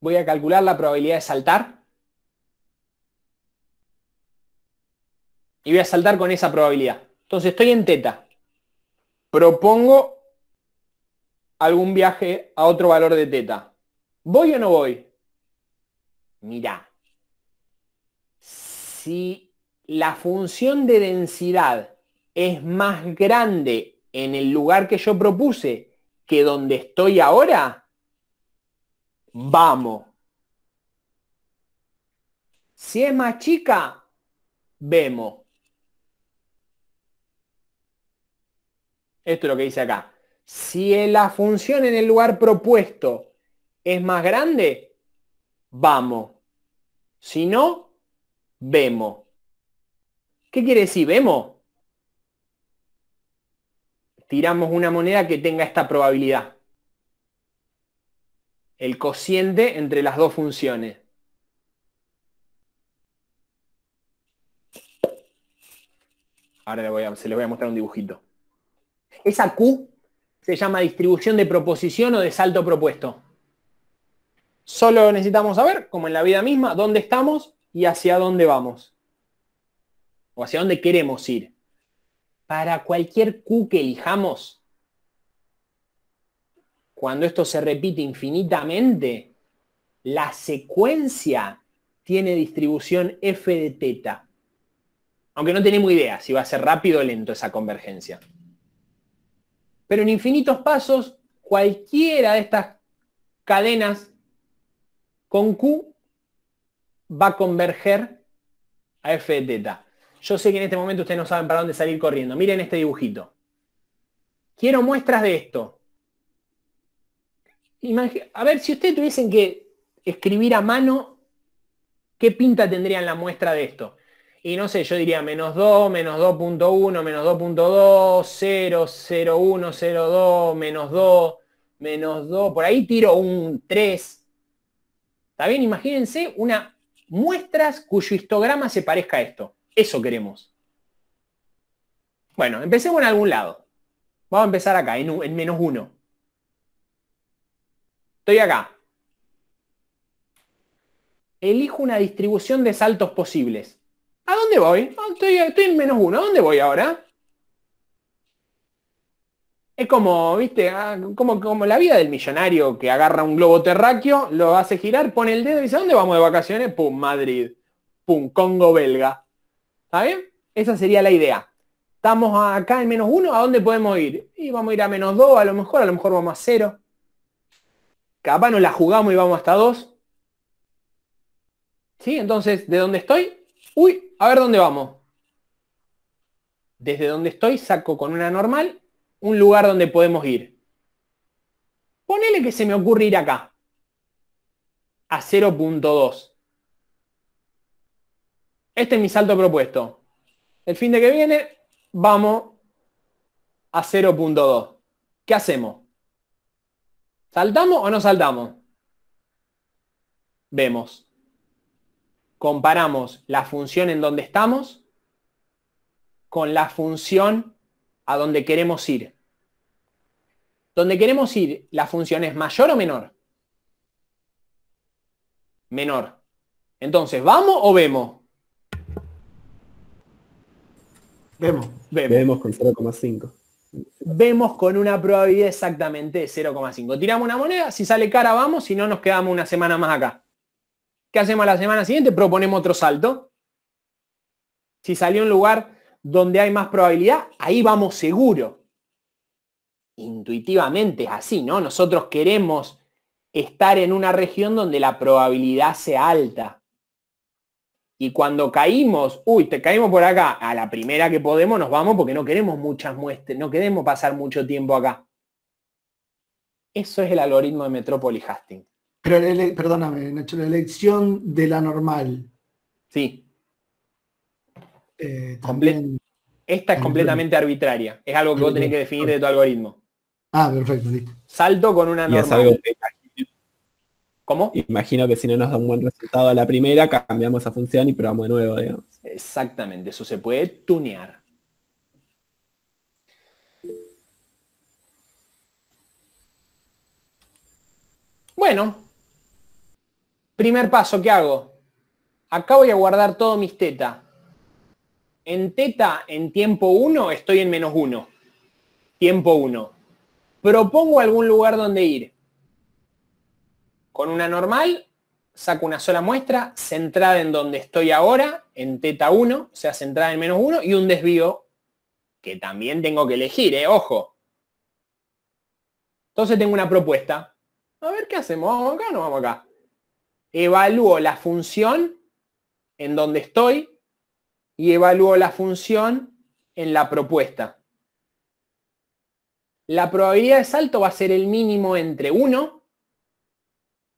Voy a calcular la probabilidad de saltar. Y voy a saltar con esa probabilidad. Entonces estoy en teta. Propongo algún viaje a otro valor de teta. ¿Voy o no voy? Mirá. Si la función de densidad es más grande en el lugar que yo propuse que donde estoy ahora, vamos. Si es más chica, vemos. Esto es lo que dice acá. Si la función en el lugar propuesto es más grande, vamos. Si no, vemos. ¿Qué quiere decir vemos? Tiramos una moneda que tenga esta probabilidad el cociente entre las dos funciones. Ahora se les voy a mostrar un dibujito. Esa Q se llama distribución de proposición o de salto propuesto. Solo necesitamos saber, como en la vida misma, dónde estamos y hacia dónde vamos. O hacia dónde queremos ir. Para cualquier Q que elijamos, cuando esto se repite infinitamente, la secuencia tiene distribución f de teta. Aunque no tenemos idea si va a ser rápido o lento esa convergencia. Pero en infinitos pasos, cualquiera de estas cadenas con Q va a converger a f de teta. Yo sé que en este momento ustedes no saben para dónde salir corriendo. Miren este dibujito. Quiero muestras de esto a ver, si ustedes tuviesen que escribir a mano, ¿qué pinta tendrían la muestra de esto? Y no sé, yo diría menos 2, menos 2.1, menos 2.2, 0, 0, 1, 0, 2, menos 2, menos 2. Por ahí tiro un 3. ¿Está bien? Imagínense una muestras cuyo histograma se parezca a esto. Eso queremos. Bueno, empecemos en algún lado. Vamos a empezar acá, en, en menos 1. Estoy acá. Elijo una distribución de saltos posibles. ¿A dónde voy? Ah, estoy, en menos uno. ¿A dónde voy ahora? Es como, viste, ah, como, la vida del millonario que agarra un globo terráqueo, lo hace girar, pone el dedo y dice, ¿dónde vamos de vacaciones? Pum, Madrid. Pum, Congo belga. ¿Está bien? Esa sería la idea. Estamos acá en menos uno, ¿a dónde podemos ir? Y vamos a ir a menos dos, a lo mejor, a lo mejor vamos a cero capaz no la jugamos y vamos hasta 2. ¿Sí? Entonces, ¿de dónde estoy? Uy, a ver dónde vamos. Desde donde estoy saco con una normal un lugar donde podemos ir. Ponele que se me ocurre ir acá. A 0.2. Este es mi salto propuesto. El fin de que viene vamos a 0.2. ¿Qué hacemos? ¿Saltamos o no saltamos? Vemos. Comparamos la función en donde estamos con la función a donde queremos ir. Donde queremos ir, la función es mayor o menor. Menor. Entonces, ¿vamos o vemos? Vemos. Vemos, vemos con 0,5 vemos con una probabilidad exactamente de 0,5. Tiramos una moneda, si sale cara vamos, si no nos quedamos una semana más acá. ¿Qué hacemos la semana siguiente? Proponemos otro salto. Si salió un lugar donde hay más probabilidad, ahí vamos seguro. Intuitivamente es así, ¿no? Nosotros queremos estar en una región donde la probabilidad sea alta. Y cuando caímos, uy, te caímos por acá, a la primera que podemos nos vamos porque no queremos muchas muestras, no queremos pasar mucho tiempo acá. Eso es el algoritmo de Metropolis Hastings. Pero, perdóname, Nacho, la elección de la normal. Sí. Eh, esta es completamente arbitraria. Es algo que vos tenés que definir de tu algoritmo. Ah, perfecto, Salto con una normal. ¿Cómo? Imagino que si no nos da un buen resultado a la primera, cambiamos a función y probamos de nuevo, digamos. Exactamente, eso se puede tunear. Bueno, primer paso, ¿qué hago? Acá voy a guardar todo mis teta. En teta, en tiempo 1, estoy en menos 1. Tiempo 1. Propongo algún lugar donde ir. Con una normal saco una sola muestra centrada en donde estoy ahora, en teta 1, o sea, centrada en menos 1, y un desvío que también tengo que elegir, ¿eh? ojo. Entonces tengo una propuesta. A ver qué hacemos, ¿vamos acá o no vamos acá? Evalúo la función en donde estoy y evalúo la función en la propuesta. La probabilidad de salto va a ser el mínimo entre 1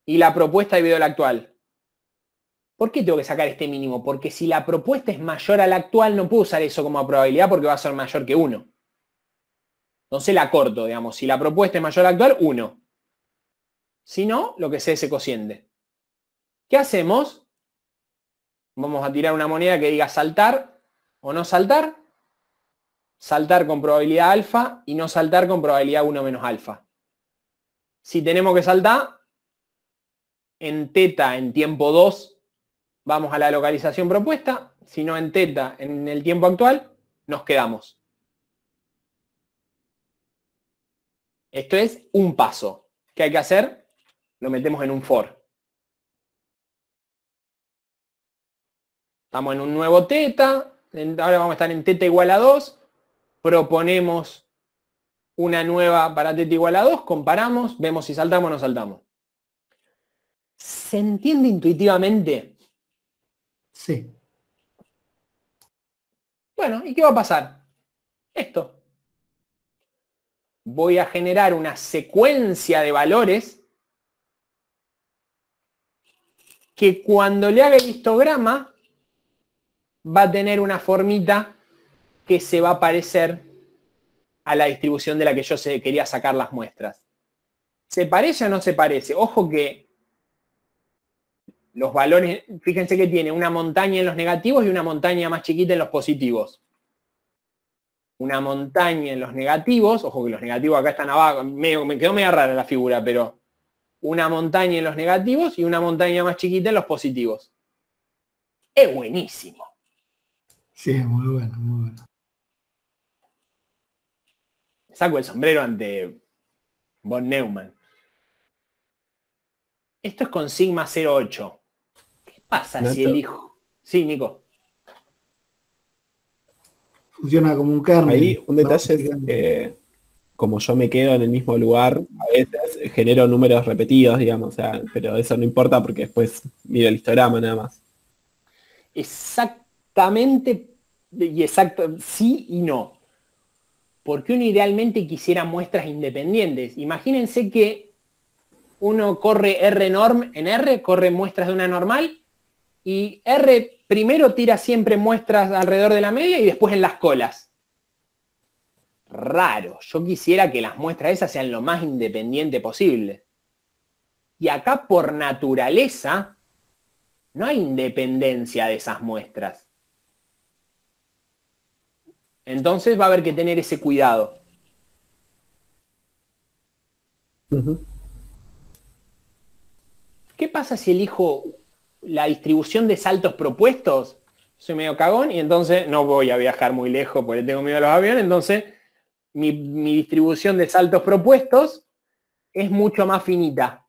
y la propuesta debido a la actual. ¿Por qué tengo que sacar este mínimo? Porque si la propuesta es mayor a la actual, no puedo usar eso como probabilidad porque va a ser mayor que 1. Entonces la corto, digamos. Si la propuesta es mayor a la actual, 1. Si no, lo que sea ese cociente. ¿Qué hacemos? Vamos a tirar una moneda que diga saltar o no saltar. Saltar con probabilidad alfa y no saltar con probabilidad 1 menos alfa. Si tenemos que saltar, en teta en tiempo 2, vamos a la localización propuesta, si no en teta en el tiempo actual, nos quedamos. Esto es un paso. ¿Qué hay que hacer? Lo metemos en un for. Estamos en un nuevo teta, ahora vamos a estar en teta igual a 2, proponemos una nueva para teta igual a 2, comparamos, vemos si saltamos o no saltamos. ¿Se entiende intuitivamente? Sí. Bueno, ¿y qué va a pasar? Esto. Voy a generar una secuencia de valores que cuando le haga el histograma va a tener una formita que se va a parecer a la distribución de la que yo quería sacar las muestras. ¿Se parece o no se parece? Ojo que los valores, fíjense que tiene una montaña en los negativos y una montaña más chiquita en los positivos. Una montaña en los negativos, ojo que los negativos acá están abajo, me quedó medio rara la figura, pero una montaña en los negativos y una montaña más chiquita en los positivos. Es buenísimo. Sí, muy bueno, muy bueno. Saco el sombrero ante von Neumann. Esto es con sigma 08 pasa si el hijo? Sí, Nico. Funciona como un carne. Ahí un detalle eh, como yo me quedo en el mismo lugar, a veces genero números repetidos, digamos, pero eso no importa porque después miro el histograma nada más. Exactamente, y exacto, sí y no. Porque uno idealmente quisiera muestras independientes. Imagínense que uno corre R norm en R, corre muestras de una normal y R primero tira siempre muestras alrededor de la media y después en las colas. Raro. Yo quisiera que las muestras esas sean lo más independiente posible. Y acá por naturaleza no hay independencia de esas muestras. Entonces va a haber que tener ese cuidado. ¿Qué pasa si elijo la distribución de saltos propuestos, soy medio cagón y entonces no voy a viajar muy lejos porque tengo miedo a los aviones, entonces mi, distribución de saltos propuestos es mucho más finita.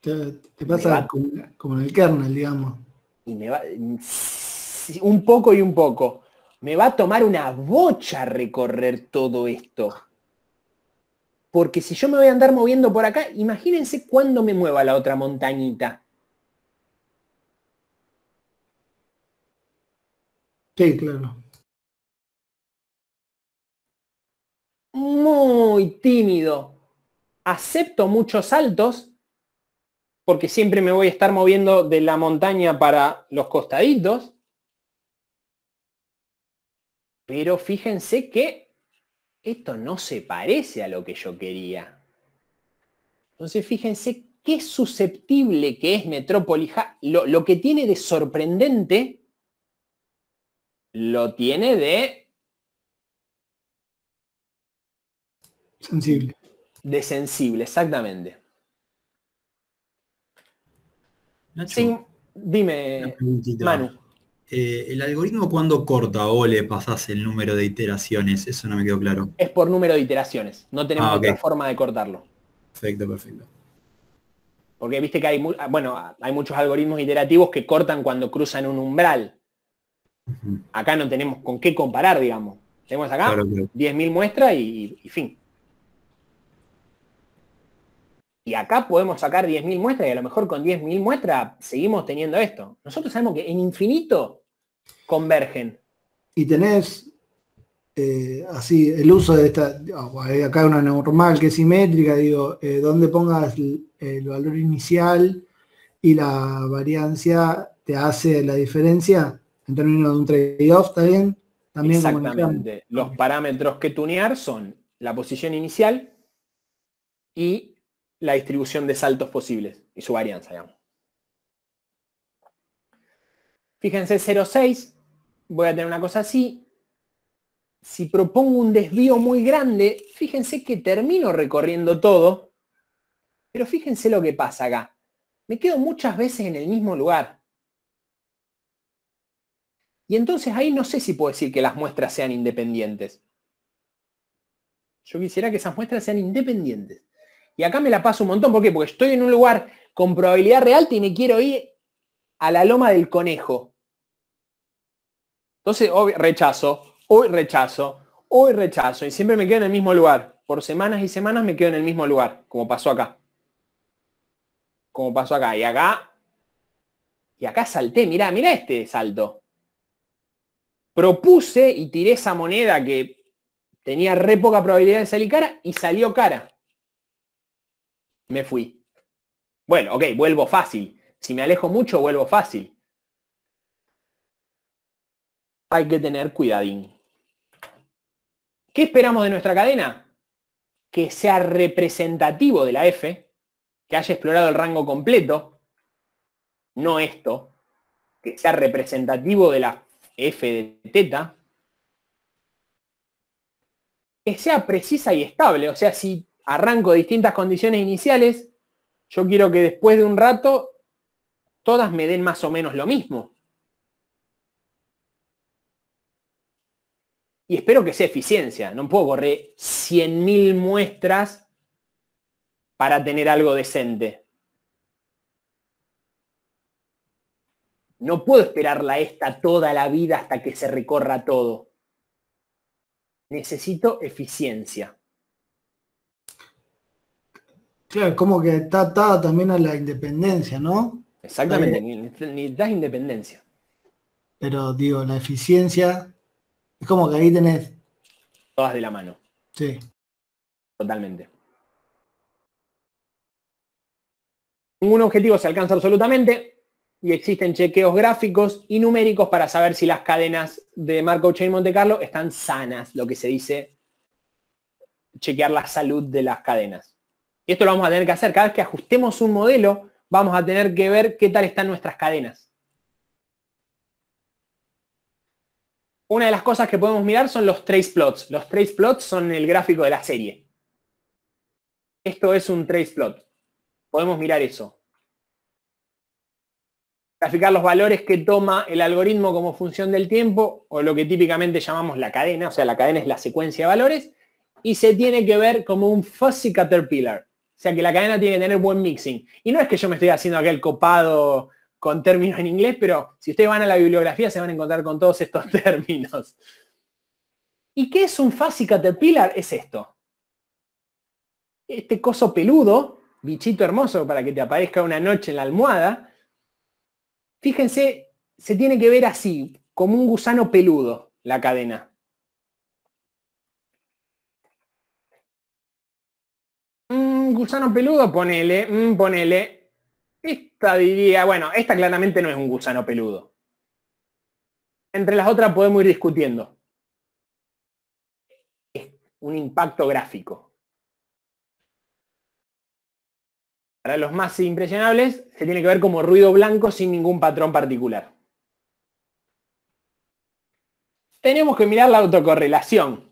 Te, pasa como, como, en el kernel, digamos. Y me va, un poco y un poco. Me va a tomar una bocha recorrer todo esto. Porque si yo me voy a andar moviendo por acá, imagínense cuándo me mueva la otra montañita. Sí, claro. Muy tímido. Acepto muchos saltos porque siempre me voy a estar moviendo de la montaña para los costaditos. Pero fíjense que esto no se parece a lo que yo quería. Entonces, fíjense qué susceptible que es Metrópolis. lo, que tiene de sorprendente, lo tiene de... Sensible. De sensible, exactamente. dime, Manu. Eh, ¿el algoritmo cuándo corta o le pasas el número de iteraciones? Eso no me quedó claro. Es por número de iteraciones, no tenemos ah, otra forma de cortarlo. Perfecto, perfecto. Porque viste que hay, ah, bueno, hay muchos algoritmos iterativos que cortan cuando cruzan un umbral. Acá no tenemos con qué comparar, digamos. Tenemos acá 10.000 muestras y, y, fin. Y acá podemos sacar 10.000 muestras y a lo mejor con 10.000 muestras seguimos teniendo esto. Nosotros sabemos que en infinito convergen. Y tenés eh, así el uso de esta, oh, acá una normal que es simétrica, digo, eh, donde pongas el, valor inicial y la variancia te hace la diferencia en términos de un trade-off también. también Exactamente. Los parámetros que tunear son la posición inicial y la distribución de saltos posibles y su varianza, digamos. Fíjense 0,6 voy a tener una cosa así. Si propongo un desvío muy grande, fíjense que termino recorriendo todo, pero fíjense lo que pasa acá. Me quedo muchas veces en el mismo lugar. Y entonces ahí no sé si puedo decir que las muestras sean independientes. Yo quisiera que esas muestras sean independientes. Y acá me la paso un montón. ¿Por qué? Porque estoy en un lugar con probabilidad real y me quiero ir a la loma del conejo. Entonces, hoy rechazo, hoy rechazo, hoy rechazo, y siempre me quedo en el mismo lugar. Por semanas y semanas me quedo en el mismo lugar, como pasó acá. Como pasó acá. Y acá, y acá salté, mirá, mirá este salto. Propuse y tiré esa moneda que tenía re poca probabilidad de salir cara y salió cara. Me fui. Bueno, ok, vuelvo fácil. Si me alejo mucho, vuelvo fácil hay que tener cuidadín. ¿Qué esperamos de nuestra cadena? Que sea representativo de la F, que haya explorado el rango completo, no esto, que sea representativo de la F de teta, que sea precisa y estable, o sea, si arranco distintas condiciones iniciales, yo quiero que después de un rato todas me den más o menos lo mismo. y espero que sea eficiencia. No puedo correr 100.000 muestras para tener algo decente. No puedo esperar la esta toda la vida hasta que se recorra todo. Necesito eficiencia. Claro, como que está atada también a la independencia, ¿no? Exactamente, eh, Ni necesitas independencia. Pero digo, la eficiencia es como que ahí tenés. Todas de la mano. Sí. Totalmente. Ningún objetivo se alcanza absolutamente y existen chequeos gráficos y numéricos para saber si las cadenas de Marco Chain Monte Carlo están sanas, lo que se dice chequear la salud de las cadenas. Y esto lo vamos a tener que hacer. Cada vez que ajustemos un modelo, vamos a tener que ver qué tal están nuestras cadenas. una de las cosas que podemos mirar son los trace plots. Los trace plots son el gráfico de la serie. Esto es un trace plot. Podemos mirar eso. Graficar los valores que toma el algoritmo como función del tiempo, o lo que típicamente llamamos la cadena, o sea, la cadena es la secuencia de valores, y se tiene que ver como un fuzzy caterpillar. O sea, que la cadena tiene que tener buen mixing. Y no es que yo me estoy haciendo aquel copado con términos en inglés, pero si ustedes van a la bibliografía se van a encontrar con todos estos [laughs] términos. ¿Y qué es un fuzzy caterpillar? Es esto. Este coso peludo, bichito hermoso para que te aparezca una noche en la almohada. Fíjense, se tiene que ver así, como un gusano peludo la cadena. Un mm, gusano peludo, ponele, mm, ponele, esta diría, bueno, esta claramente no es un gusano peludo. Entre las otras podemos ir discutiendo. Es un impacto gráfico. Para los más impresionables, se tiene que ver como ruido blanco sin ningún patrón particular. Tenemos que mirar la autocorrelación.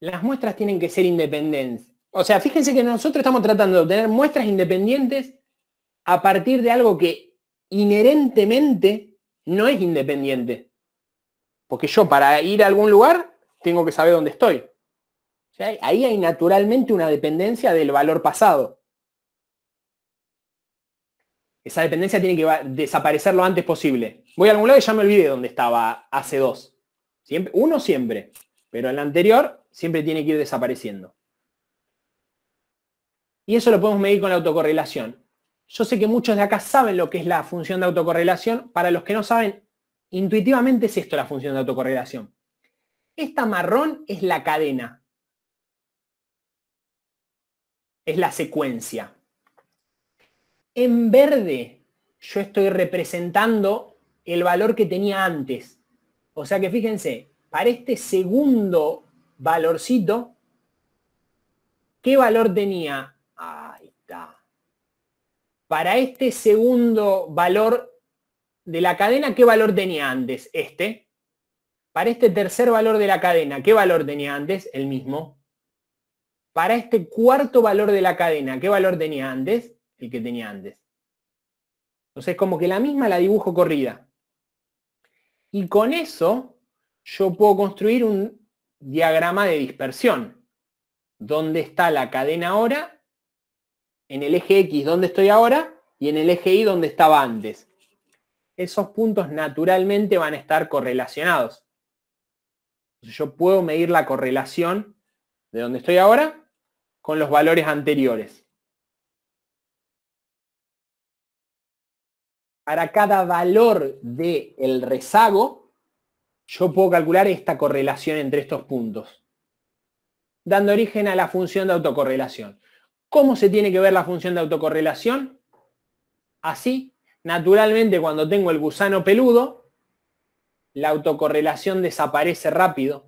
Las muestras tienen que ser independientes o sea, fíjense que nosotros estamos tratando de obtener muestras independientes a partir de algo que inherentemente no es independiente. Porque yo para ir a algún lugar tengo que saber dónde estoy. ahí hay naturalmente una dependencia del valor pasado. Esa dependencia tiene que desaparecer lo antes posible. Voy a algún lado y ya me olvidé dónde estaba hace dos. uno siempre, pero el anterior siempre tiene que ir desapareciendo. Y eso lo podemos medir con la autocorrelación. Yo sé que muchos de acá saben lo que es la función de autocorrelación. Para los que no saben, intuitivamente es esto la función de autocorrelación. Esta marrón es la cadena. Es la secuencia. En verde yo estoy representando el valor que tenía antes. O sea que fíjense, para este segundo valorcito, ¿qué valor tenía Ahí está. Para este segundo valor de la cadena, ¿qué valor tenía antes? Este. Para este tercer valor de la cadena, ¿qué valor tenía antes? El mismo. Para este cuarto valor de la cadena, ¿qué valor tenía antes? El que tenía antes. Entonces, como que la misma la dibujo corrida. Y con eso yo puedo construir un diagrama de dispersión. ¿Dónde está la cadena ahora en el eje X donde estoy ahora y en el eje Y donde estaba antes. Esos puntos naturalmente van a estar correlacionados. yo puedo medir la correlación de donde estoy ahora con los valores anteriores. Para cada valor del el rezago, yo puedo calcular esta correlación entre estos puntos, dando origen a la función de autocorrelación. ¿Cómo se tiene que ver la función de autocorrelación? Así, naturalmente cuando tengo el gusano peludo, la autocorrelación desaparece rápido.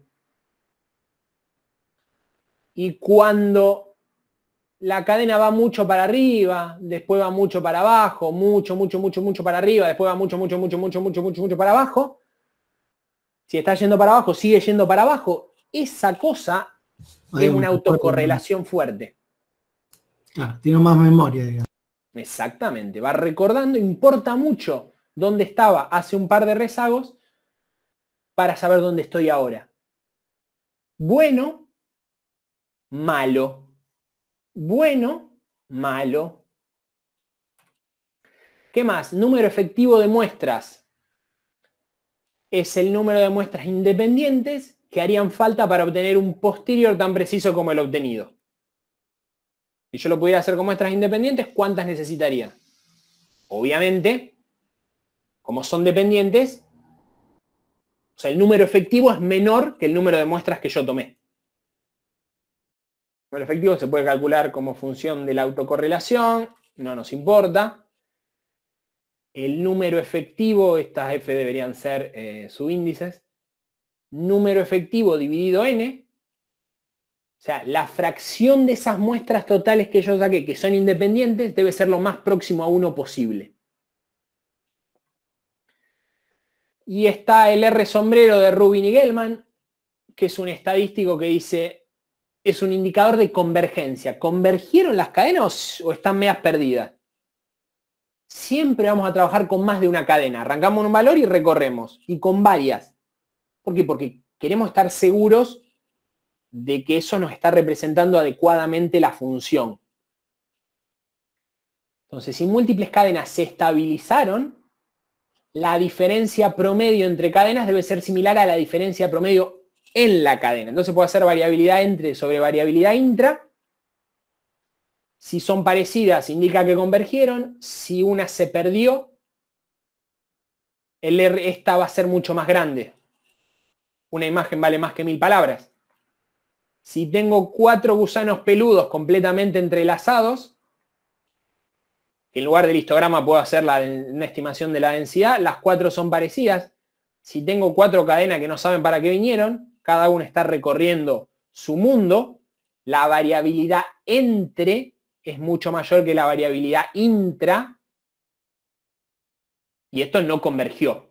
Y cuando la cadena va mucho para arriba, después va mucho para abajo, mucho, mucho, mucho, mucho para arriba, después va mucho, mucho, mucho, mucho, mucho, mucho, mucho para abajo, si está yendo para abajo, sigue yendo para abajo, esa cosa es una autocorrelación fuerte tiene más memoria, digamos. Exactamente, va recordando, importa mucho dónde estaba hace un par de rezagos para saber dónde estoy ahora. Bueno, malo. Bueno, malo. ¿Qué más? Número efectivo de muestras. Es el número de muestras independientes que harían falta para obtener un posterior tan preciso como el obtenido y yo lo pudiera hacer con muestras independientes, ¿cuántas necesitaría? Obviamente, como son dependientes, o sea, el número efectivo es menor que el número de muestras que yo tomé. El efectivo se puede calcular como función de la autocorrelación, no nos importa. El número efectivo, estas f deberían ser eh, subíndices. Número efectivo dividido n, o sea, la fracción de esas muestras totales que yo saqué, que son independientes, debe ser lo más próximo a uno posible. Y está el R sombrero de Rubin y Gelman, que es un estadístico que dice, es un indicador de convergencia. ¿Convergieron las cadenas o están medias perdidas? Siempre vamos a trabajar con más de una cadena. Arrancamos un valor y recorremos. Y con varias. ¿Por qué? Porque queremos estar seguros de que eso nos está representando adecuadamente la función. Entonces, si múltiples cadenas se estabilizaron, la diferencia promedio entre cadenas debe ser similar a la diferencia promedio en la cadena. Entonces puede hacer variabilidad entre sobre variabilidad intra. Si son parecidas, indica que convergieron. Si una se perdió, el esta va a ser mucho más grande. Una imagen vale más que mil palabras si tengo cuatro gusanos peludos completamente entrelazados, en lugar del histograma puedo hacer la, una estimación de la densidad, las cuatro son parecidas. Si tengo cuatro cadenas que no saben para qué vinieron, cada una está recorriendo su mundo, la variabilidad entre es mucho mayor que la variabilidad intra, y esto no convergió,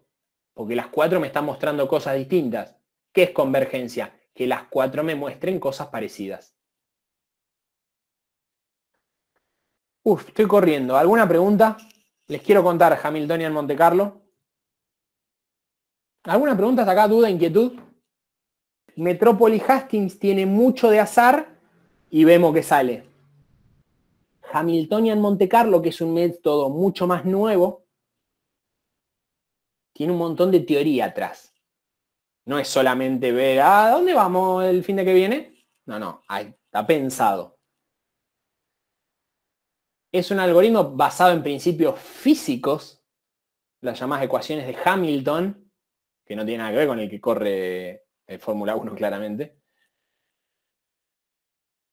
porque las cuatro me están mostrando cosas distintas. ¿Qué es convergencia? que las cuatro me muestren cosas parecidas. Uf, estoy corriendo. ¿Alguna pregunta? Les quiero contar, Hamiltonian Montecarlo. ¿Alguna pregunta hasta acá? ¿Duda, inquietud? Metrópoli Hastings tiene mucho de azar y vemos que sale. Hamiltonian Montecarlo, que es un método mucho más nuevo, tiene un montón de teoría atrás no es solamente ver, ah, ¿a ah, dónde vamos el fin de que viene? No, no, está pensado. Es un algoritmo basado en principios físicos, las llamadas ecuaciones de Hamilton, que no tiene nada que ver con el que corre el eh, Fórmula 1 [laughs] claramente,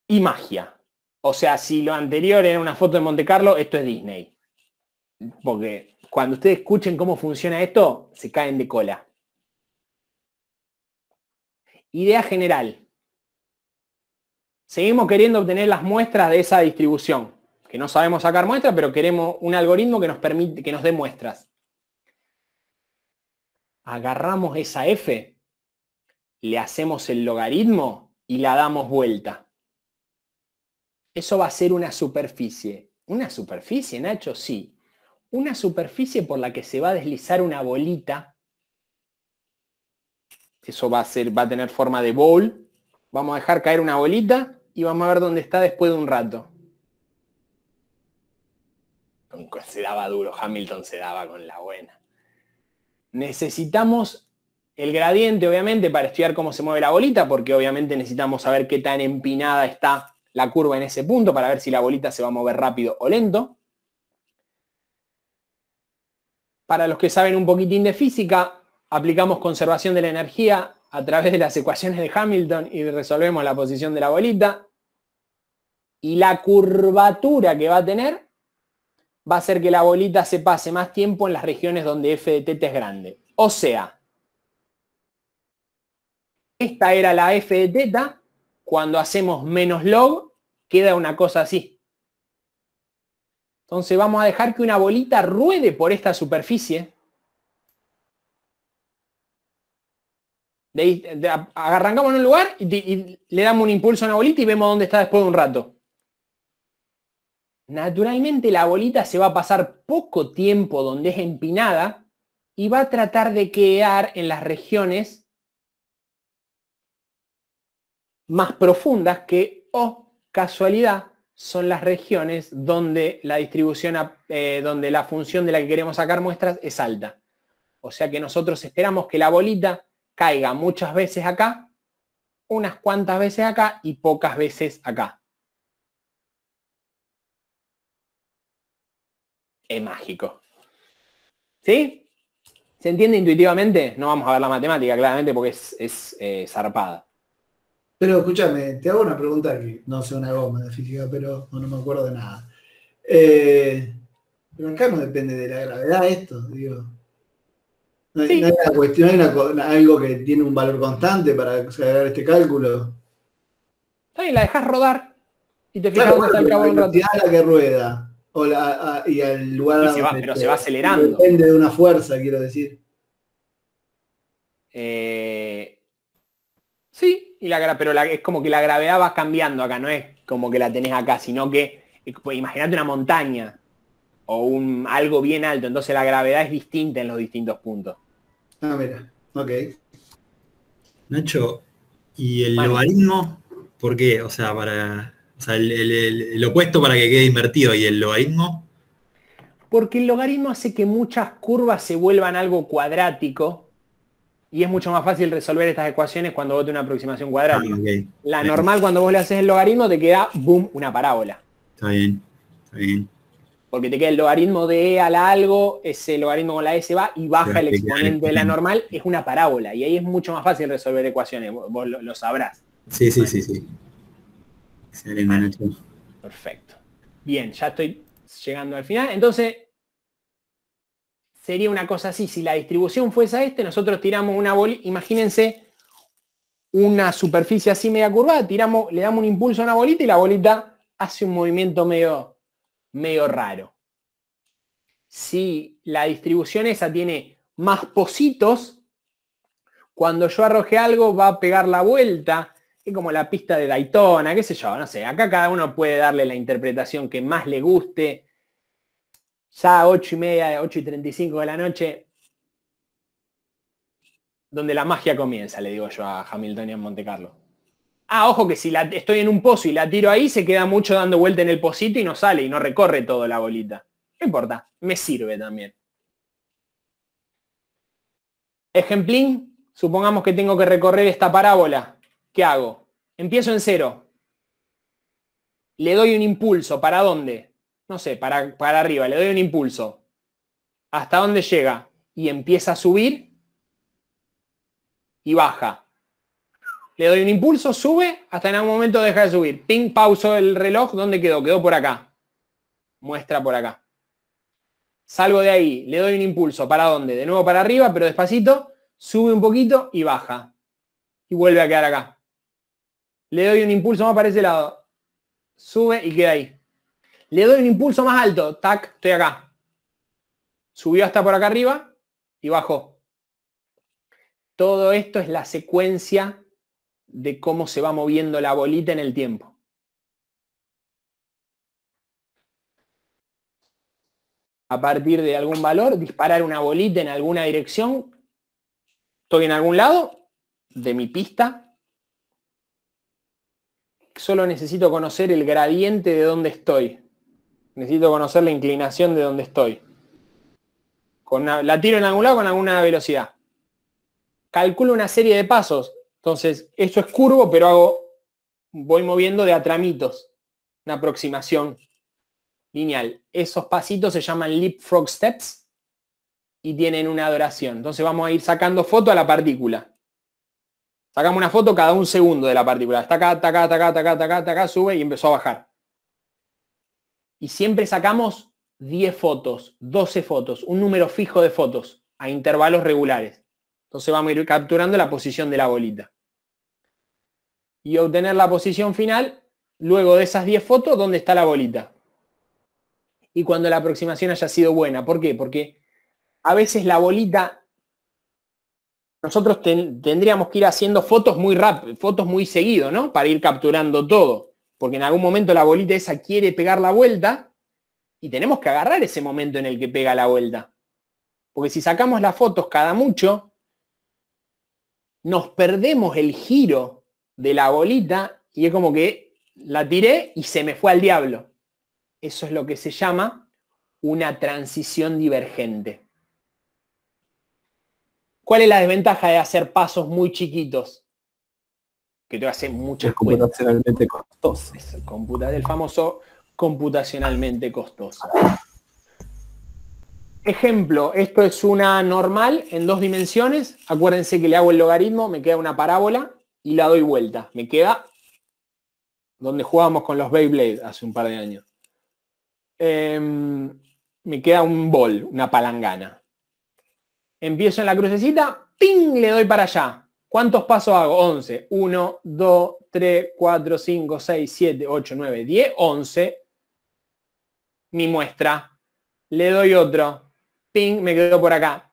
y magia. O sea, si lo anterior era una foto de Monte Carlo, esto es Disney. Porque cuando ustedes escuchen cómo funciona esto, se caen de cola idea general. Seguimos queriendo obtener las muestras de esa distribución, que no sabemos sacar muestras, pero queremos un algoritmo que nos, permite, que nos dé muestras. Agarramos esa f, le hacemos el logaritmo y la damos vuelta. Eso va a ser una superficie. ¿Una superficie, Nacho? Sí. Una superficie por la que se va a deslizar una bolita eso va a, ser, va a tener forma de bowl. Vamos a dejar caer una bolita y vamos a ver dónde está después de un rato. Se daba duro, Hamilton se daba con la buena. Necesitamos el gradiente, obviamente, para estudiar cómo se mueve la bolita, porque obviamente necesitamos saber qué tan empinada está la curva en ese punto para ver si la bolita se va a mover rápido o lento. Para los que saben un poquitín de física, aplicamos conservación de la energía a través de las ecuaciones de Hamilton y resolvemos la posición de la bolita. Y la curvatura que va a tener va a hacer que la bolita se pase más tiempo en las regiones donde f de teta es grande. O sea, esta era la f de teta, cuando hacemos menos log queda una cosa así. Entonces vamos a dejar que una bolita ruede por esta superficie De en un lugar y, le damos un impulso a una bolita y vemos dónde está después de un rato. Naturalmente la bolita se va a pasar poco tiempo donde es empinada y va a tratar de quedar en las regiones más profundas que, oh, casualidad, son las regiones donde la distribución, eh, donde la función de la que queremos sacar muestras es alta. O sea que nosotros esperamos que la bolita caiga muchas veces acá, unas cuantas veces acá y pocas veces acá. Es mágico. ¿Sí? ¿Se entiende intuitivamente? No vamos a ver la matemática, claramente, porque es, eh, zarpada. Pero escúchame, te hago una pregunta que no sé una goma de física, pero no, me acuerdo de nada. Eh, pero acá no depende de la gravedad esto, digo. ¿No cuestión, hay algo que tiene un valor constante para acelerar este cálculo? Sí, la dejas rodar y te fijas claro, está el cabo la velocidad la que rueda y al lugar se pero se va acelerando. Depende de una fuerza, quiero decir. Eh, sí, y la, pero es como que la gravedad va cambiando acá, no es como que la tenés acá, sino que eh, pues, imagínate una montaña o un, algo bien alto, entonces la gravedad es distinta en los distintos puntos. Ah, ok. Nacho, ¿y el logaritmo? ¿Por qué? O sea, para. O sea, el, opuesto para que quede invertido y el logaritmo. Porque el logaritmo hace que muchas curvas se vuelvan algo cuadrático y es mucho más fácil resolver estas ecuaciones cuando vos tenés una aproximación cuadrática. Ah, La normal cuando vos le haces el logaritmo te queda, boom, una parábola. Está bien, está bien porque te queda el logaritmo de E la algo, ese logaritmo con la S va y baja el exponente de la normal, es una parábola y ahí es mucho más fácil resolver ecuaciones, vos lo, sabrás. Sí, sí, sí, sí. Perfecto. Bien, ya estoy llegando al final. Entonces, sería una cosa así, si la distribución fuese a este, nosotros tiramos una bolita, imagínense una superficie así media curvada, tiramos, le damos un impulso a una bolita y la bolita hace un movimiento medio medio raro. Si la distribución esa tiene más positos, cuando yo arroje algo va a pegar la vuelta, es como la pista de Daytona, qué sé yo, no sé, acá cada uno puede darle la interpretación que más le guste. Ya a 8 y media, 8 y 35 de la noche, donde la magia comienza, le digo yo a Hamilton y a Monte Carlo ah, ojo que si la, estoy en un pozo y la tiro ahí, se queda mucho dando vuelta en el pocito y no sale y no recorre todo la bolita. No importa, me sirve también. Ejemplín, supongamos que tengo que recorrer esta parábola. ¿Qué hago? Empiezo en cero. Le doy un impulso. ¿Para dónde? No sé, para, para arriba. Le doy un impulso. ¿Hasta dónde llega? Y empieza a subir y baja le doy un impulso, sube, hasta en algún momento deja de subir. Ping, pauso el reloj, ¿dónde quedó? Quedó por acá. Muestra por acá. Salgo de ahí, le doy un impulso, ¿para dónde? De nuevo para arriba, pero despacito, sube un poquito y baja. Y vuelve a quedar acá. Le doy un impulso más para ese lado. Sube y queda ahí. Le doy un impulso más alto, tac, estoy acá. Subió hasta por acá arriba y bajó. Todo esto es la secuencia de cómo se va moviendo la bolita en el tiempo. A partir de algún valor, disparar una bolita en alguna dirección. Estoy en algún lado de mi pista. Solo necesito conocer el gradiente de dónde estoy. Necesito conocer la inclinación de dónde estoy. Con la tiro en algún lado con alguna velocidad. Calculo una serie de pasos entonces, eso es curvo, pero hago, voy moviendo de atramitos, una aproximación lineal. Esos pasitos se llaman leapfrog steps y tienen una adoración. Entonces vamos a ir sacando foto a la partícula. Sacamos una foto cada un segundo de la partícula. Está acá, está acá, está acá, está acá, está acá, está acá, sube y empezó a bajar. Y siempre sacamos 10 fotos, 12 fotos, un número fijo de fotos a intervalos regulares. Entonces vamos a ir capturando la posición de la bolita y obtener la posición final luego de esas 10 fotos dónde está la bolita. Y cuando la aproximación haya sido buena. ¿Por qué? Porque a veces la bolita, nosotros tendríamos que ir haciendo fotos muy rápido, fotos muy seguido, ¿no? Para ir capturando todo. Porque en algún momento la bolita esa quiere pegar la vuelta y tenemos que agarrar ese momento en el que pega la vuelta. Porque si sacamos las fotos cada mucho, nos perdemos el giro de la bolita y es como que la tiré y se me fue al diablo. Eso es lo que se llama una transición divergente. ¿Cuál es la desventaja de hacer pasos muy chiquitos? Que te hacen muchas computacionalmente costoso. el famoso computacionalmente costoso. Ejemplo, esto es una normal en dos dimensiones. Acuérdense que le hago el logaritmo, me queda una parábola y la doy vuelta. Me queda donde jugábamos con los Beyblade hace un par de años. Em, me queda un bol, una palangana. Empiezo en la crucecita, ¡ping! Le doy para allá. ¿Cuántos pasos hago? 11. 1, 2, 3, 4, 5, 6, 7, 8, 9, 10, 11. Mi muestra. Le doy otro. Ping, me quedo por acá.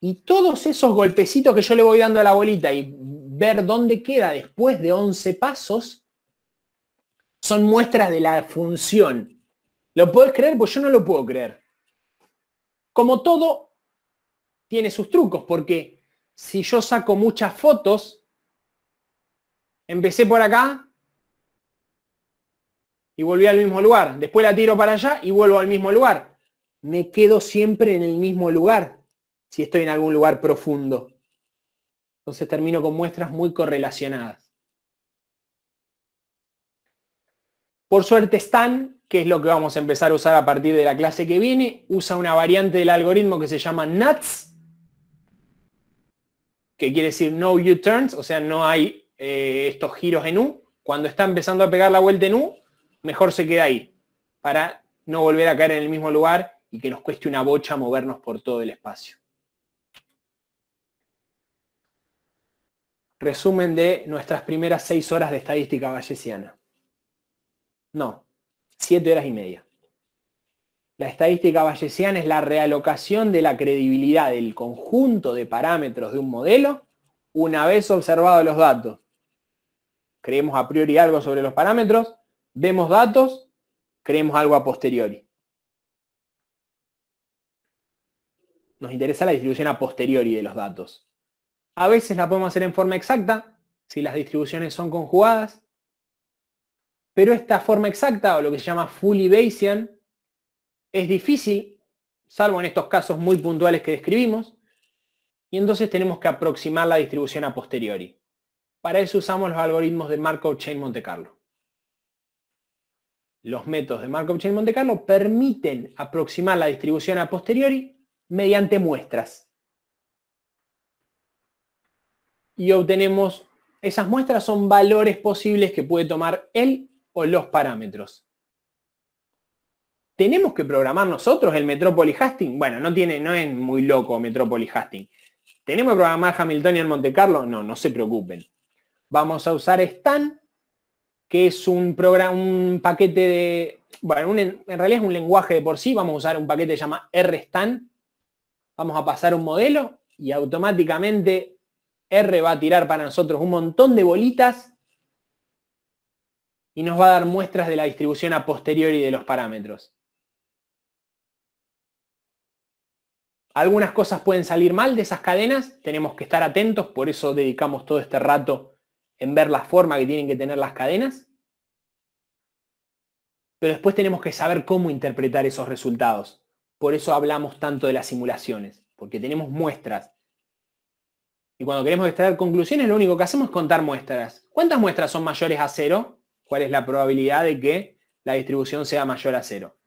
Y todos esos golpecitos que yo le voy dando a la bolita y ver dónde queda después de 11 pasos, son muestras de la función. ¿Lo puedes creer? Pues yo no lo puedo creer. Como todo, tiene sus trucos, porque si yo saco muchas fotos, empecé por acá y volví al mismo lugar. Después la tiro para allá y vuelvo al mismo lugar. Me quedo siempre en el mismo lugar, si estoy en algún lugar profundo. Entonces termino con muestras muy correlacionadas. Por suerte Stan, que es lo que vamos a empezar a usar a partir de la clase que viene, usa una variante del algoritmo que se llama NUTS, que quiere decir no U-turns, o sea, no hay eh, estos giros en U. Cuando está empezando a pegar la vuelta en U, mejor se queda ahí, para no volver a caer en el mismo lugar y que nos cueste una bocha movernos por todo el espacio. resumen de nuestras primeras seis horas de estadística bayesiana. No, siete horas y media. La estadística bayesiana es la realocación de la credibilidad del conjunto de parámetros de un modelo una vez observados los datos. Creemos a priori algo sobre los parámetros, vemos datos, creemos algo a posteriori. Nos interesa la distribución a posteriori de los datos. A veces la podemos hacer en forma exacta, si las distribuciones son conjugadas. Pero esta forma exacta, o lo que se llama fully Bayesian, es difícil, salvo en estos casos muy puntuales que describimos. Y entonces tenemos que aproximar la distribución a posteriori. Para eso usamos los algoritmos de Markov Chain Monte Carlo. Los métodos de Markov Chain Monte Carlo permiten aproximar la distribución a posteriori mediante muestras y obtenemos, esas muestras son valores posibles que puede tomar él o los parámetros. ¿Tenemos que programar nosotros el Metropolis Hasting? Bueno, no, tiene, no es muy loco Metropolis Hasting. ¿Tenemos que programar Hamiltonian Monte Carlo? No, no se preocupen. Vamos a usar Stan, que es un, programa, un paquete de... Bueno, en realidad es un lenguaje de por sí. Vamos a usar un paquete que se llama RStan. Vamos a pasar un modelo y automáticamente R va a tirar para nosotros un montón de bolitas y nos va a dar muestras de la distribución a posteriori de los parámetros. Algunas cosas pueden salir mal de esas cadenas, tenemos que estar atentos, por eso dedicamos todo este rato en ver la forma que tienen que tener las cadenas. Pero después tenemos que saber cómo interpretar esos resultados. Por eso hablamos tanto de las simulaciones, porque tenemos muestras y cuando queremos extraer conclusiones, lo único que hacemos es contar muestras. ¿Cuántas muestras son mayores a cero? ¿Cuál es la probabilidad de que la distribución sea mayor a cero?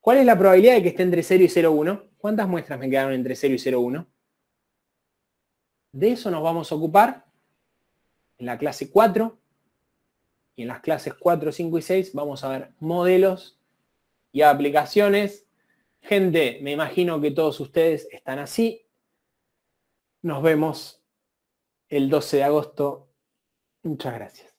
¿Cuál es la probabilidad de que esté entre 0 y 0,1? ¿Cuántas muestras me quedaron entre 0 y 0,1? De eso nos vamos a ocupar en la clase 4 y en las clases 4, 5 y 6 vamos a ver modelos y aplicaciones. Gente, me imagino que todos ustedes están así, nos vemos el 12 de agosto. Muchas gracias.